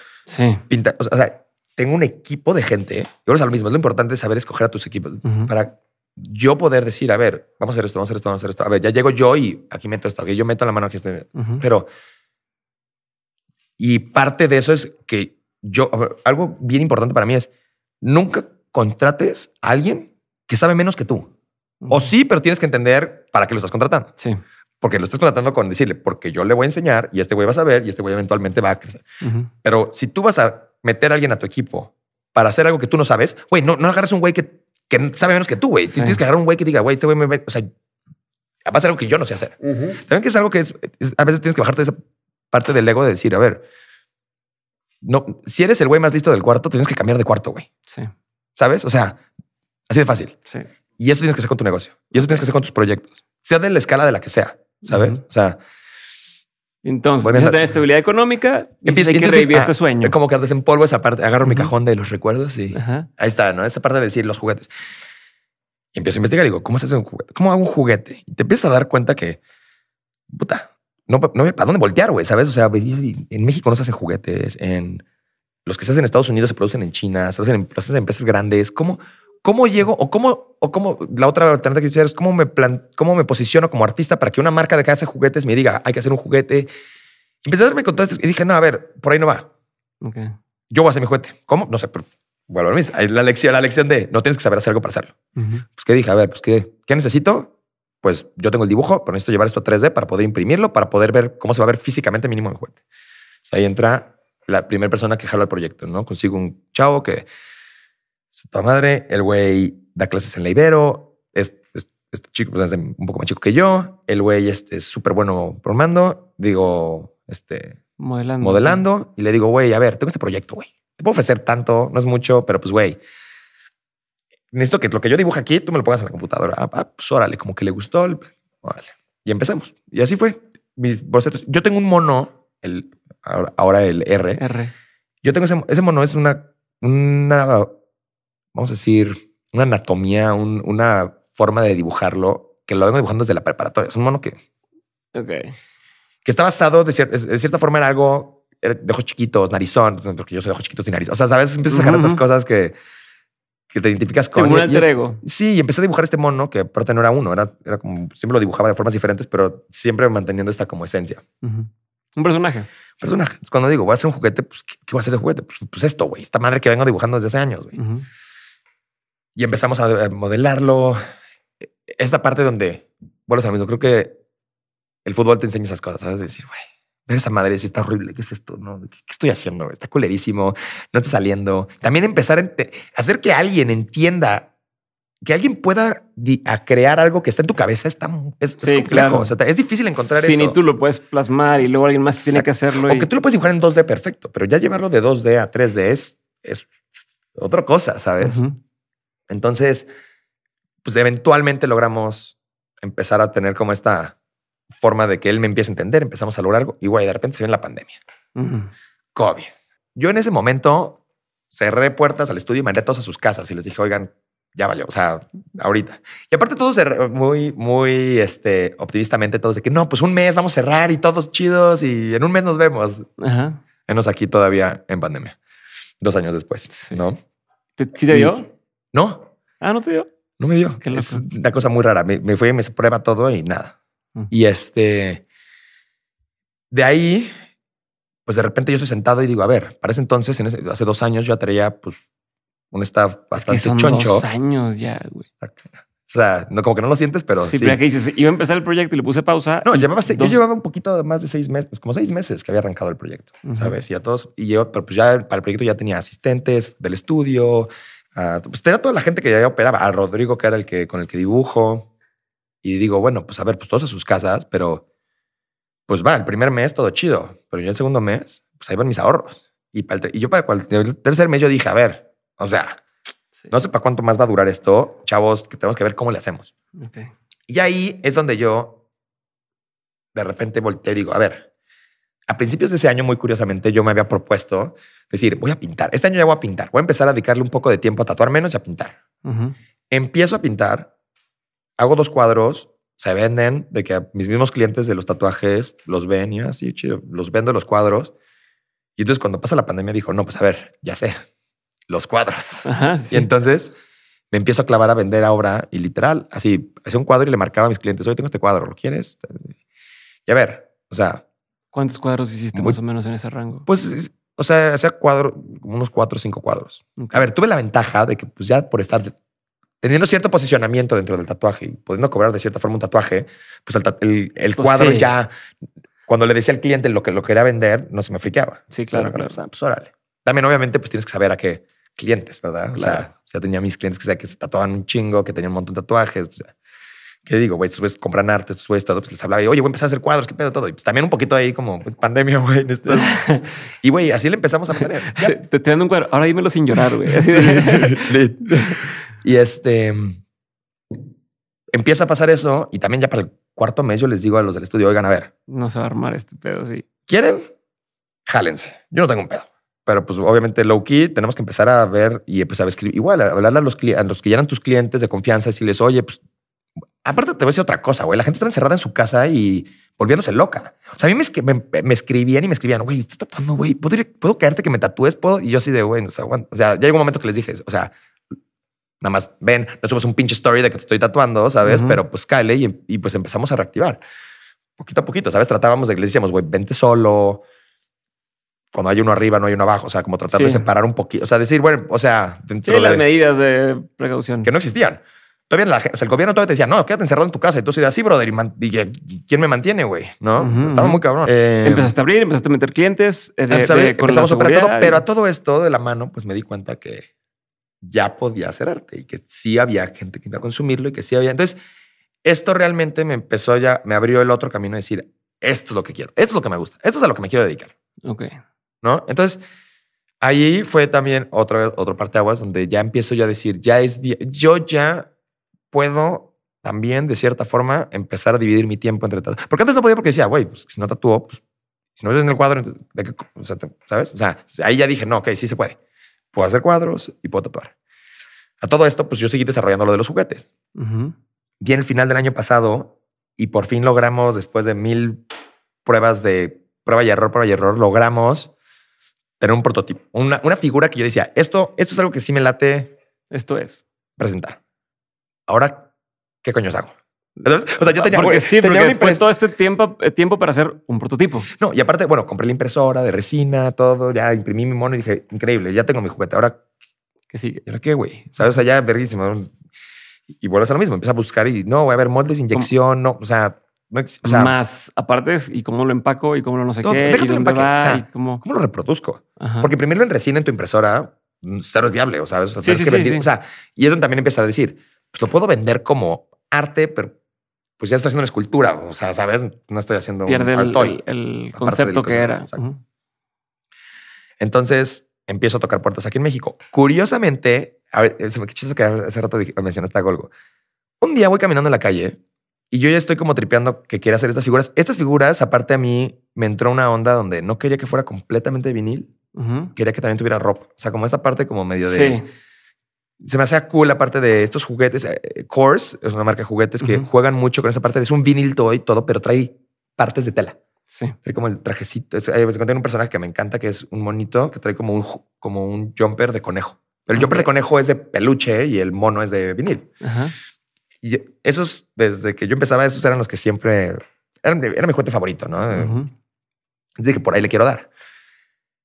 pintando. O sea, tengo un equipo de gente. ¿eh? Yo creo que lo mismo. Lo importante es saber escoger a tus equipos para yo poder decir, a ver, vamos a hacer esto, vamos a hacer esto, vamos a hacer esto. A ver, ya llego yo y aquí meto esto, que yo meto la mano, aquí Pero. Y parte de eso es que yo, algo bien importante para mí es nunca contrates a alguien que sabe menos que tú. O sí, pero tienes que entender para qué lo estás contratando. Sí porque lo estás contratando con decirle, porque yo le voy a enseñar y este güey va a saber y este güey eventualmente va a crecer. Pero si tú vas a meter a alguien a tu equipo para hacer algo que tú no sabes, güey, no, no agarres un güey que, sabe menos que tú, güey. Tienes que agarrar un güey que diga, güey, este güey me... O sea, va a ser algo que yo no sé hacer. También que es algo que a veces tienes que bajarte de esa parte del ego de decir, a ver, no, si eres el güey más listo del cuarto, tienes que cambiar de cuarto, güey. Sí. ¿Sabes? O sea, así de fácil. Sí. Y eso tienes que hacer con tu negocio. Y eso tienes que hacer con tus proyectos. Sea de la escala de la que sea. ¿sabes? O sea... Entonces, bueno, estabilidad económica empieza a revivir ah, este sueño. Como que desempolvo esa parte, agarro mi cajón de los recuerdos y ahí está, ¿no? Esa parte de decir los juguetes. Y empiezo a investigar y digo, ¿cómo se hace un juguete? ¿Cómo hago un juguete? Y te empiezas a dar cuenta que, puta, no, no a dónde voltear, güey, ¿sabes? O sea, en México no se hacen juguetes, en los que se hacen en Estados Unidos se producen en China, se hacen en empresas grandes. ¿Cómo, ¿Cómo llego o cómo, o cómo la otra alternativa que quisiera es cómo me, cómo me posiciono como artista para que una marca de casa hace juguetes me diga hay que hacer un juguete? Empecé a darme con todo esto y dije, no, a ver, por ahí no va. Yo voy a hacer mi juguete. ¿Cómo? No sé, pero bueno, la lección, la lección de no tienes que saber hacer algo para hacerlo. Pues que dije, a ver, pues ¿qué, qué necesito? Pues yo tengo el dibujo, pero necesito llevar esto a 3D para poder imprimirlo, para poder ver cómo se va a ver físicamente mínimo el juguete. O pues, sea, ahí entra la primera persona que jala el proyecto, ¿no? Consigo un chavo que toda madre. El güey da clases en la Ibero. Es, este chico pues, es un poco más chico que yo. El güey este, es súper bueno formando Digo, este. Modelando. Modelando. Y le digo, güey, a ver, tengo este proyecto, güey. Te puedo ofrecer tanto, no es mucho, pero pues, güey. Necesito que lo que yo dibujo aquí, tú me lo pongas en la computadora. Ah, ah pues órale, como que le gustó. Y empezamos. Y así fue. Mis bocetos. Yo tengo un mono, el, ahora el R. R. Yo tengo ese, mono, es una vamos a decir, una anatomía, una forma de dibujarlo, que lo vengo dibujando desde la preparatoria. Es un mono que... Que está basado, de, cierta forma, era algo de ojos chiquitos, narizón, porque yo soy de ojos chiquitos y nariz. O sea, a veces empiezas a sacar estas cosas que, que te identificas con. un sí, y empecé a dibujar este mono, que aparte no era uno, era, era como, siempre lo dibujaba de formas diferentes, pero siempre manteniendo esta como esencia. Un personaje. Un personaje. cuando digo, voy a hacer un juguete, pues, ¿qué, voy a hacer de juguete? Pues, pues, esto, güey, esta madre que vengo dibujando desde hace años, güey y empezamos a modelarlo. Esta parte donde vuelves lo mismo, creo que el fútbol te enseña esas cosas, ¿sabes? decir, güey, ver esa madre, si está horrible, ¿qué es esto? No, ¿qué, estoy haciendo? Está culerísimo, no está saliendo. También empezar a hacer que alguien entienda, que alguien pueda crear algo que está en tu cabeza, está, es, es complejo. Claro. es difícil encontrar eso. Sí, tú lo puedes plasmar y luego alguien más tiene que hacerlo. Aunque tú lo puedes dibujar en 2D perfecto, pero ya llevarlo de 2D a 3D es, es otra cosa, ¿sabes? Entonces, pues eventualmente logramos empezar a tener como esta forma de que él me empiece a entender, empezamos a lograr algo y güey, de repente se viene la pandemia. COVID. Yo en ese momento cerré puertas al estudio y mandé a todos a sus casas y les dije, oigan, ya valió, o sea, ahorita. Y aparte todos muy, muy este, optimistamente, todos de que no, pues un mes vamos a cerrar y todos chidos y en un mes nos vemos. Ajá. Enos aquí todavía en pandemia, dos años después, ¿no? ¿Sí te yo? No. Ah, no te dio. No me dio. Es una cosa muy rara. Me, me y me prueba todo y nada. Mm. Y este. De ahí, pues de repente yo estoy sentado y digo, a ver, para ese entonces, hace dos años, yo traía pues un staff bastante es que son Dos años ya, güey. O sea, no, como que no lo sientes, pero sí. sí. Pero que dices, iba a empezar el proyecto y le puse pausa. No, llevaba, yo llevaba un poquito más de seis meses, pues, como seis meses que había arrancado el proyecto, ¿sabes? Y a todos, y yo, pero pues ya para el proyecto ya tenía asistentes del estudio, a, pues tenía toda la gente que ya operaba, a Rodrigo, que era el que con el que dibujo. Y digo, bueno, pues a ver, pues todos a sus casas, pero pues va, el primer mes todo chido, pero yo el segundo mes, pues ahí van mis ahorros. Y, yo para el tercer mes yo dije, a ver, o sea, no sé para cuánto más va a durar esto, chavos, que tenemos que ver cómo le hacemos. Y ahí es donde yo de repente volteé y digo, a ver, a principios de ese año, muy curiosamente, yo me había propuesto decir, voy a pintar. Este año ya voy a pintar. Voy a empezar a dedicarle un poco de tiempo a tatuar menos y a pintar. Empiezo a pintar, hago dos cuadros, se venden, de que a mis mismos clientes de los tatuajes los ven y así, ah, chido, los vendo los cuadros. Y entonces cuando pasa la pandemia dijo, no, pues a ver, ya sé, los cuadros. Y entonces me empiezo a clavar a vender ahora y literal, así, hacía un cuadro y le marcaba a mis clientes, hoy tengo este cuadro, ¿lo quieres? Y a ver, o sea... ¿Cuántos cuadros hiciste más o menos en ese rango? Pues o sea, hacía cuadro, unos cuatro o cinco cuadros. A ver, tuve la ventaja de que, pues ya por estar teniendo cierto posicionamiento dentro del tatuaje y pudiendo cobrar de cierta forma un tatuaje, pues el, pues cuadro ya, cuando le decía al cliente lo que lo quería vender, no se me friqueaba. Sí, claro. O sea, Pues, órale. También, obviamente, pues tienes que saber a qué clientes, ¿verdad? O sea, tenía mis clientes que, que se tatuaban un chingo, que tenían un montón de tatuajes. Pues, que digo, güey, estos güeyes compran arte, estos güeyes todo, pues les hablaba y, oye, voy a empezar a hacer cuadros, qué pedo todo. Y pues también un poquito ahí como pues, pandemia, güey. Este... y güey, así le empezamos a poner. Te, estoy dando un cuadro, ahora dímelo sin llorar, güey. y este empieza a pasar eso y también ya para el cuarto mes yo les digo a los del estudio, oigan, a ver. No se va a armar este pedo, sí. ¿Quieren? Jálense. Yo no tengo un pedo. Pero pues obviamente low key tenemos que empezar a ver y empezar pues, a escribir. Igual, a hablarle a los, los que ya eran tus clientes de confianza, decirles, oye, pues Aparte, te voy a decir otra cosa, güey. La gente está encerrada en su casa y volviéndose loca. O sea, a mí me, escribían y me escribían, güey, estás tatuando, güey. ¿Puedo, ¿Puedo caerte que me tatúes? ¿Puedo? Y yo así de, güey, no se O sea, ya llegó un momento que les dije, o sea, nada más ven, no subes un pinche story de que te estoy tatuando, ¿sabes? Pero pues cáele y, pues empezamos a reactivar. Poquito a poquito, ¿sabes? Tratábamos de que les decíamos, güey, vente solo. Cuando hay uno arriba, no hay uno abajo. O sea, como tratar de separar un poquito. O sea, decir, bueno, o sea, dentro de las medidas de precaución que no existían. Todavía el gobierno todavía te decía, no, quédate encerrado en tu casa. Y tú decías, sí, brother, y, ¿quién me mantiene, güey? ¿No? estaba muy cabrón. Eh, empezaste a abrir, empezaste a meter clientes. Eh, empezamos a operar todo, pero a todo esto de la mano, pues me di cuenta que ya podía hacer arte y que sí había gente que iba a consumirlo y que sí había. Entonces, esto realmente me empezó ya, me abrió el otro camino de decir, esto es lo que quiero, esto es lo que me gusta, esto es a lo que me quiero dedicar. Ok. ¿No? Entonces, ahí fue también otra, otra parte de aguas donde ya empiezo yo a decir, ya es, yo ya puedo también, de cierta forma, empezar a dividir mi tiempo entre tatuajes. Porque antes no podía porque decía, güey, pues, si no tatuó, pues, si no ves en el cuadro, ¿sabes? O sea, ahí ya dije, no, ok, sí se puede. Puedo hacer cuadros y puedo tatuar. A todo esto, pues yo seguí desarrollando lo de los juguetes. Uh Bien, el final del año pasado y por fin logramos, después de mil pruebas de prueba y error, prueba y error, logramos tener un prototipo, una, una figura que yo decía, esto, esto es algo que sí me late. Esto es. Presentar ahora, ¿qué os hago? O sea, yo tenía, tenía todo este tiempo, eh, tiempo para hacer un prototipo. No, y aparte, bueno, compré la impresora de resina, todo, ya imprimí mi mono y dije, increíble, ya tengo mi juguete. Ahora, ¿qué sigue? qué, güey? ¿Sabes? O sea, ya verguísimo. Y vuelves a lo mismo, empiezas a buscar y no, voy a ver moldes, inyección, no, o sea, más aparte y cómo lo empaco y cómo lo no sé qué y cómo... lo reproduzco. Porque primero en resina en tu impresora mm, cero es viable, O sea, sí, sí, que sí, o sea, y eso también empieza a decir, pues lo puedo vender como arte, pero pues ya estoy haciendo una escultura. O sea, sabes, no estoy haciendo un el, toy, el, concepto que era. Entonces empiezo a tocar puertas aquí en México. Curiosamente, a ver, eh, se me que hace rato mencionaste a Golgo. Un día voy caminando en la calle y yo ya estoy como tripeando que quiero hacer estas figuras. Estas figuras, aparte a mí, me entró una onda donde no quería que fuera completamente vinil. Quería que también tuviera ropa. O sea, como esta parte como medio de... Sí se me hace cool la parte de estos juguetes. Eh, eh, Coors es una marca de juguetes que juegan mucho con esa parte. Es un vinil toy todo, pero trae partes de tela. Sí. Trae como el trajecito. Es, eh, pues, un personaje que me encanta, que es un monito que trae como un, como un jumper de conejo. Pero el jumper de conejo es de peluche y el mono es de vinil. Y esos, desde que yo empezaba, esos eran los que siempre... Eran, era mi juguete favorito, ¿no? Así que por ahí le quiero dar.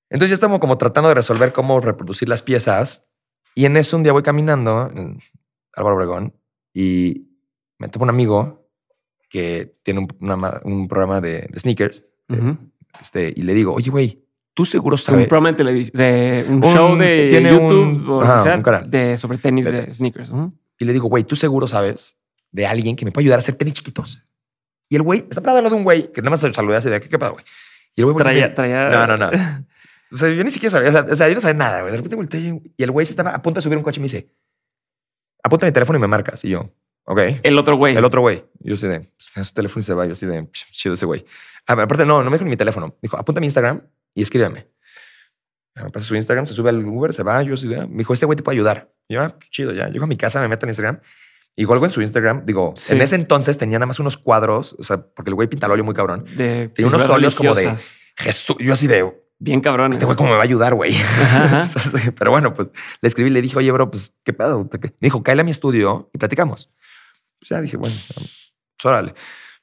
Entonces ya estamos como tratando de resolver cómo reproducir las piezas y en eso un día voy caminando, en Álvaro Obregón, y me topo un amigo que tiene un, programa de, sneakers. Eh, este, y le digo, oye, güey, tú seguro sabes. Un programa de un, un, show de YouTube o un canal. De, sobre tenis de, sneakers. Y le digo, güey, tú seguro sabes de alguien que me puede ayudar a hacer tenis chiquitos. Y el güey, está hablando de un güey que nada más saludé hace de, ¿qué, qué pasa, güey? Y el güey traía, traía... No, no, no. O sea, yo ni siquiera sabía, o sea, yo no sabía nada, güey. De repente volteé y el güey se estaba a punto de subir un coche y me dice, apunta mi teléfono y me marcas. Y yo, ok. El otro güey. El otro güey. Yo así de, pues, su teléfono y se va. Yo así de, chido ese güey. Ah, aparte, no, no me dijo ni mi teléfono. Dijo, apunta mi Instagram y escríbeme. Me ah, pasa su Instagram, se sube al Uber, se va. Yo así de, ah, me dijo, este güey te puede ayudar. Y yo, pues, chido, ya. Llego a mi casa, me meto en Instagram. Y algo en su Instagram, digo, en ese entonces tenía nada más unos cuadros, o sea, porque el güey pinta el muy cabrón. tenía unos óleos como de Jesús. Yo así de, bien cabrón. Este güey, ¿cómo me va a ayudar, güey? Pero bueno, pues le escribí, le dije, oye, bro, pues qué pedo. Me dijo, cállale a mi estudio y platicamos. Pues, ya dije, bueno, pues,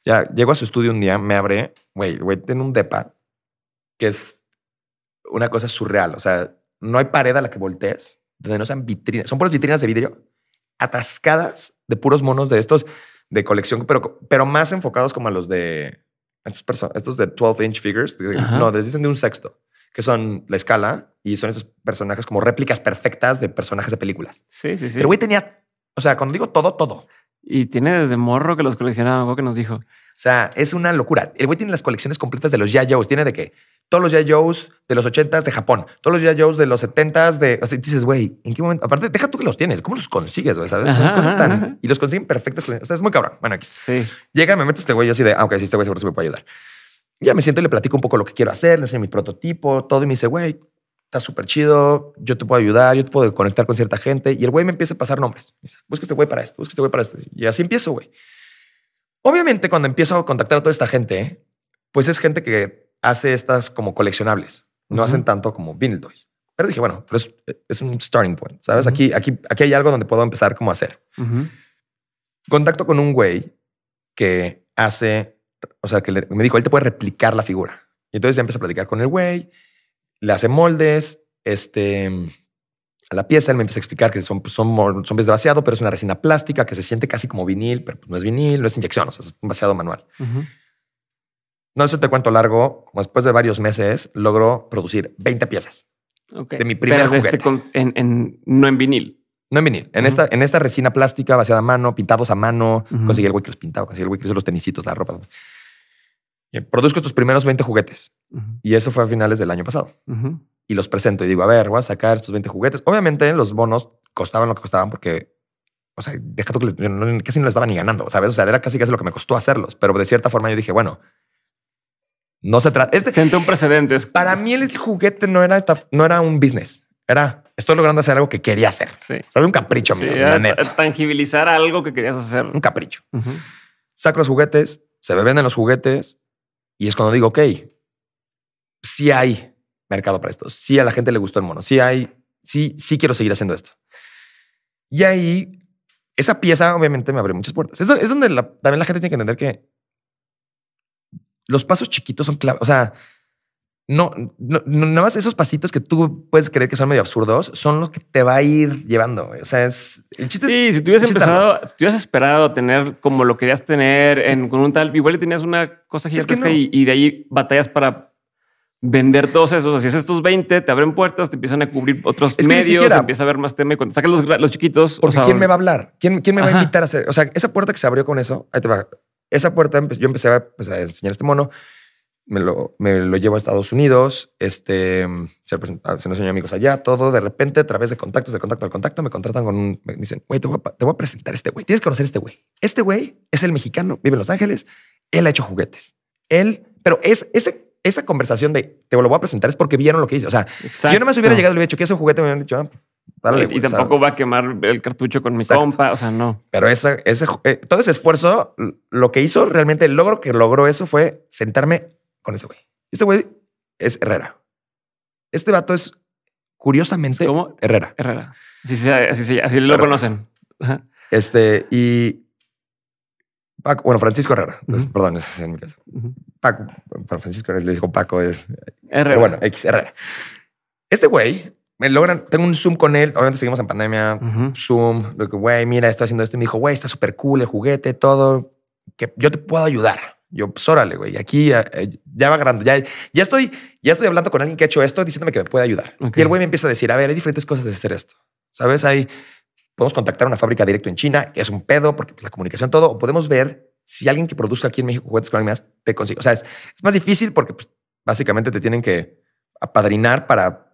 Ya llego a su estudio un día, me abre, güey, güey, tiene un depa que es una cosa surreal. O sea, no hay pared a la que voltees donde no sean vitrinas, son puras vitrinas de vidrio atascadas de puros monos de estos de colección, pero, pero más enfocados como a los de estos, estos de 12 inch figures. No, les dicen de un sexto que son La Escala y son esos personajes como réplicas perfectas de personajes de películas. Sí, sí, sí. Pero güey tenía, o sea, cuando digo todo, todo. Y tiene desde morro que los coleccionaba, algo que nos dijo. O sea, es una locura. El güey tiene las colecciones completas de los ya Tiene de qué? Todos los ya de los 80s de Japón, todos los ya de los 70s de. O dices, güey, ¿en qué momento? Aparte, deja tú que los tienes. ¿Cómo los consigues, güey? ¿Sabes? Y los consiguen perfectas. O sea, es muy cabrón. Bueno, aquí. Sí. Llega, me meto este güey, así de, ah, sí, este güey seguro se me puede ayudar ya me siento y le platico un poco lo que quiero hacer, le enseño mi prototipo, todo. Y me dice, güey, está súper chido, yo te puedo ayudar, yo te puedo conectar con cierta gente. Y el güey me empieza a pasar nombres. busca este güey para esto, busca este güey para esto. Y así empiezo, güey. Obviamente, cuando empiezo a contactar a toda esta gente, pues es gente que hace estas como coleccionables. No hacen tanto como vinyl toys. Pero dije, bueno, pero pues, eh, es, un starting point, ¿sabes? aquí, aquí, aquí hay algo donde puedo empezar como a hacer. Contacto con un güey que hace o sea, que me dijo él te puede replicar la figura. Y entonces ya empieza a platicar con el güey, le hace moldes, este, a la pieza, él me empieza a explicar que son, pues, son, son de vaciado, pero es una resina plástica que se siente casi como vinil, pero pues, no es vinil, no es inyección, o sea, es un vaciado manual. No sé te cuento largo, como después de varios meses logró producir 20 piezas de mi primer este juguete. en, no en vinil. No en vinil. En, esta, en esta resina plástica vaciada a mano, pintados a mano. Conseguí el güey que los pintaba, conseguí el güey que hizo los tenisitos, la ropa. Eh, produzco estos primeros 20 juguetes. Y eso fue a finales del año pasado. Y los presento y digo, a ver, voy a sacar estos 20 juguetes. Obviamente los bonos costaban lo que costaban porque, o sea, deja que casi no les estaban ni ganando, O sea, era casi casi lo que me costó hacerlos. Pero de cierta forma yo dije, bueno, no se trata. Este, Siente un precedente. Para mí el juguete no era, no era un business. Era estoy logrando hacer algo que quería hacer. Sí. Un capricho, mío, Tangibilizar algo que querías hacer. Un capricho. Saco los juguetes, se me venden los juguetes y es cuando digo, ok, sí hay mercado para esto, sí a la gente le gustó el mono, sí hay, sí, sí quiero seguir haciendo esto. Y ahí, esa pieza obviamente me abre muchas puertas. es donde también la gente tiene que entender que los pasos chiquitos son clave. O sea, no, no, nada más esos pasitos que tú puedes creer que son medio absurdos son los que te va a ir llevando. O sea, es el chiste. Sí, si tú hubieses empezado, si tú hubieras esperado tener como lo querías tener en, con un tal, igual le tenías una cosa gigantesca y, de ahí batallas para vender todos esos. O si es estos 20, te abren puertas, te empiezan a cubrir otros medios, empieza a ver más tema y cuando sacas los, chiquitos. Porque ¿quién me va a hablar? ¿Quién, quién me va a invitar a hacer? O sea, esa puerta que se abrió con eso, ahí te va. Esa puerta pues, yo empecé a, pues, a enseñar este mono me lo, me lo llevo a Estados Unidos, este, se, se nos enseñó amigos allá, todo. De repente, a través de contactos, de contacto al contacto, me contratan con un. Me dicen, güey, te, voy a presentar a este güey. Tienes que conocer a este güey. Este güey es el mexicano, vive en Los Ángeles. Él ha hecho juguetes. Él, pero es ese esa conversación de te lo voy a presentar es porque vieron lo que hice. O sea, si yo no me hubiera llegado y le hubiera dicho que es un juguete, me hubieran dicho, ah, Y, tampoco va a quemar el cartucho con mi compa. O sea, no. Pero ese, eh, todo ese esfuerzo, lo que hizo realmente, el logro que logró eso fue sentarme con ese güey. Este güey es Herrera. Este vato es curiosamente ¿Cómo? Herrera. Herrera. Sí, sí, así, sí, así lo conocen. Este, y Paco, bueno, Francisco Herrera, perdón, es en mi caso. Francisco Herrera le dijo Paco, es Herrera. bueno, X Herrera. Este güey, me logran, tengo un Zoom con él, obviamente seguimos en pandemia, Zoom, lo que, güey, mira, estoy haciendo esto, y me dijo, güey, está súper cool el juguete, todo, que yo te puedo ayudar. Yo, pues órale, güey, aquí ya eh, va agarrando, ya, ya, estoy, ya estoy hablando con alguien que ha hecho esto, diciéndome que me puede ayudar. Y el güey me empieza a decir, a ver, hay diferentes cosas de hacer esto. ¿Sabes? Hay, podemos contactar una fábrica directo en China, que es un pedo, porque pues, la comunicación todo, o podemos ver si alguien que produzca aquí en México juguetes con más te consigue. O sea, es, más difícil porque pues, básicamente te tienen que apadrinar para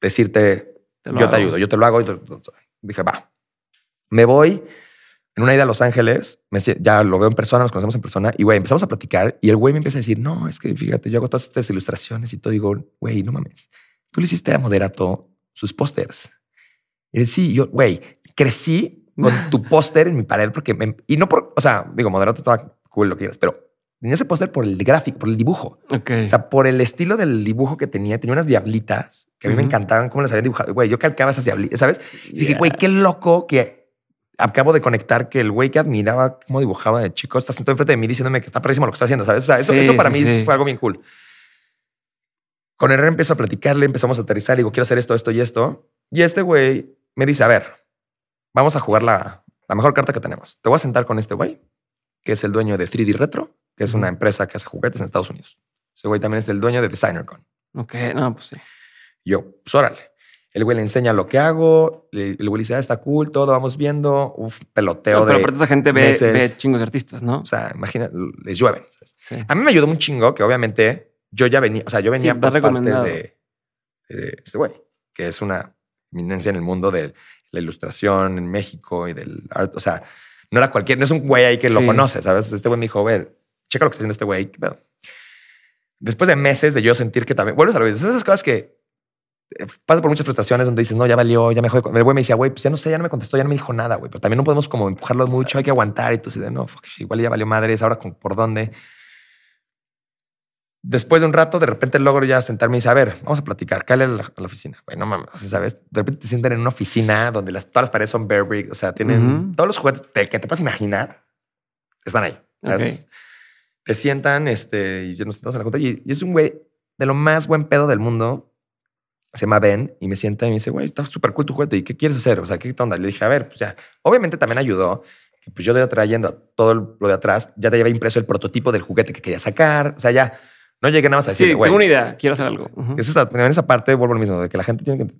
decirte, te yo te ayudo, yo te lo hago. Y pues, dije, va, me voy en una ida a Los Ángeles, me, ya lo veo en persona, nos conocemos en persona y güey, empezamos a platicar y el güey me empieza a decir, no, es que fíjate, yo hago todas estas ilustraciones y todo. Digo, güey, no mames, tú le hiciste a Moderato sus pósters. Y él, sí, yo, güey, crecí con tu póster en mi pared porque, y no por, o sea, digo, Moderato estaba cool lo que quieras, pero tenía ese póster por el gráfico, por el dibujo. O sea, por el estilo del dibujo que tenía. Tenía unas diablitas que a mí me encantaban cómo las habían dibujado. Güey, yo calcaba esas diablitas, ¿sabes? Y dije, güey, qué loco que acabo de conectar que el güey que admiraba cómo dibujaba de chico está sentado enfrente de mí diciéndome que está parísimo lo que está haciendo, ¿sabes? eso, para mí fue algo bien cool. Con él empiezo a platicarle, empezamos a aterrizar, digo, quiero hacer esto, esto y esto. Y este güey me dice, a ver, vamos a jugar la, la mejor carta que tenemos. Te voy a sentar con este güey, que es el dueño de 3D Retro, que es una empresa que hace juguetes en Estados Unidos. Ese güey también es el dueño de DesignerCon. Ok, no, pues sí. Yo, pues el güey le enseña lo que hago, el güey dice, ah, está cool, todo, vamos viendo, uf, peloteo. de pero aparte esa gente ve, ve, chingos artistas, ¿no? O sea, imagina, les llueven. A mí me ayudó un chingo que obviamente yo ya venía, o sea, yo venía por parte de, este güey, que es una eminencia en el mundo de la ilustración en México y del arte. O sea, no era cualquier, no es un güey ahí que lo conoce, ¿sabes? Este güey me dijo, ver, checa lo que está haciendo este güey. Después de meses de yo sentir que también, vuelves a lo esas cosas que pasa por muchas frustraciones donde dices, no, ya valió, ya me jode. El güey me decía, güey, pues ya no sé, ya no me contestó, ya no me dijo nada, güey. Pero también no podemos como empujarlo mucho, hay que aguantar. Y tú dices, no, igual ya valió madres, ahora por dónde. Después de un rato, de repente logro ya sentarme y dice, a ver, vamos a platicar, cállate a la, oficina. no mames, ¿sabes? De repente te sientan en una oficina donde las, todas las paredes son bear o sea, tienen todos los juguetes que te puedas imaginar, están ahí. Te sientan, este, en la y es un güey de lo más buen pedo del mundo se llama Ben, y me sienta y me dice, güey, está súper cool tu juguete, ¿y qué quieres hacer? O sea, ¿qué onda? Le dije, a ver, pues ya, obviamente también ayudó, que pues yo le iba trayendo todo lo de atrás, ya te había impreso el prototipo del juguete que quería sacar, o sea, ya, no llegué nada más a decir, güey. Sí, tengo una idea, quiero hacer algo. en esa parte vuelvo lo mismo, de que la gente tiene que,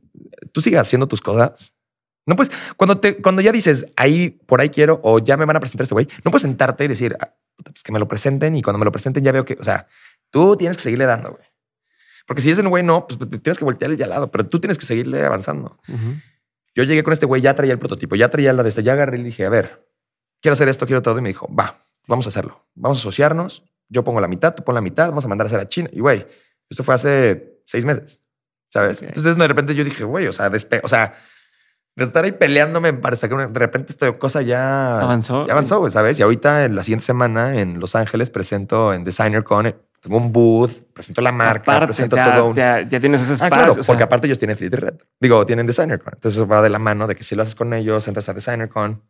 tú sigas haciendo tus cosas. No pues cuando, te, cuando ya dices, ahí, por ahí quiero, o ya me van a presentar este güey, no puedes sentarte y decir, ah, pues que me lo presenten y cuando me lo presenten ya veo que, o sea, tú tienes que seguirle dando, güey. Porque si ese güey no, pues, pues tienes que voltear el lado, pero tú tienes que seguirle avanzando. Yo llegué con este güey, ya traía el prototipo, ya traía la de este, ya agarré y dije, a ver, quiero hacer esto, quiero todo. Y me dijo, va, vamos a hacerlo. Vamos a asociarnos. Yo pongo la mitad, tú pon la mitad, vamos a mandar a hacer a China. Y güey, esto fue hace seis meses, ¿sabes? Entonces de repente yo dije, güey, o sea, o sea, de estar ahí peleándome para sacar una, de repente esta cosa ya avanzó, ya avanzó, ¿sabes? Y ahorita en la siguiente semana en Los Ángeles presento en Designer Con tengo un booth, presento la marca, presento todo. Ya, tienes ese ah, espacio. claro, porque aparte ellos tienen 3 Red. Digo, tienen DesignerCon. Entonces va de la mano de que si lo haces con ellos, entras a DesignerCon.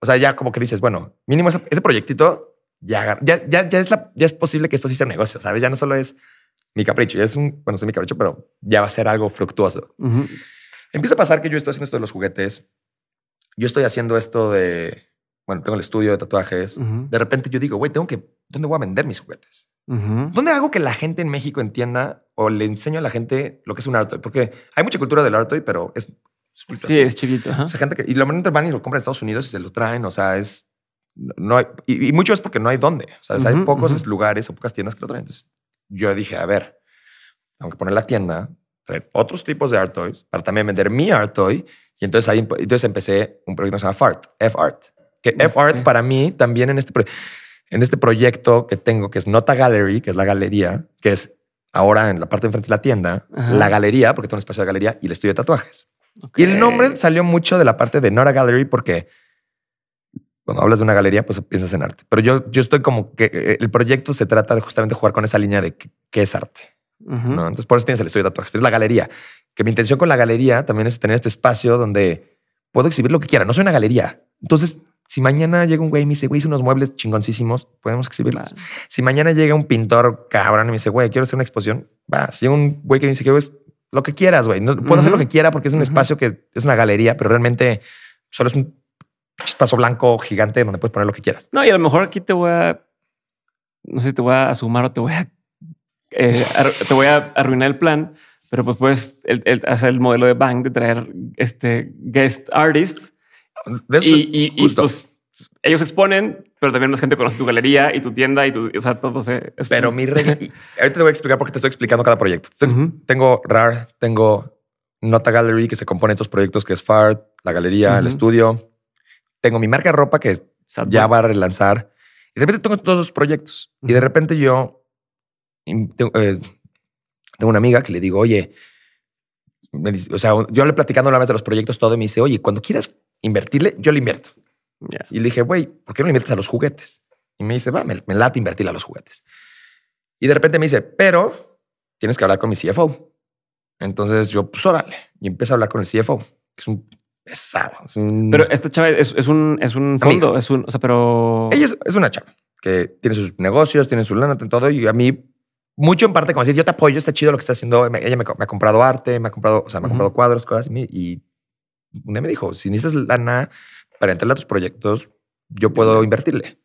O sea, ya como que dices, bueno, mínimo ese, proyectito ya, ya, ya, es ya es posible que esto sí sea un negocio, ¿sabes? Ya no solo es mi capricho, ya es un, bueno, es mi capricho, pero ya va a ser algo fructuoso. Empieza a pasar que yo estoy haciendo esto de los juguetes. Yo estoy haciendo esto de, bueno, tengo el estudio de tatuajes. De repente yo digo, güey, tengo que ¿dónde voy a vender mis juguetes? ¿Dónde hago que la gente en México entienda o le enseño a la gente lo que es un art toy? Porque hay mucha cultura del art toy, pero es... sí, es chiquito. O sea, gente que... Y lo van y lo compran en Estados Unidos y se lo traen. O sea, es... No y, mucho es porque no hay dónde. O sea, hay pocos lugares o pocas tiendas que lo traen. Entonces, yo dije, a ver, tengo que poner la tienda, traer otros tipos de art toys para también vender mi art toy. Y entonces ahí entonces empecé un proyecto que se llama FART, F-Art. Que F-Art para mí también en este proyecto en este proyecto que tengo, que es Nota Gallery, que es la galería, que es ahora en la parte de enfrente de la tienda, la galería, porque tengo un espacio de galería y el estudio de tatuajes. Y el nombre salió mucho de la parte de Nora Gallery porque cuando hablas de una galería, pues piensas en arte. Pero yo, yo estoy como que eh, el proyecto se trata de justamente jugar con esa línea de qué es arte. Entonces, por eso tienes el estudio de tatuajes. Es la galería. Que mi intención con la galería también es tener este espacio donde puedo exhibir lo que quiera. No soy una galería. Entonces, si mañana llega un güey y me dice, güey, hice unos muebles chingoncísimos, podemos exhibirlos. Si mañana llega un pintor cabrón y me dice, güey, quiero hacer una exposición, va. Si llega un güey que me dice, güey, es lo que quieras, güey. puedo hacer lo que quiera porque es un espacio que es una galería, pero realmente solo es un espacio blanco gigante donde puedes poner lo que quieras. No, y a lo mejor aquí te voy a, no sé, te voy a sumar o te voy a, eh, te voy a arruinar el plan, pero pues puedes hacer el modelo de Bank de traer este guest artists y, pues, ellos exponen, pero también más gente conoce tu galería y tu tienda y todo Pero mi ahorita te voy a explicar porque te estoy explicando cada proyecto. Tengo RAR, tengo Nota Gallery que se compone de estos proyectos que es FART, la galería, el estudio. Tengo mi marca de ropa que ya va a relanzar. Y de repente tengo todos esos proyectos. Y de repente yo eh, tengo, una amiga que le digo, oye, o sea, yo le platicando una vez de los proyectos todo y me dice, oye, cuando quieras invertirle, yo le invierto. Y le dije, güey, ¿por qué no le inviertes a los juguetes? Y me dice, va, me, me late invertirle a los juguetes. Y de repente me dice, pero tienes que hablar con mi CFO. Entonces yo, pues órale, y empiezo a hablar con el CFO, que es un pesado. Pero esta chava es, un, es un fondo, es un, o sea, pero... Ella es, una chava que tiene sus negocios, tiene su lana, tiene todo, y a mí, mucho en parte, como decir, yo te apoyo, está chido lo que está haciendo, ella me, ha comprado arte, me ha comprado, o sea, me ha comprado cuadros, cosas, y un día me dijo, si necesitas lana para entrarle a tus proyectos, yo puedo invertirle.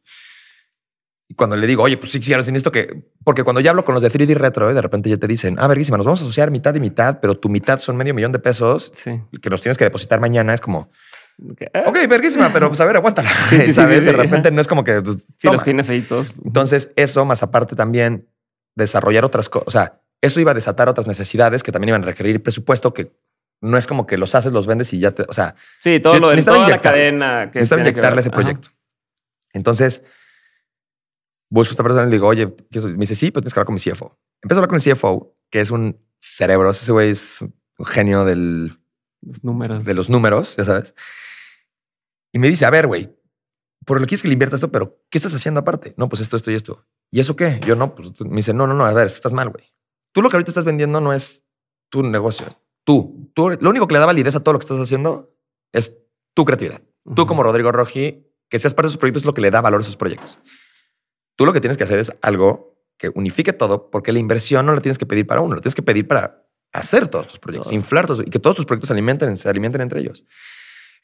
Y cuando le digo, oye, pues sí, sí, ahora sin necesito que... Porque cuando ya hablo con los de 3D Retro, eh, de repente ya te dicen, ah, verguísima, nos vamos a asociar mitad y mitad, pero tu mitad son medio millón de pesos que los tienes que depositar mañana. Es como... Ok, ah". okay verguísima, pero pues a ver, aguántala. de repente no es como que... si pues, los tienes ahí todos. Entonces, eso más aparte también desarrollar otras cosas. O sea, eso iba a desatar otras necesidades que también iban a requerir presupuesto que no es como que los haces, los vendes y ya te. O sea, sí, todo lo de toda la cadena que está inyectarle ese proyecto. Entonces, busco a esta persona y le digo, oye, me dice, sí, pero pues tienes que hablar con mi CFO. Empiezo a hablar con el CFO, que es un cerebro. Ese güey es un genio del. números. De los números, ya sabes. Y me dice, a ver, güey, por lo que quieres que le invierta esto, pero ¿qué estás haciendo aparte? No, pues esto, esto y esto. ¿Y eso qué? Yo no, pues me dice, no, no, no, a ver, estás mal, güey. Tú lo que ahorita estás vendiendo no es tu negocio, tú, lo único que le da validez a todo lo que estás haciendo es tu creatividad. Tú como Rodrigo Roji, que seas parte de sus proyectos es lo que le da valor a sus proyectos. Tú lo que tienes que hacer es algo que unifique todo, porque la inversión no la tienes que pedir para uno, la tienes que pedir para hacer todos tus proyectos, inflar todos, y que todos tus proyectos se alimenten, se alimenten entre ellos.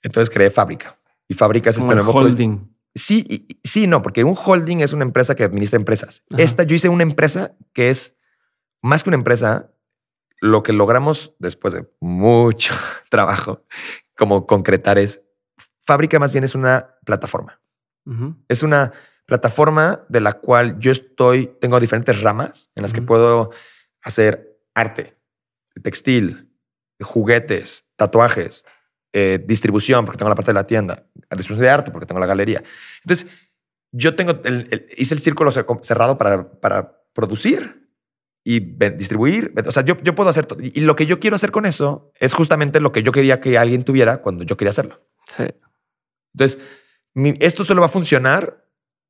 Entonces creé Fábrica y Fábrica es este nuevo holding. Sí, sí, no, porque un holding es una empresa que administra empresas. Esta, yo hice una empresa que es más que una empresa, lo que logramos después de mucho trabajo, como concretar es, fábrica más bien es una plataforma. Es una plataforma de la cual yo estoy, tengo diferentes ramas en las que puedo hacer arte, textil, juguetes, tatuajes, eh, distribución, porque tengo la parte de la tienda, distribución de arte, porque tengo la galería. Entonces, yo tengo el, hice el círculo cerrado para, para producir y distribuir. O sea, yo, puedo hacer todo. Y lo que yo quiero hacer con eso es justamente lo que yo quería que alguien tuviera cuando yo quería hacerlo. Sí. Entonces, esto solo va a funcionar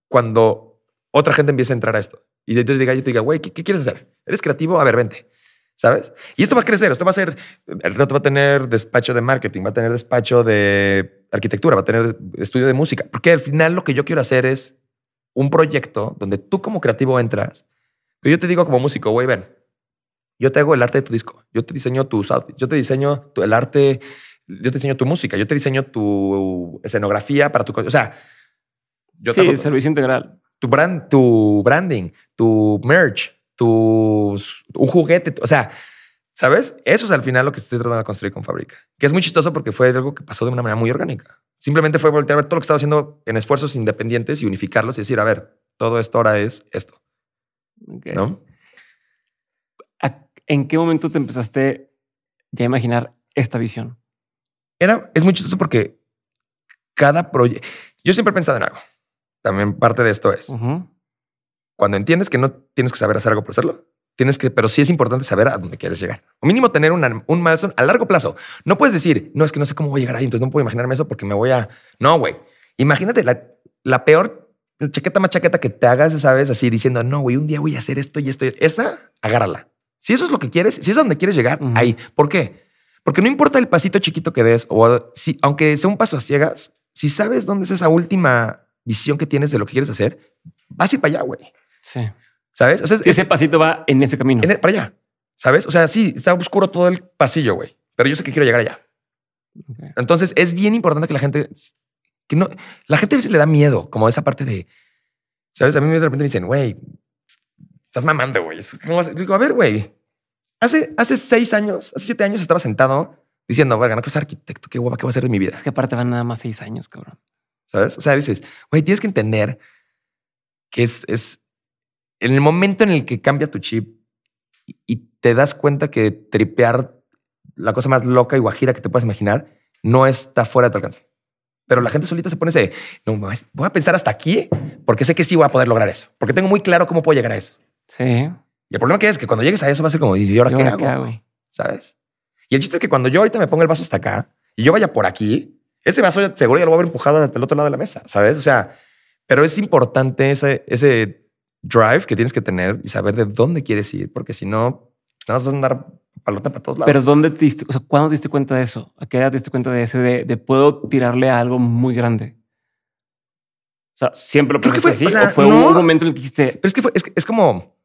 cuando otra gente empiece a entrar a esto. Y yo te diga, yo diga, güey, ¿qué, quieres hacer? ¿Eres creativo? A ver, vente. ¿Sabes? Y esto va a crecer, esto va a ser, el rato va a tener despacho de marketing, va a tener despacho de arquitectura, va a tener estudio de música, porque al final lo que yo quiero hacer es un proyecto donde tú como creativo entras yo te digo como músico, güey, ven, yo te hago el arte de tu disco, yo te diseño tu... yo te diseño el arte, yo te diseño tu música, yo te diseño tu escenografía para tu... O sea, yo te hago servicio integral. Tu, brand, tu branding, tu merch, tu, un juguete, o sea, ¿sabes? Eso es al final lo que estoy tratando de construir con Fábrica. que es muy chistoso porque fue algo que pasó de una manera muy orgánica. Simplemente fue voltear a ver todo lo que estaba haciendo en esfuerzos independientes y unificarlos y decir, a ver, todo esto ahora es esto. ¿En qué momento te empezaste ya a imaginar esta visión? Era, es muy chistoso porque cada proyecto. Yo siempre he pensado en algo. También parte de esto es cuando entiendes que no tienes que saber hacer algo por hacerlo, tienes que, pero sí es importante saber a dónde quieres llegar. O mínimo tener un milestone a largo plazo. No puedes decir, no, es que no sé cómo voy a llegar ahí, entonces no puedo imaginarme eso porque me voy a... No, güey. Imagínate la, la peor chaqueta más chaqueta que te hagas, ¿sabes? Así diciendo, no, güey, un día voy a hacer esto y esto. Y e-". esa, agárrala. Si eso es lo que quieres, si es a donde quieres llegar, ahí. ¿Por qué? Porque no importa el pasito chiquito que des, o si, aunque sea un paso a ciegas, si sabes dónde es esa última visión que tienes de lo que quieres hacer, vas a ir para allá, güey. Sí. ¿Sabes? ese pasito va en ese camino. E, para allá. ¿Sabes? O sea, sí, está oscuro todo el pasillo, güey. Pero yo sé que quiero llegar allá. Entonces, es bien importante que la gente la gente a veces le da miedo, como esa parte de, ¿sabes? A mí de repente me dicen, güey, estás mamando, güey. Digo, a ver, güey, hace, hace seis años, hace siete años estaba sentado diciendo, verga, no que ser arquitecto, qué guapa, qué va a ser de mi vida. Es que aparte van nada más seis años, cabrón. ¿Sabes? O sea, dices, güey, tienes que entender que es, es en el momento en el que cambia tu chip y te das cuenta que tripear la cosa más loca y guajira que te puedas imaginar no está fuera de tu alcance. Pero la gente solita se pone ese, no, voy a pensar hasta aquí porque sé que sí voy a poder lograr eso, porque tengo muy claro cómo puedo llegar a eso. Sí. Y el problema que es que cuando llegues a eso va a ser como, ¿y ahora, hago? ¿Sabes? Y el chiste es que cuando yo ahorita me ponga el vaso hasta acá y yo vaya por aquí, ese vaso seguro ya lo voy a haber empujado hasta el otro lado de la mesa, ¿sabes? O sea, pero es importante ese, ese drive que tienes que tener y saber de dónde quieres ir, porque si no, pues nada más vas a andar palota para todos lados. Pero ¿dónde te diste, o sea, cuándo te diste cuenta de eso? ¿A qué edad te diste cuenta de ese de, puedo tirarle a algo muy grande? O sea, siempre lo pensaste así o, fue un momento en el que dijiste. Pero es que fue, es, como.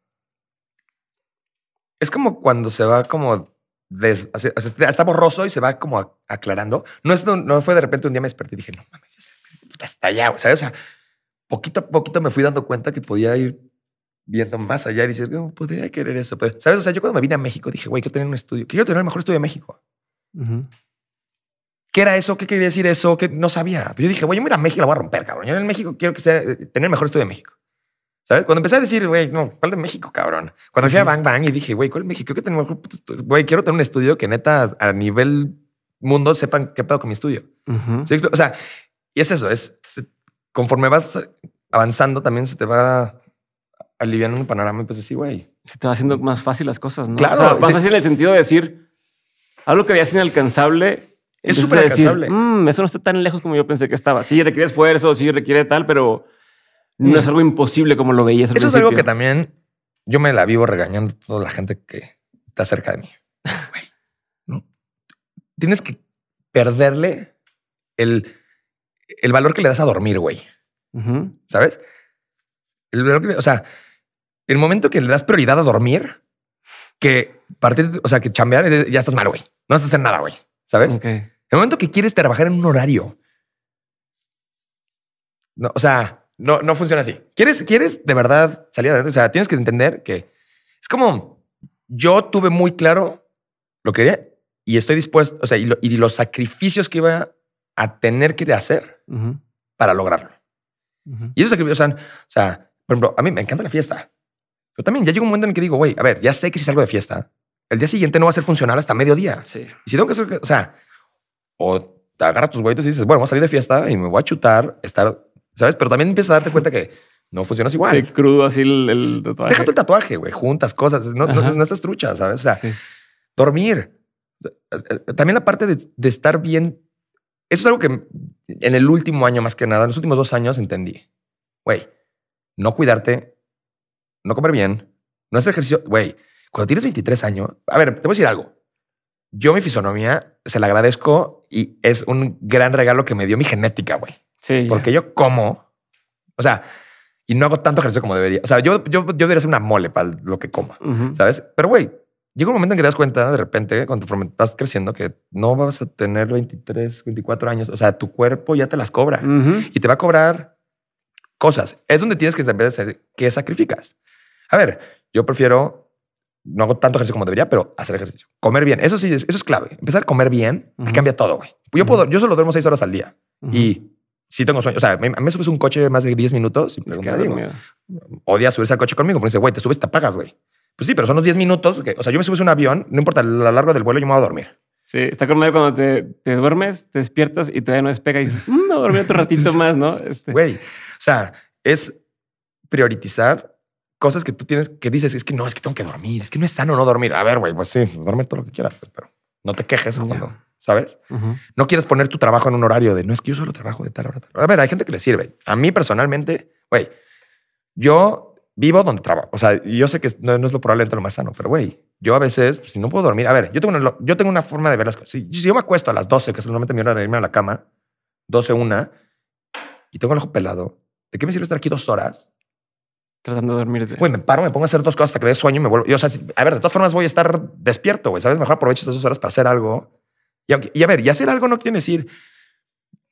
Es como cuando se va como Des, está borroso y se va como aclarando. No, es, no, fue de repente un día me desperté y dije, no mames, hasta allá. O sea, o sea, poquito a poquito me fui dando cuenta que podía ir viendo más allá y dices, no, podría querer eso. Pero, ¿sabes? O sea, yo cuando me vine a México dije, güey, quiero tener un estudio. Quiero tener el mejor estudio de México. ¿Qué era eso? ¿Qué quería decir eso? que No sabía. yo dije, güey, yo me voy a México, la voy a romper, cabrón. Yo en México quiero eh, tener el mejor estudio de México. ¿Sabes? Cuando empecé a decir, güey, no, ¿cuál de México, cabrón? Cuando fui a Bang Bang y dije, güey, ¿cuál de México? Quiero, tener, güey, quiero tener un estudio que neta a nivel mundo sepan qué pedo con mi estudio. O sea, y es eso, es, conforme vas avanzando también se te va aliviando el panorama, pues así, güey. Se te va haciendo mm. más fácil las cosas, ¿no? Claro. más fácil en el sentido de decir algo que veías inalcanzable. Es súper alcanzable. Mm, eso no está tan lejos como yo pensé que estaba. Sí, requiere esfuerzo, sí, requiere tal, pero no mm. es algo imposible como lo veías. eso es algo que también yo me la vivo regañando a toda la gente que está cerca de mí. Tienes que perderle el, el valor que le das a dormir, güey. ¿Sabes? El valor que, o sea, el momento que le das prioridad a dormir, que partir, o sea, que chambear, eh, ya estás mal, güey. No vas a hacer nada, güey. ¿Sabes? El momento que quieres trabajar en un horario. No, o sea, no, no funciona así. ¿Quieres, quieres de verdad salir adelante. O sea, tienes que entender que es como yo tuve muy claro lo que quería y estoy dispuesto, o sea, y, los sacrificios que iba a tener que hacer para lograrlo. Y esos sacrificios, o sea, por ejemplo, a mí me encanta la fiesta. Pero también ya llega un momento en que digo, güey, a ver, ya sé que si salgo de fiesta, el día siguiente no va a ser funcional hasta mediodía. Sí. Y si tengo que hacer, o sea, o te agarras tus huevitos y dices, bueno, voy a salir de fiesta y me voy a chutar, estar, ¿sabes? Pero también empiezas a darte cuenta que no funcionas igual. crudo así el, tatuaje. tatuaje, güey, juntas cosas, no, no, estás trucha, ¿sabes? O sea, dormir. También la parte de, de estar bien. Eso es algo que en el último año, más que nada, en los últimos dos años entendí. Güey, no cuidarte no comer bien, no hacer ejercicio. Güey, cuando tienes 23 años, a ver, te voy a decir algo. Yo mi fisonomía se la agradezco y es un gran regalo que me dio mi genética, güey. Sí. Porque yo como, o sea, y no hago tanto ejercicio como debería. O sea, yo, yo, yo debería ser una mole para lo que coma, ¿sabes? Pero, güey, llega un momento en que te das cuenta de repente, cuando estás creciendo, que no vas a tener 23, 24 años. O sea, tu cuerpo ya te las cobra y te va a cobrar cosas. Es donde tienes que saber qué sacrificas. A ver, yo prefiero, no hago tanto ejercicio como debería, pero hacer ejercicio. Comer bien, eso sí, eso es clave. Empezar a comer bien, cambia todo, güey. Yo, puedo, yo solo duermo seis horas al día y si tengo sueño. O sea, a mí me subes un coche más de 10 minutos y pues, me odia subirse al coche conmigo, porque dice, güey, te subes, te apagas, güey. Pues sí, pero son unos 10 minutos. o sea, yo me subes a un avión, no importa la larga del vuelo, yo me voy a dormir. Sí, está como cuando te, duermes, te despiertas y todavía no despega y dices, mmm, no dormir otro ratito más, ¿no? Este. Güey, o sea, es priorizar cosas que tú tienes que dices, es que no, es que tengo que dormir, es que no es sano no dormir. A ver, güey, pues sí, duerme todo lo que quieras, pues, pero no te quejes cuando, ¿sabes? No quieres poner tu trabajo en un horario de, no es que yo solo trabajo de tal hora, tal hora. A ver, hay gente que le sirve. A mí personalmente, güey, yo vivo donde trabajo. O sea, yo sé que no, es lo probablemente lo más sano, pero güey, yo a veces, pues, si no puedo dormir, a ver, yo tengo, una, yo tengo una forma de ver las cosas. Si, yo me acuesto a las 12, que es normalmente mi hora de irme a la cama, 12, una y tengo el ojo pelado, ¿de qué me sirve estar aquí dos horas? tratando de dormir. Güey, me paro, me pongo a hacer dos cosas hasta que dé sueño y me vuelvo. o sea, a ver, de todas formas voy a estar despierto, güey. ¿Sabes? Mejor aprovecho esas dos horas para hacer algo. Y, a ver, y hacer algo no quiere decir.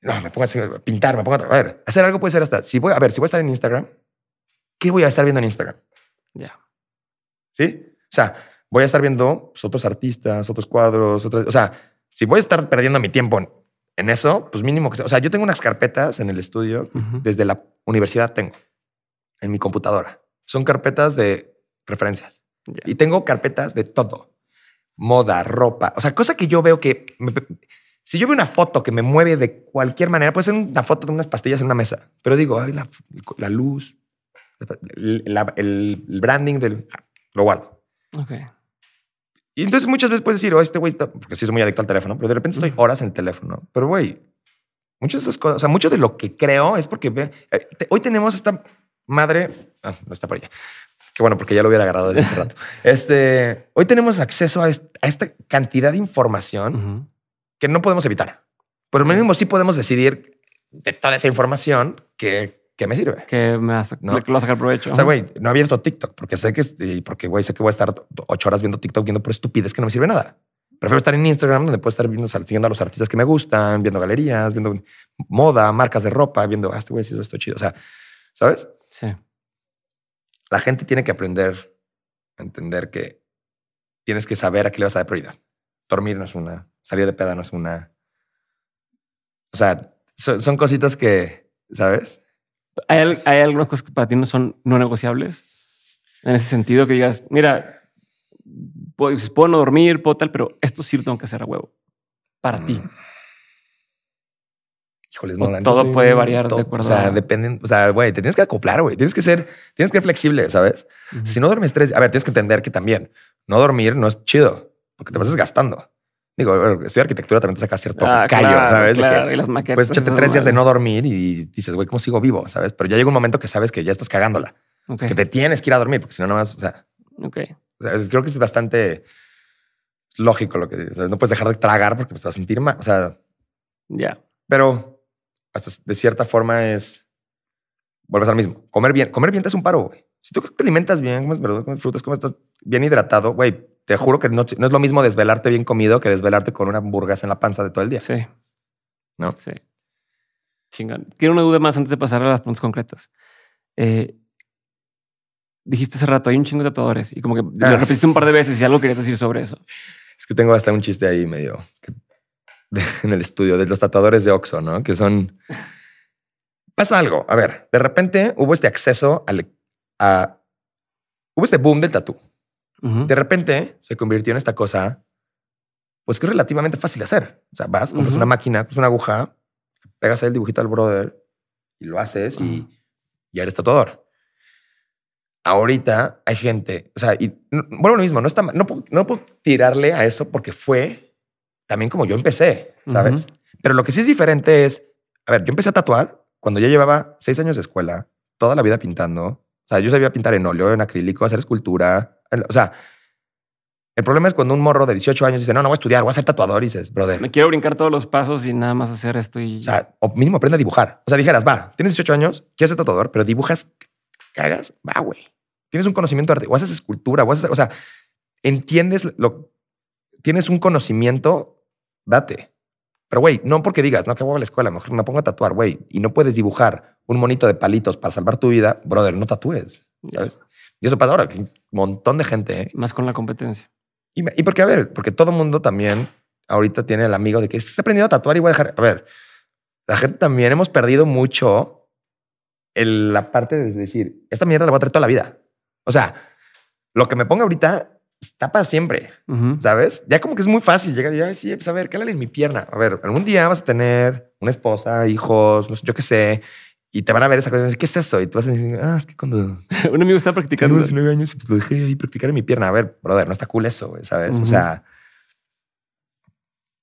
No, me pongo a pintar, me pongo a. A ver, hacer algo puede ser hasta. Si voy, a ver, si voy a estar en Instagram, ¿qué voy a estar viendo en Instagram? Ya. ¿Sí? O sea, voy a estar viendo pues, otros artistas, otros cuadros, otras O sea, si voy a estar perdiendo mi tiempo en, eso, pues mínimo que sea. O sea, yo tengo unas carpetas en el estudio, desde la universidad tengo en mi computadora. Son carpetas de referencias. Y tengo carpetas de todo. Moda, ropa. O sea, cosa que yo veo que... si yo veo una foto que me mueve de cualquier manera, puede ser una foto de unas pastillas en una mesa, pero digo, la, luz, el, branding del... Lo guardo. Ok. Y entonces muchas veces puedes decir, oh, este güey está... Porque sí soy muy adicto al teléfono, pero de repente estoy horas en el teléfono. Pero güey, muchas de esas cosas, o sea, mucho de lo que creo es porque... Eh, hoy tenemos esta madre. Ah, no está por allá. Que bueno, porque ya lo hubiera agarrado desde hace rato. Este, hoy tenemos acceso a, esta cantidad de información que no podemos evitar. Pero mismo sí podemos decidir de toda esa información que, que me sirve. Que me hace, ¿no? lo sacar provecho. O sea, güey, no he abierto TikTok porque sé que, porque güey, sé que voy a estar ocho horas viendo TikTok viendo por estupidez que no me sirve nada. Prefiero estar en Instagram donde puedo estar viendo, siguiendo a los artistas que me gustan, viendo galerías, viendo moda, marcas de ropa, viendo, ah, este güey, si esto chido. O sea, ¿sabes? Sí. La gente tiene que aprender a entender que tienes que saber a qué le vas a dar prioridad. Dormir no es una, salir de peda no es una. O sea, son, cositas que, ¿sabes? ¿Hay, algunas cosas que para ti no son no negociables? En ese sentido que digas, mira, pues, puedo, no dormir, puedo tal, pero esto sí lo tengo que hacer a huevo. Para ti. Mm híjoles, no, Todo puede variar de acuerdo. O sea, depende. o sea, güey, te tienes que acoplar, güey. Tienes que ser, tienes que ser flexible, ¿sabes? Si no duermes tres, a ver, tienes que entender que también no dormir no es chido, porque te vas desgastando. Digo, estudiar arquitectura también te saca cierto ah, callo, ¿sabes? Pues échate tres días de no dormir y dices, güey, ¿cómo sigo vivo? ¿Sabes? Pero ya llega un momento que sabes que ya estás cagándola. Que te tienes que ir a dormir, porque si no, no vas, o sea. creo que es bastante lógico lo que. dices, no puedes dejar de tragar porque te vas a sentir mal. O sea. Ya. Pero hasta de cierta forma es, vuelves al mismo, comer bien. Comer bien te es un paro, güey. Si tú te alimentas bien, comes verduras, comes frutas, comes, estás bien hidratado, güey, te juro que no, es lo mismo desvelarte bien comido que desvelarte con una hamburguesa en la panza de todo el día. Sí. ¿No? Sí. Chingón. Quiero una duda más antes de pasar a las preguntas concretas. Eh, dijiste hace rato, hay un chingo de tatuadores y como que lo ah. repetiste un par de veces y algo querías decir sobre eso. Es que tengo hasta un chiste ahí medio en el estudio de los tatuadores de Oxxo, ¿no? Que son... Pasa algo. A ver, de repente hubo este acceso al, a... Hubo este boom del tatú. De repente se convirtió en esta cosa, pues que es relativamente fácil hacer. O sea, vas, compras una máquina, compras una aguja, pegas el dibujito al brother y lo haces y ya eres tatuador. Ahorita hay gente, o sea, y vuelvo lo mismo, no, está, no puedo tirarle a eso porque fue también como yo empecé, ¿sabes? Pero lo que sí es diferente es, a ver, yo empecé a tatuar cuando ya llevaba seis años de escuela, toda la vida pintando. O sea, yo sabía pintar en óleo, en acrílico, hacer escultura. O sea, el problema es cuando un morro de 18 años dice, no, no voy a estudiar, voy a ser tatuador. Y dices, brother. Me quiero brincar todos los pasos y nada más hacer esto y... O sea, o mínimo aprende a dibujar. O sea, dijeras, va, tienes 18 años, quieres ser tatuador, pero dibujas, cagas, va, güey. Tienes un conocimiento de arte, o haces escultura, o haces... O sea, entiendes lo... Tienes un conocimiento date. Pero, güey, no porque digas, no, que voy la escuela, mejor me pongo a tatuar, güey, y no puedes dibujar un monito de palitos para salvar tu vida, brother, no tatúes, Ya Y eso pasa ahora, que un montón de gente. ¿eh? Más con la competencia. Y, porque, a ver, porque todo el mundo también ahorita tiene el amigo de que se ha a tatuar y voy a dejar. A ver, la gente también hemos perdido mucho en la parte de decir, esta mierda la voy a traer toda la vida. O sea, lo que me ponga ahorita está para siempre, ¿sabes? Ya como que es muy fácil llegar y decir, sí, pues a ver, cálale en mi pierna. A ver, algún día vas a tener una esposa, hijos, no sé, yo qué sé, y te van a ver esa cosa y van a ¿qué es eso? Y tú vas a decir, ah, es que cuando... Un amigo está practicando. Tengo 19 años, pues lo dejé ahí practicar en mi pierna. A ver, brother, no está cool eso, ¿sabes? O sea,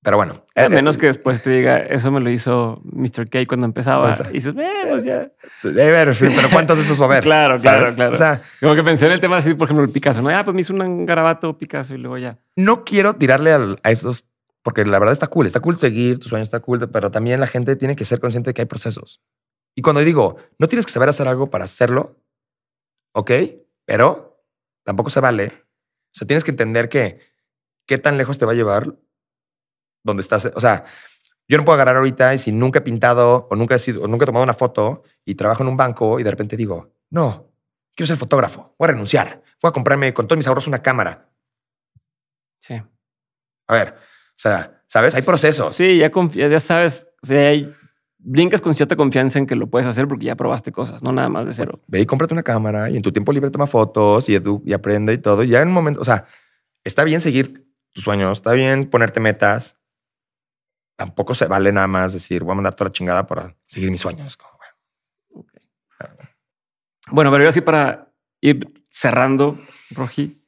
pero bueno. A eh, menos eh, que después te diga, eso me lo hizo Mr. K cuando empezaba. Pues, y dices, eh, pues ya. Eh, ver, pero ¿cuántos de esos va a haber? claro, claro, claro. O Como que pensé en el tema así, por ejemplo, el Picasso. No, ah, pues me hizo un garabato Picasso y luego ya. No quiero tirarle a esos, porque la verdad está cool. Está cool seguir tus sueños, está cool, pero también la gente tiene que ser consciente de que hay procesos. Y cuando digo, no tienes que saber hacer algo para hacerlo, ok, pero tampoco se vale. O sea, tienes que entender que qué tan lejos te va a llevar donde estás. O sea, yo no puedo agarrar ahorita y si nunca he pintado o nunca he, sido, nunca he tomado una foto y trabajo en un banco y de repente digo, no, quiero ser fotógrafo, voy a renunciar, voy a comprarme con todos mis ahorros una cámara. Sí. A ver, o sea, ¿sabes? Hay procesos. Sí, ya, ya sabes, o hay, brincas con cierta confianza en que lo puedes hacer porque ya probaste cosas, no nada más de cero. Ve y cómprate una cámara y en tu tiempo libre toma fotos y, y aprende y todo. ya en un momento, o sea, está bien seguir tus sueños, está bien ponerte metas, tampoco se vale nada más decir, voy a mandar toda la chingada para seguir mis sueños. bueno. pero yo así para ir cerrando, Roji,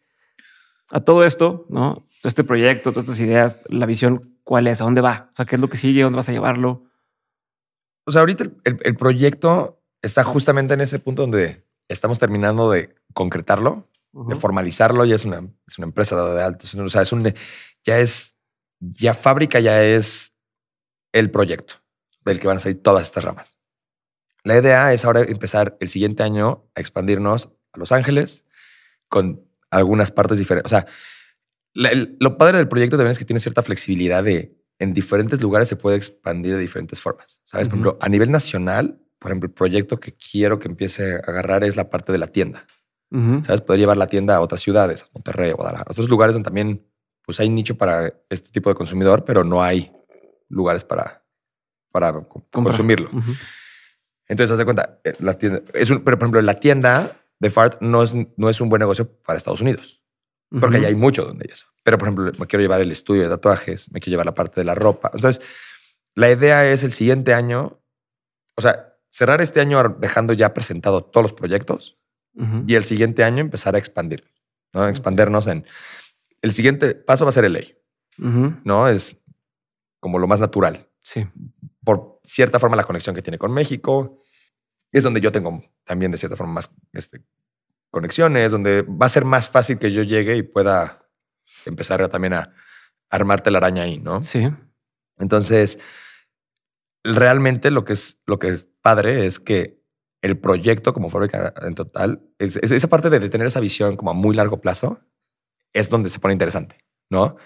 a todo esto, ¿no? Todo este proyecto, todas estas ideas, la visión, ¿cuál es? ¿A dónde va? O sea, ¿qué es lo que sigue? ¿Dónde vas a llevarlo? O sea, ahorita el, proyecto está justamente en ese punto donde estamos terminando de concretarlo, de formalizarlo. Ya es una, es una empresa de alto. O sea, es un, ya es, ya fábrica, ya es el proyecto del que van a salir todas estas ramas. La idea es ahora empezar el siguiente año a expandirnos a Los Ángeles con algunas partes diferentes. O sea, lo padre del proyecto también es que tiene cierta flexibilidad de en diferentes lugares se puede expandir de diferentes formas. ¿Sabes? Por ejemplo, a nivel nacional, por ejemplo, el proyecto que quiero que empiece a agarrar es la parte de la tienda. ¿Sabes? Poder llevar la tienda a otras ciudades, a Monterrey, a Guadalajara, a otros lugares donde también pues, hay nicho para este tipo de consumidor, pero no hay lugares para, para consumirlo. Entonces, haz de cuenta, eh, la tienda, es un, pero por ejemplo, la tienda de Fart no es, no es un buen negocio para Estados Unidos, porque ya hay mucho donde eso. Pero por ejemplo, me quiero llevar el estudio de tatuajes, me quiero llevar la parte de la ropa. Entonces, la idea es el siguiente año, o sea, cerrar este año dejando ya presentado todos los proyectos y el siguiente año empezar a expandir, ¿no? Expandernos en... El siguiente paso va a ser el ley, ¿no? Es como lo más natural. Sí. Por cierta forma, la conexión que tiene con México. Es donde yo tengo también, de cierta forma, más este, conexiones, donde va a ser más fácil que yo llegue y pueda empezar también a armarte la araña ahí, ¿no? Sí. Entonces, realmente lo que es, lo que es padre es que el proyecto como fábrica en total, esa parte de tener esa visión como a muy largo plazo, es donde se pone interesante, ¿no?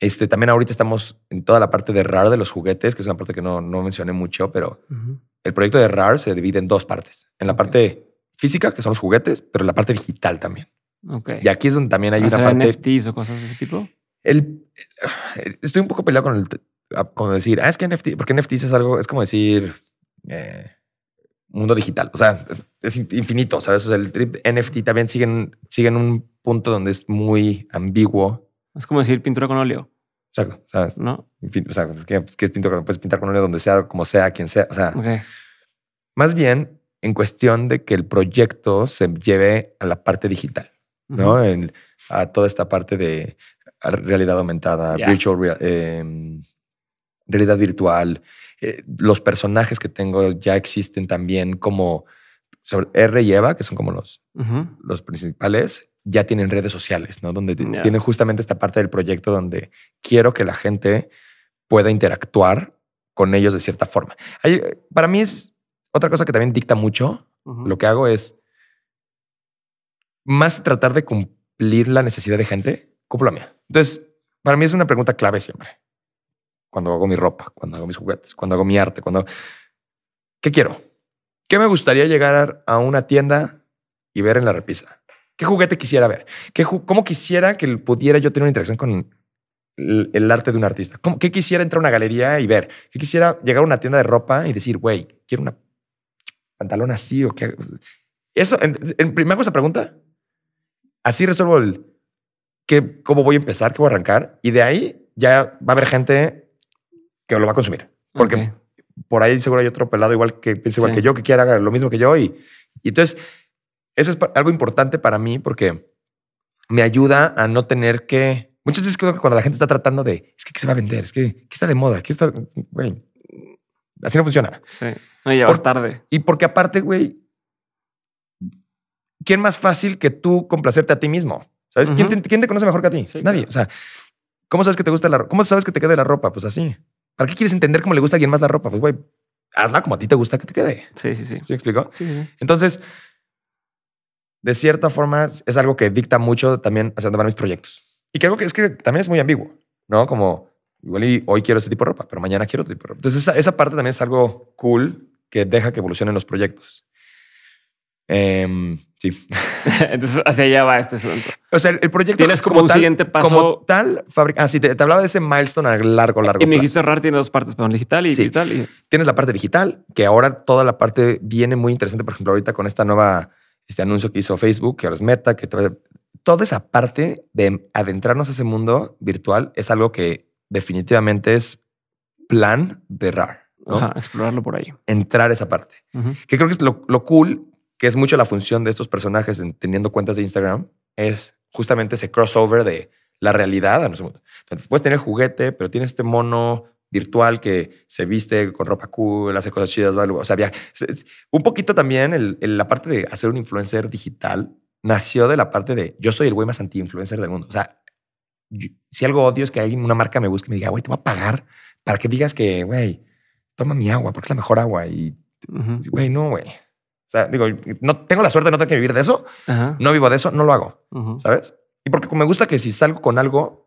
Este, también ahorita estamos en toda la parte de RAR de los juguetes, que es una parte que no, mencioné mucho, pero el proyecto de RAR se divide en dos partes. En la parte física, que son los juguetes, pero en la parte digital también. Y aquí es donde también hay una parte... NFTs o cosas de ese tipo? Eh, estoy un poco peleado con, el, decir, ah, es que NFT, porque NFTs es algo, es como decir... Eh, mundo digital. O sea, es infinito, el trip NFT también siguen sigue en un punto donde es muy ambiguo es como decir pintura con óleo. Exacto. ¿sabes? ¿No? O sea, es que, es pintura, puedes pintar con óleo donde sea, como sea, quien sea. O sea, más bien en cuestión de que el proyecto se lleve a la parte digital, ¿no? a toda esta parte de realidad aumentada, virtual em, realidad virtual. Eh, los personajes que tengo ya existen también como sobre R y Eva, que son como los, los principales, ya tienen redes sociales, ¿no? Donde tienen justamente esta parte del proyecto donde quiero que la gente pueda interactuar con ellos de cierta forma. para mí es otra cosa que también dicta mucho. Lo que hago es más tratar de cumplir la necesidad de gente, cumplo la mía. Entonces, para mí es una pregunta clave siempre. Cuando hago mi ropa, cuando hago mis juguetes, cuando hago mi arte, cuando... ¿Qué quiero? ¿Qué me gustaría llegar a una tienda y ver en la repisa? ¿Qué juguete quisiera ver? ¿Qué ¿Cómo quisiera que pudiera yo tener una interacción con el, arte de un artista? ¿Cómo, ¿Qué quisiera entrar a una galería y ver? ¿Qué quisiera llegar a una tienda de ropa y decir, güey, quiero una pantalón así o qué? Eso, en, primer primera cosa pregunta, así resuelvo el cómo voy a empezar, qué voy a arrancar y de ahí ya va a haber gente que lo va a consumir. Porque por ahí seguro hay otro pelado igual que igual que yo, que quiera lo mismo que yo y, y entonces eso es algo importante para mí porque me ayuda a no tener que. Muchas veces que cuando la gente está tratando de es que se va a vender, es que está de moda, que está. Güey, así no funciona. Sí. tarde. Y porque aparte, güey, ¿quién más fácil que tú complacerte a ti mismo? ¿Sabes? ¿Quién, te, conoce mejor que a ti? Nadie. O sea, ¿cómo sabes que te gusta la ropa? ¿Cómo sabes que te quede la ropa? Pues así. ¿Para qué quieres entender cómo le gusta a alguien más la ropa? Pues, güey, hazla como a ti te gusta que te quede. Sí, sí, sí. ¿Sí me Sí, sí. Entonces, de cierta forma es algo que dicta mucho también hacia dónde van mis proyectos. Y creo que es que también es muy ambiguo, ¿no? Como igual hoy quiero este tipo de ropa, pero mañana quiero otro tipo de ropa. Entonces esa, parte también es algo cool que deja que evolucionen los proyectos. Em, sí. Entonces, hacia allá va este asunto. O sea, el, proyecto. Tienes como, un siguiente paso. Como tal, Ah, sí, te, hablaba de ese milestone a largo, largo. Y me dijiste errar tiene dos partes, perdón, digital y digital. Tienes la parte digital, que ahora toda la parte viene muy interesante. Por ejemplo, ahorita con esta nueva este anuncio que hizo Facebook, que ahora es Meta, que toda esa parte de adentrarnos a ese mundo virtual es algo que definitivamente es plan de RAR. explorarlo por ahí. Entrar a esa parte. Que creo que es lo, cool, que es mucho la función de estos personajes teniendo cuentas de Instagram, es justamente ese crossover de la realidad a nuestro mundo. Entonces, puedes tener juguete, pero tienes este mono virtual que se viste con ropa cool, hace cosas chidas, o sea, había un poquito también la parte de hacer un influencer digital nació de la parte de yo soy el güey más anti-influencer del mundo. O sea, si algo odio es que alguien, una marca me busque y me diga, güey, te voy a pagar para que digas que, güey, toma mi agua porque es la mejor agua y, güey, no, güey. O sea, digo, no tengo la suerte de no tener que vivir de eso. No vivo de eso, no lo hago, ¿sabes? Y porque me gusta que si salgo con algo,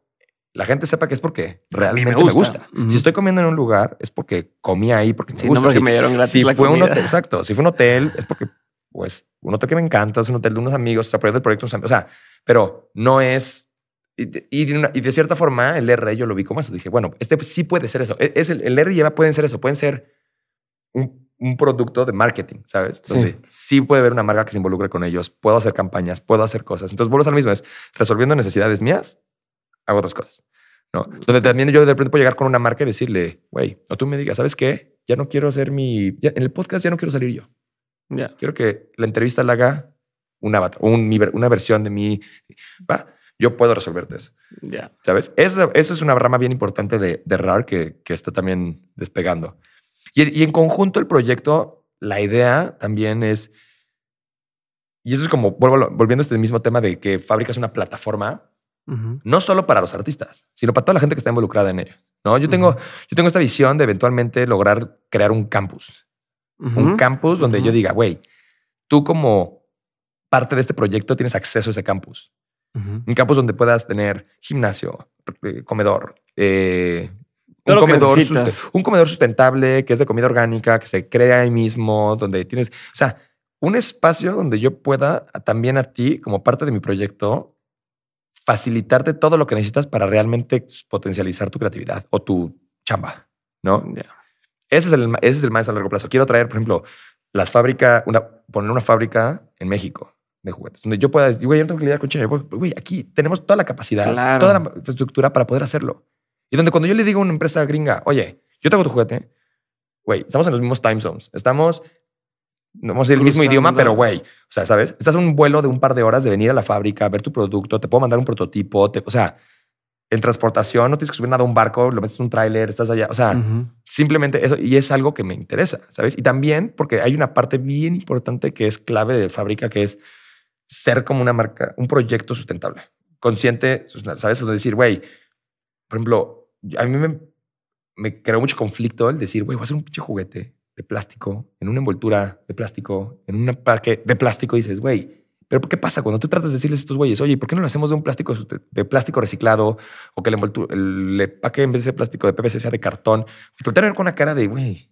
la gente sepa que es porque realmente me gusta. Si estoy comiendo en un lugar, es porque comí ahí, porque me gusta. si, me dieron fue un hotel, exacto. Si fue un hotel, es porque, pues, un hotel que me encanta, es un hotel de unos amigos, está proyecto el proyecto O sea, pero no es. Y, y, de cierta forma, el R yo lo vi como eso. Dije, bueno, este sí puede ser eso. E, es el, R y pueden ser eso. Pueden ser un, producto de marketing, ¿sabes? sí. puede haber una marca que se involucre con ellos, puedo hacer campañas, puedo hacer cosas. Entonces, vuelvo a lo mismo, es resolviendo necesidades mías hago otras cosas. ¿no? Donde también yo de repente puedo llegar con una marca y decirle, güey, o tú me digas, ¿sabes qué? Ya no quiero hacer mi. en el podcast ya no quiero salir yo. ya, Quiero que la entrevista la haga un avatar, una versión de mí. Va, yo puedo resolverte eso. Ya. ¿Sabes? Esa, eso es una rama bien importante de, de RAR que, está también despegando. Y, y en conjunto, el proyecto, la idea también es. Y eso es como, volviendo a este mismo tema de que fabricas una plataforma no solo para los artistas, sino para toda la gente que está involucrada en ello. Yo, tengo, esta visión de eventualmente lograr crear un campus. Un campus donde yo diga, güey, tú como parte de este proyecto tienes acceso a ese campus. Un campus donde puedas tener gimnasio, eh, comedor, eh, un comedor, un comedor sustentable que es de comida orgánica, que se crea ahí mismo, donde tienes, o sea, un espacio donde yo pueda también a ti, como parte de mi proyecto, facilitarte todo lo que necesitas para realmente potencializar tu creatividad o tu chamba, ¿no? Ese, es el, ese es el más a largo plazo. Quiero traer, por ejemplo, las fábricas, una, poner una fábrica en México de juguetes, donde yo pueda decir, güey, yo no tengo que lidiar con China, güey, aquí tenemos toda la capacidad, toda la infraestructura para poder hacerlo. Y donde cuando yo le digo a una empresa gringa, oye, yo tengo tu juguete, güey, estamos en los mismos time zones, estamos no vamos a el mismo idioma, pero güey, o sea, ¿sabes? Estás en un vuelo de un par de horas de venir a la fábrica, ver tu producto, te puedo mandar un prototipo, o sea, en transportación no tienes que subir nada a un barco, lo metes en un tráiler, estás allá, o sea, simplemente eso, y es algo que me interesa, ¿sabes? Y también porque hay una parte bien importante que es clave de fábrica, que es ser como una marca, un proyecto sustentable, consciente, ¿sabes? o decir, güey, por ejemplo, a mí me, me creó mucho conflicto el decir, güey, voy a hacer un pinche juguete de plástico, en una envoltura de plástico, en un empaque de plástico, dices, güey, pero ¿qué pasa cuando tú tratas de decirles a estos güeyes, oye, ¿por qué no lo hacemos de un plástico de plástico reciclado o que el, envoltura, el empaque en vez de plástico de PVC sea de cartón? Y te ver con una cara de, güey,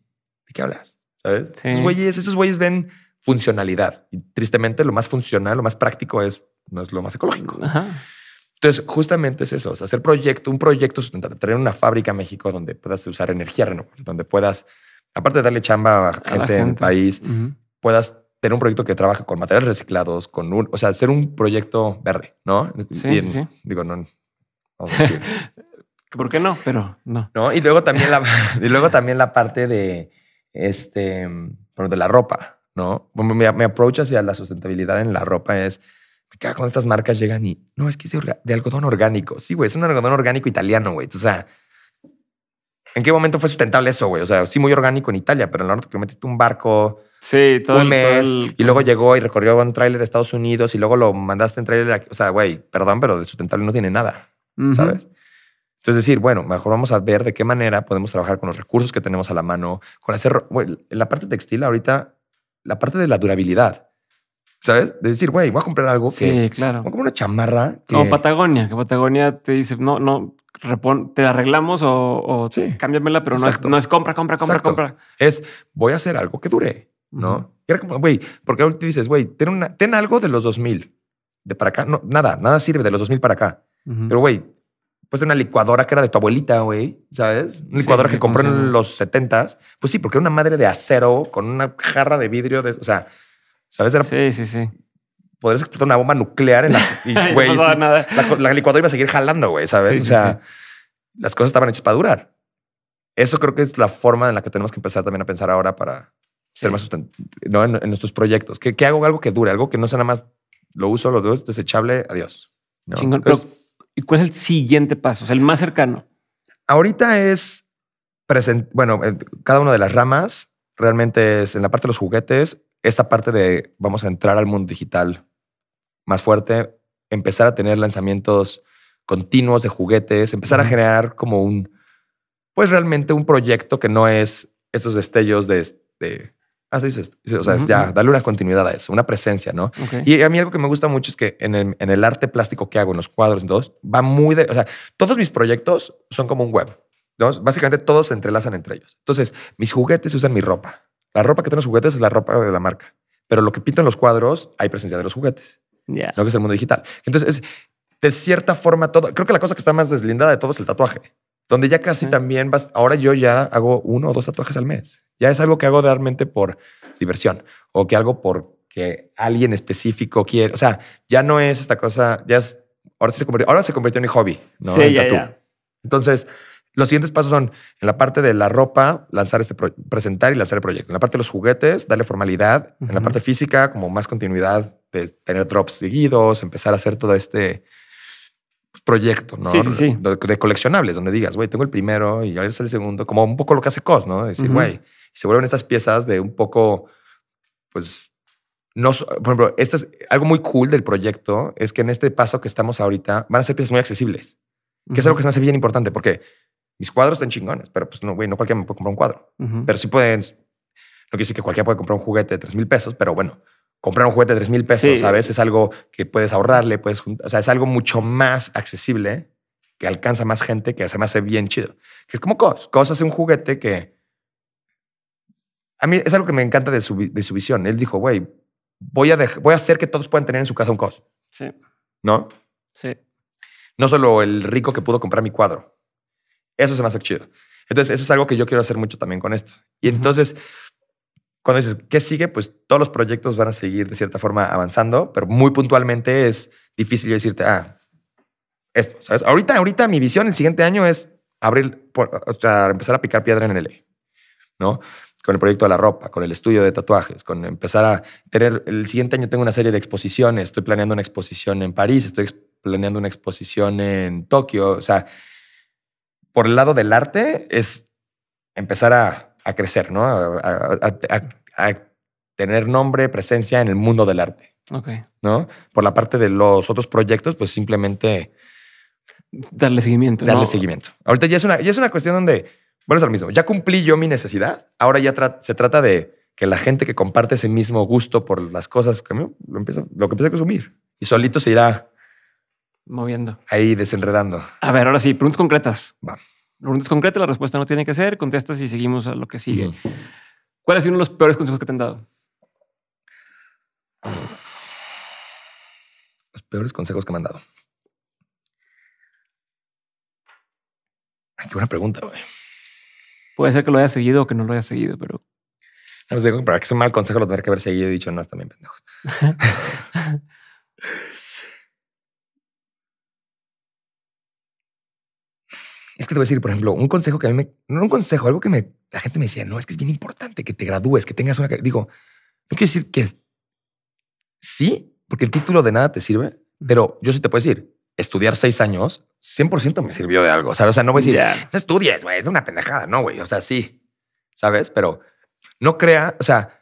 ¿de qué hablas? ¿Sabes? Esos güeyes, esos güeyes ven funcionalidad y tristemente lo más funcional, lo más práctico es no es lo más ecológico. Entonces, justamente es eso, hacer proyecto, un proyecto sustentable, tener una fábrica en México donde puedas usar energía renovable, donde puedas aparte de darle chamba a, gente, en el país, puedas tener un proyecto que trabaje con materiales reciclados, con un, o sea, hacer un proyecto verde, ¿no? Sí, sí. Digo, no. ¿Por qué no? Pero no. No, y luego también la, y luego también la parte de este, de la ropa, ¿no? Bueno, mi, approach hacia la sustentabilidad en la ropa es me cuando estas marcas llegan y no, es que es de, de algodón orgánico. Sí, güey, es un algodón orgánico italiano, güey. O sea, ¿En qué momento fue sustentable eso, güey? O sea, sí muy orgánico en Italia, pero en la norte que metiste un barco sí, todo un mes y luego llegó y recorrió un tráiler de Estados Unidos y luego lo mandaste en tráiler O sea, güey, perdón, pero de sustentable no tiene nada, ¿sabes? Entonces decir, bueno, mejor vamos a ver de qué manera podemos trabajar con los recursos que tenemos a la mano, con hacer... la parte textil ahorita, la parte de la durabilidad ¿Sabes? De decir, güey, voy a comprar algo sí, claro. como una chamarra. Que... Patagonia, que Patagonia te dice, no, no, te arreglamos o, sí. cámbiamela, pero no es, compra, compra, compra, compra. Es voy a hacer algo que dure, ¿no? Güey, como, güey, porque ahorita dices, güey, ten, ten algo de los 2000 de para acá. No, nada, nada sirve de los 2000 para acá. Pero, güey, pues una licuadora que era de tu abuelita, güey, ¿sabes? Una licuadora que compró en los 70s. Pues sí, porque era una madre de acero con una jarra de vidrio. De, o sea, ¿Sabes? sí, sí, sí. Podrías explotar una bomba nuclear en la, y, güey, La, licuadora iba a seguir jalando, güey, ¿sabes? o sea, las cosas estaban hechas para durar. Eso creo que es la forma en la que tenemos que empezar también a pensar ahora para ser más sustentables ¿no? en, nuestros proyectos. ¿Qué, ¿Qué, hago? Algo que dure, algo que no sea nada más lo uso, lo es desechable, adiós. ¿Y cuál es el siguiente paso? O sea, el más cercano. Ahorita es present, bueno, cada una de las ramas realmente es en la parte de los juguetes esta parte de vamos a entrar al mundo digital más fuerte, empezar a tener lanzamientos continuos de juguetes, empezar a generar como un, pues realmente un proyecto que no es estos destellos de, así ah, es, o sea, ya, darle una continuidad a eso, una presencia, ¿no? Y a mí algo que me gusta mucho es que en el, arte plástico que hago, en los cuadros, entonces, va muy de, o sea, todos mis proyectos son como un web. Básicamente todos se entrelazan entre ellos. Entonces, mis juguetes usan mi ropa. La ropa que tiene los juguetes es la ropa de la marca, pero lo que pintan los cuadros hay presencia de los juguetes. Ya. Lo que es el mundo digital. Entonces, es, de cierta forma todo. Creo que la cosa que está más deslindada de todo es el tatuaje, donde ya casi también vas. Ahora yo ya hago uno o dos tatuajes al mes. Ya es algo que hago realmente por diversión o que algo porque alguien específico quiere. O sea, ya no es esta cosa, ya es. Ahora se convirtió, ahora se en mi hobby. ¿no? Sí, ya, ya. Entonces, los siguientes pasos son en la parte de la ropa, lanzar este presentar y lanzar el proyecto. En la parte de los juguetes, darle formalidad. En la parte física, como más continuidad de tener drops seguidos, empezar a hacer todo este proyecto, ¿no? De, coleccionables, donde digas, güey, tengo el primero y ahora sale el segundo, como un poco lo que hace Cos, ¿no? Decir, güey, se vuelven estas piezas de un poco, pues, no, por ejemplo, algo muy cool del proyecto es que en este paso que estamos ahorita van a ser piezas muy accesibles, que es algo que se me hace bien importante porque mis cuadros están chingones, pero pues no, güey, no cualquiera me puede comprar un cuadro. Pero sí pueden. No quiere decir que cualquiera puede comprar un juguete de 3 mil pesos, pero bueno, comprar un juguete de 3 mil pesos, a veces Es algo que puedes ahorrarle, puedes O sea, es algo mucho más accesible que alcanza más gente que se es bien chido. Que es como Cos. Cos hace un juguete que. A mí es algo que me encanta de su, visión. Él dijo, güey, voy a, voy a hacer que todos puedan tener en su casa un Cos. Sí. ¿No? Sí. No solo el rico que pudo comprar mi cuadro, eso se me hace chido. Entonces, eso es algo que yo quiero hacer mucho también con esto. Y entonces, cuando dices, ¿qué sigue? Pues todos los proyectos van a seguir de cierta forma avanzando, pero muy puntualmente es difícil yo decirte, ah, esto, ¿sabes? Ahorita, ahorita mi visión el siguiente año es abrir, o sea, empezar a picar piedra en el e, ¿no? Con el proyecto de la ropa, con el estudio de tatuajes, con empezar a tener, el siguiente año tengo una serie de exposiciones, estoy planeando una exposición en París, estoy planeando una exposición en Tokio, o sea, por el lado del arte es empezar a, crecer, ¿no? A, tener nombre, presencia en el mundo del arte. Ok. ¿No? Por la parte de los otros proyectos, pues simplemente... Darle seguimiento. Darle seguimiento. Ahorita ya es, una, ya es una cuestión donde, bueno, es lo mismo, ya cumplí yo mi necesidad, ahora ya se trata de que la gente que comparte ese mismo gusto por las cosas, que lo, empieza, lo que empieza a consumir. Y solito se irá moviendo. Ahí desenredando. A ver, ahora sí, preguntas concretas. Va. Preguntas concretas, la respuesta no tiene que ser, contestas y seguimos a lo que sigue. ¿Cuál ha sido uno de los peores consejos que te han dado? Los peores consejos que me han dado. Ay, qué buena pregunta, güey. Puede ser que lo haya seguido o que no lo haya seguido, pero. No sé, pues, para que sea un mal consejo lo tendría que haber seguido y dicho, no, están bien pendejo. Es que te voy a decir, por ejemplo, un consejo que a mí me. No un consejo, algo que me, la gente me decía, no, es que es bien importante que te gradúes, que tengas una. Digo, no quiero decir que sí, porque el título de nada te sirve, pero yo sí te puedo decir, estudiar seis años 100% me sirvió de algo. O sea, no voy a decir, no estudies, güey, es una pendejada, no, güey. O sea, sí, ¿sabes? Pero no crea, o sea,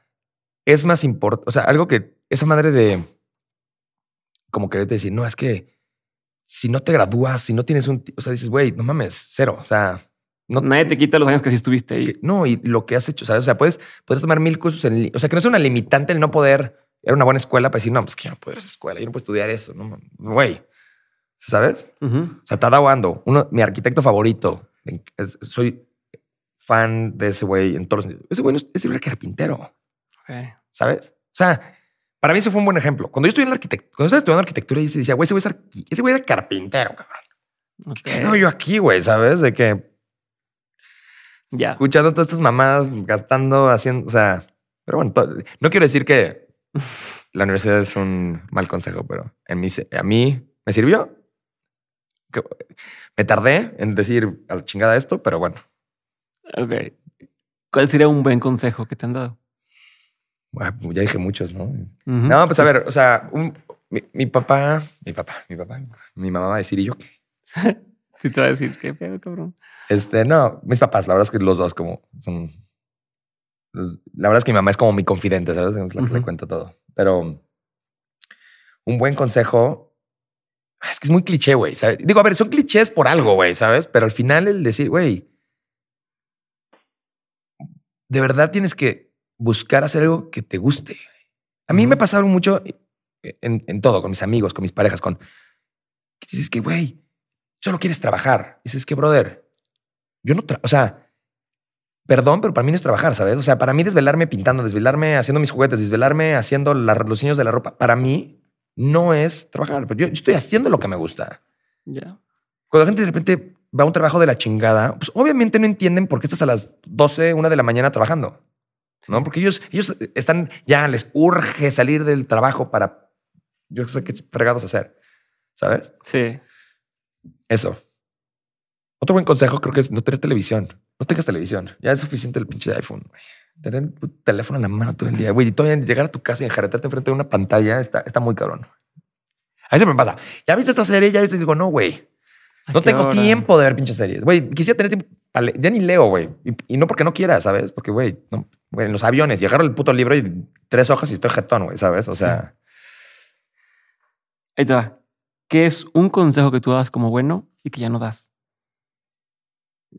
es más importante, o sea, algo que esa madre de como quererte decir, no, es que si no te gradúas, si no tienes un, o sea, dices, güey, no mames, cero, o sea, Nadie te quita los años que sí estuviste ahí. no, y lo que has hecho, ¿sabes? O sea, puedes, puedes tomar mil cursos en, o sea, que no es una limitante el no poder, era una buena escuela para decir, no, pues que yo no puedo ir esa escuela, yo no puedo estudiar eso, no, güey, ¿sabes? O sea, está Ando, uno, mi arquitecto favorito, soy fan de ese güey en todos los Ese güey no, el güey era carpintero, ¿sabes? O sea, para mí ese fue un buen ejemplo. Cuando yo estudié en arquitectura, cuando estaba estudiando arquitectura, yo decía, güey, ese güey, es ese güey era carpintero, cabrón. ¿Qué yo aquí, güey? ¿Sabes? De que... ya. Escuchando todas estas mamás, gastando, haciendo, o sea... Pero bueno, no quiero decir que la universidad es un mal consejo, pero en a mí me sirvió. me tardé en decir a la chingada esto, pero bueno. Ok. ¿Cuál sería un buen consejo que te han dado? Ah, pues, ya dije muchos, ¿no? No, pues a ver, o sea, un, mi, papá, mi papá, mi papá, mi mamá va a decir, ¿y yo qué? sí, te va a decir, ¿qué pedo, cabrón? Este, no, mis papás, la verdad es que los dos como son... la verdad es que mi mamá es como mi confidente, ¿sabes? Es la que le cuento todo. Pero un buen consejo... Ah, es que es muy cliché, güey, Digo, a ver, son clichés por algo, güey, ¿sabes? Pero al final el decir, güey, de verdad tienes que buscar hacer algo que te guste. A mí me pasaron mucho eh, en, todo, con mis amigos, con mis parejas, con... Que dices que, güey, solo quieres trabajar. Dices que, brother, yo no... O sea, perdón, pero para mí no es trabajar, ¿sabes? O sea, para mí desvelarme pintando, desvelarme haciendo mis juguetes, desvelarme haciendo los niños de la ropa, para mí no es trabajar. Pero yo, estoy haciendo lo que me gusta. Cuando la gente de repente va a un trabajo de la chingada, pues obviamente no entienden por qué estás a las 12, 1 de la mañana trabajando. ¿no? Porque ellos, ellos están ya, les urge salir del trabajo para yo sé qué fregados hacer, ¿sabes? Sí. Eso. Otro buen consejo creo que es no tener televisión. No tengas televisión. Ya es suficiente el pinche iPhone. Tener tu teléfono en la mano todo el día. Güey, y todavía llegar a tu casa y enjaretarte enfrente de una pantalla está, está muy cabrón. A se me pasa. ¿Ya viste esta serie? ¿Ya viste? Y digo, no, güey. No tengo tiempo de ver pinches series. Güey, quisiera tener tiempo. Ya ni leo, güey. Y, y, no porque no quiera, ¿sabes? Porque, güey, no, en los aviones. Y agarro el puto libro y tres hojas y estoy jetón, güey, ¿sabes? O sea. Ahí te va. ¿Qué es un consejo que tú das como bueno y que ya no das?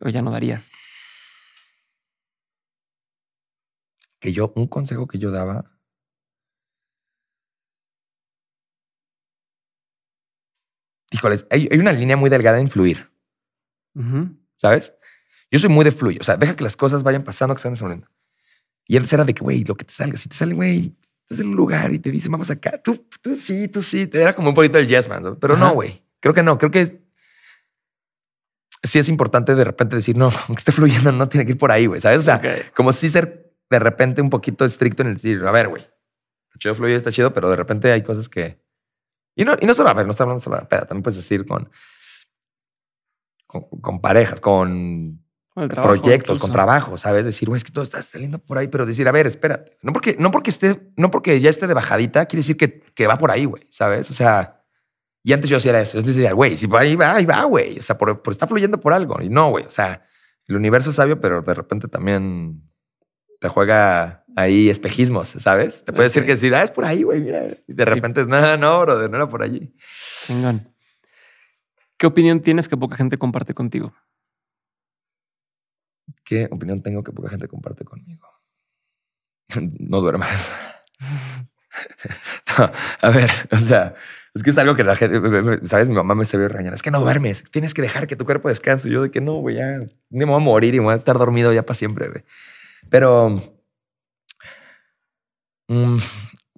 O ya no darías. Que yo, un consejo que yo daba. Híjoles, hay, una línea muy delgada de influir. ¿Sabes? Yo soy muy de fluir. O sea, deja que las cosas vayan pasando, que se vayan y él era de que, güey, lo que te salga, si te sale, güey, estás en un lugar y te dice, vamos acá, tú, tú sí, tú sí. Era como un poquito el yes man, pero no, güey. Creo que no, creo que sí es importante de repente decir, no, aunque esté fluyendo, no tiene que ir por ahí, güey, ¿sabes? O sea, como sí ser de repente un poquito estricto en el decir, a ver, güey, chido fluir está chido, pero de repente hay cosas que... Y no, y no solo, a ver, no estamos hablando solo de la peda, también puedes decir con, con parejas, con proyectos, con trabajo, ¿sabes? Decir, güey, es que todo está saliendo por ahí, pero decir, a ver, espérate. No porque, no porque, esté, no porque ya esté de bajadita, quiere decir que, que va por ahí, güey, ¿sabes? O sea, y antes yo hacía eso. Yo decía, güey, si ahí va, ahí va, güey. O sea, por, por está fluyendo por algo. Y no, güey. O sea, el universo es sabio, pero de repente también te juega ahí espejismos, ¿sabes? Te puede decir que decir, ah, es por ahí, güey, mira. Y de repente es, no, no, bro, no era por allí. Chingón. ¿Qué opinión tienes que poca gente comparte contigo? ¿Qué opinión tengo que poca gente comparte conmigo? no duermas. a ver, o sea, es que es algo que la gente, sabes, mi mamá me se ve regañar, es que no duermes, tienes que dejar que tu cuerpo descanse. Yo de que no, güey, ya me voy a morir y voy a estar dormido ya para siempre, güey. Pero mm,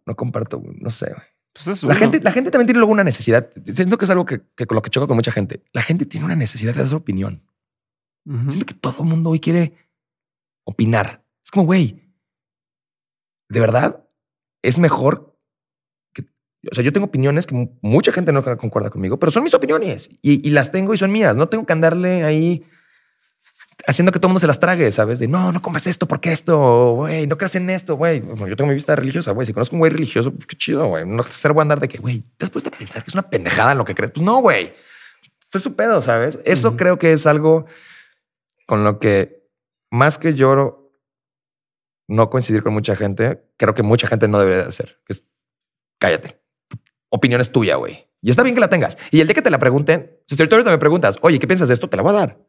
no comparto, no sé, pues la, gente, la gente también tiene luego una necesidad. Siento que es algo que, con lo que choca con mucha gente. La gente tiene una necesidad de dar su opinión. Siento que todo el mundo hoy quiere opinar. Es como, güey, de verdad es mejor que. O sea, yo tengo opiniones que mucha gente no concuerda conmigo, pero son mis opiniones y, las tengo y son mías. No tengo que andarle ahí haciendo que todo el mundo se las trague, ¿sabes? De no, no comas esto porque esto, güey, no creas en esto, güey. yo tengo mi vista religiosa, güey. Si conozco a un güey religioso, pues qué chido, güey. No te voy a andar de que, güey, te has puesto a pensar que es una pendejada lo que crees. Pues no, güey. Es su pedo, ¿sabes? Eso creo que es algo con lo que más que lloro no coincidir con mucha gente, creo que mucha gente no debería hacer. cállate. Opinión es tuya, güey. Y está bien que la tengas. Y el día que te la pregunten, si te me preguntas, oye, ¿qué piensas de esto? Te la voy a dar.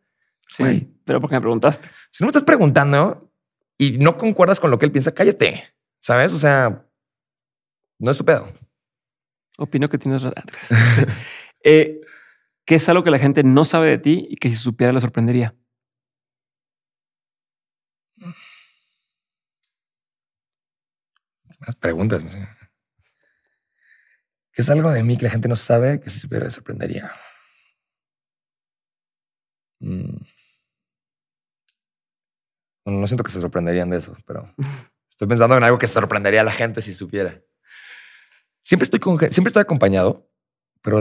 Sí, pero porque me preguntaste. Si no me estás preguntando y no concuerdas con lo que él piensa, cállate. ¿Sabes? O sea, no es tu pedo. Opino que tienes razón. eh, ¿Qué es algo que la gente no sabe de ti y que si supiera la sorprendería? Unas preguntas. ¿Qué es algo de mí que la gente no sabe que se supiera sorprendería? Mm. no siento que se sorprenderían de eso, pero estoy pensando en algo que sorprendería a la gente si supiera. Siempre estoy, con, siempre estoy acompañado, pero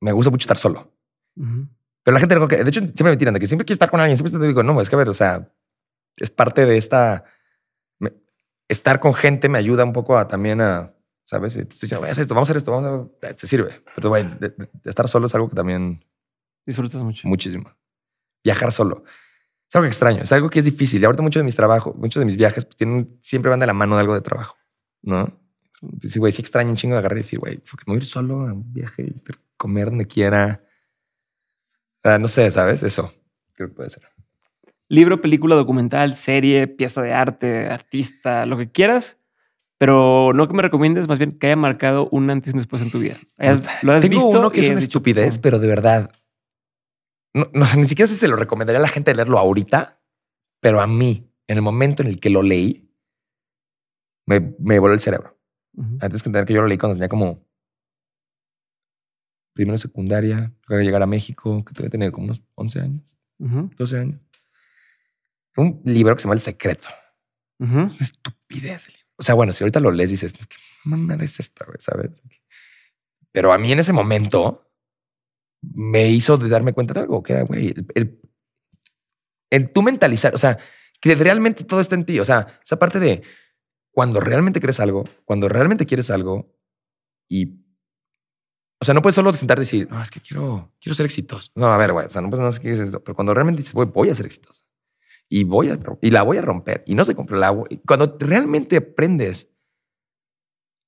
me gusta mucho estar solo. Pero la gente, de hecho, siempre me tiran de que siempre quiero estar con alguien. Siempre te digo, no, es que a ver, o sea, es parte de esta estar con gente me ayuda un poco a también a, ¿sabes? estoy diciendo, esto, vamos a hacer esto, vamos a hacer... Te sirve. Pero, güey, estar solo es algo que también... Disfrutas mucho. Muchísimo. Viajar solo. Es algo que extraño, es algo que es difícil. Y ahorita muchos de mis trabajos, muchos de mis viajes pues, tienen, siempre van de la mano de algo de trabajo, ¿no? Pues, sí, güey, sí extraño un chingo de agarrar y decir, güey, me voy a ir solo a un viaje, comer donde quiera. Ah, no sé, ¿sabes? Eso creo que puede ser. Libro, película, documental, serie, pieza de arte, artista, lo que quieras, pero no que me recomiendes, más bien que haya marcado un antes y un después en tu vida. Mm. Lo Tengo visto uno que es una estupidez, pero de verdad. No, no, ni siquiera se lo recomendaría a la gente leerlo ahorita, pero a mí, en el momento en el que lo leí, me, me voló el cerebro. Antes que entender que yo lo leí cuando tenía como primero secundaria, llegar a México, que que tener como unos 11 años, 12 años un libro que se llama El Secreto. Es una estupidez libro. O sea, bueno, si ahorita lo lees, dices, ¿qué es esta, ¿Sabes? Pero a mí en ese momento me hizo de darme cuenta de algo, que era, el, el, mentalizar, o sea, que realmente todo está en ti. O sea, esa parte de cuando realmente crees algo, cuando realmente quieres algo y o sea, no puedes solo sentarte y decir, no, es que quiero, quiero ser exitoso. No, a ver, güey, o sea, no puedes nada más que decir esto. Pero cuando realmente dices, voy a ser exitoso y, voy a, y la voy a romper. Y no se cumple. La, cuando realmente aprendes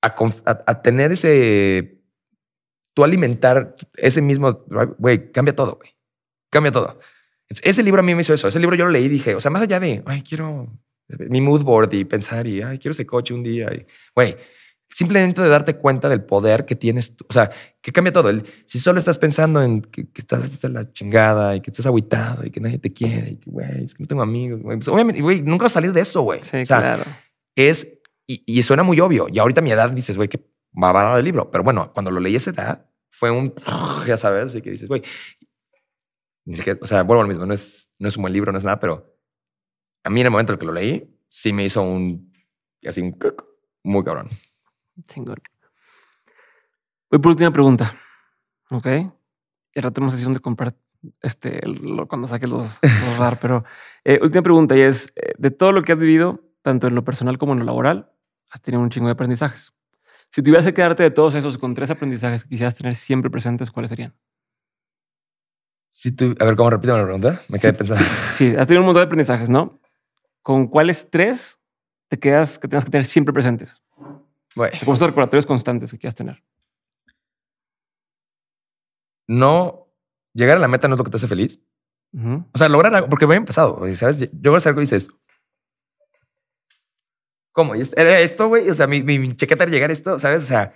a, a, tener ese, tu alimentar ese mismo, güey, cambia todo, güey. Cambia todo. Ese libro a mí me hizo eso. Ese libro yo lo leí y dije, o sea, más allá de, ay, quiero mi mood board y pensar y, ay, quiero ese coche un día. Güey, Simplemente de darte cuenta del poder que tienes, o sea, que cambia todo. si solo estás pensando en que, estás de la chingada y que estás aguitado y que nadie te quiere y que, güey, es que no tengo amigos, pues, obviamente, güey, nunca a salir de eso, güey. o sea, claro. Es, y, suena muy obvio. Y ahorita mi edad dices, güey, que babada del libro. Pero bueno, cuando lo leí a esa edad, fue un, ya sabes, y que dices, güey, o sea, vuelvo al mismo, no es, no es un buen libro, no es nada, pero a mí en el momento en el que lo leí, sí me hizo un, así un, muy cabrón. Chingón. Voy por última pregunta. Ok. El rato tenemos sesión de comprar este, cuando saque los, los pero eh, última pregunta y es: eh, de todo lo que has vivido, tanto en lo personal como en lo laboral, has tenido un chingo de aprendizajes. Si tuvieras que quedarte de todos esos con tres aprendizajes que quisieras tener siempre presentes, ¿cuáles serían? Si tú, a ver, ¿cómo repito la pregunta? Me quedé pensando. Sí, sí, has tenido un montón de aprendizajes, ¿no? ¿Con cuáles tres te quedas que tengas que tener siempre presentes? Bueno. Como de recordatorios constantes que quieras tener. No llegar a la meta no es lo que te hace feliz. O sea, lograr algo, porque me había empezado. ¿Sabes? Yo hacer algo y dices, ¿cómo? ¿Era esto, güey? O sea, mi, chequeta mi llegar a esto, ¿sabes? O sea,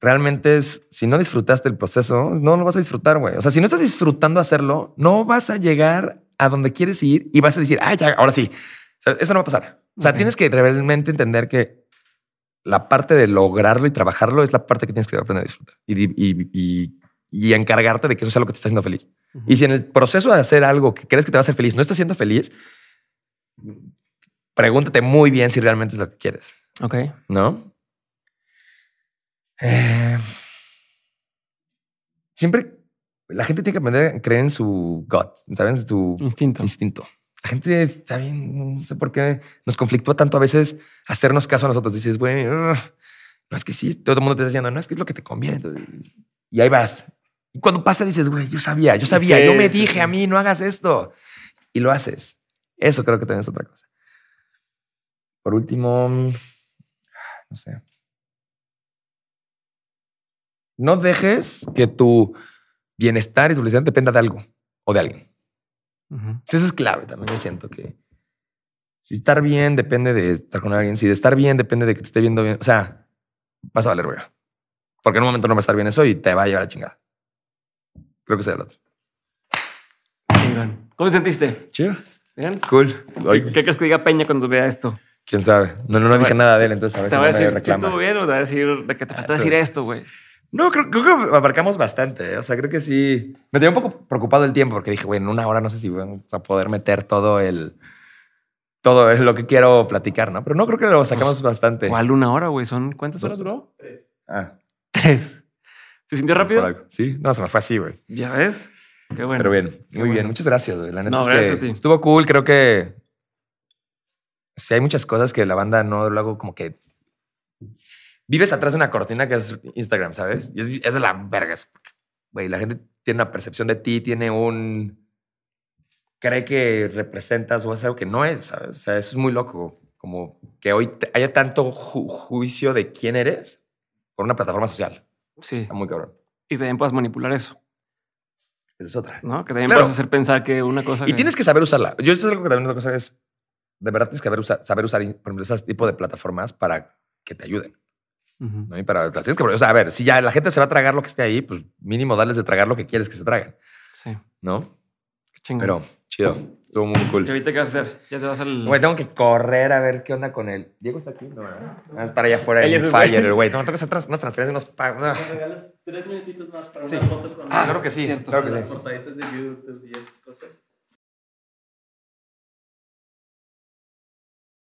realmente es, si no disfrutaste el proceso, no lo vas a disfrutar, güey. O sea, si no estás disfrutando hacerlo, no vas a llegar a donde quieres ir y vas a decir, ah, ya, ahora sí. eso no va a pasar. O sea, tienes que realmente entender que la parte de lograrlo y trabajarlo es la parte que tienes que aprender a disfrutar y, y, encargarte de que eso sea lo que te está haciendo feliz. Y si en el proceso de hacer algo que crees que te va a hacer feliz no estás siendo feliz, pregúntate muy bien si realmente es lo que quieres. Ok. ¿No? Eh, siempre la gente tiene que aprender a creer en su gut, ¿sabes? En instinto. instinto. La gente está bien, no sé por qué nos conflictúa tanto a veces hacernos caso a nosotros. Dices, güey, no es que sí, todo el mundo te está diciendo, no es que es lo que te conviene. y ahí vas. Y cuando pasa, dices, güey, yo sabía, yo sabía, yo me dije a mí, no hagas esto. Y lo haces. Eso creo que también es otra cosa. Por último, no sé. No dejes que tu bienestar y tu felicidad dependa de algo o de alguien. Eso es clave también. Yo siento que si estar bien depende de estar con alguien, si de estar bien depende de que te esté viendo bien. O sea, vas a valer güey. Porque en un momento no va a estar bien eso y te va a llevar a chingada. Creo que sea el otro. ¿Cómo te sentiste? Chido. Bien. Cool. ¿Qué crees que diga Peña cuando vea esto? Quién sabe. No, no, dije nada de él, entonces a ver te a decir, reclama. ¿Estuvo bien o te voy a decir de que te faltó ah, decir esto, güey? No, creo, que abarcamos bastante. ¿eh? O sea, creo que sí. Me tenía un poco preocupado el tiempo porque dije, güey, en una hora no sé si vamos a poder meter todo el. Todo lo que quiero platicar, ¿no? Pero no creo que lo sacamos pues, bastante. ¿Cuál una hora, güey? ¿Son cuántas horas duró? Tres. Ah. Tres. ¿Se sintió rápido? Sí, no, se me fue así, güey. Ya ves. Qué bueno. Pero bien, muy bien. Muchas gracias, güey. La neta no, gracias a ti. estuvo cool. Creo que sí hay muchas cosas que la banda no lo hago como que vives atrás de una cortina que es Instagram, ¿sabes? Y es, de la verga. la gente tiene una percepción de ti, tiene un... cree que representas o es algo que no es, ¿sabes? O sea, eso es muy loco. Como que hoy haya tanto juicio de quién eres por una plataforma social. Sí. Está muy cabrón. Y también puedas manipular eso. Esa es otra. ¿No? Que también puedes hacer pensar que una cosa... Y tienes que saber usarla. Yo eso es algo que también cosa es... De verdad tienes que saber usar, saber usar ese tipo de plataformas para que te ayuden. ¿no? Y para las que, o sea, a ver, si ya la gente se va a tragar lo que esté ahí, pues mínimo darles de tragar lo que quieres que se tragan. Sí. ¿No? Qué chingón. Pero chido. Estuvo muy cool. ¿Y ahorita qué vas a hacer? Ya te vas al. Güey, tengo que correr a ver qué onda con él. Diego está aquí, no, ¿verdad? Va a estar allá afuera en Fire, el güey. No, tengo que hacer unas transferencias, unos pagos. No. Regales tres minutitos más para sí. unas fotos con Ah, claro que sí. Cierto. que sí. Portaditas de YouTube y cosas.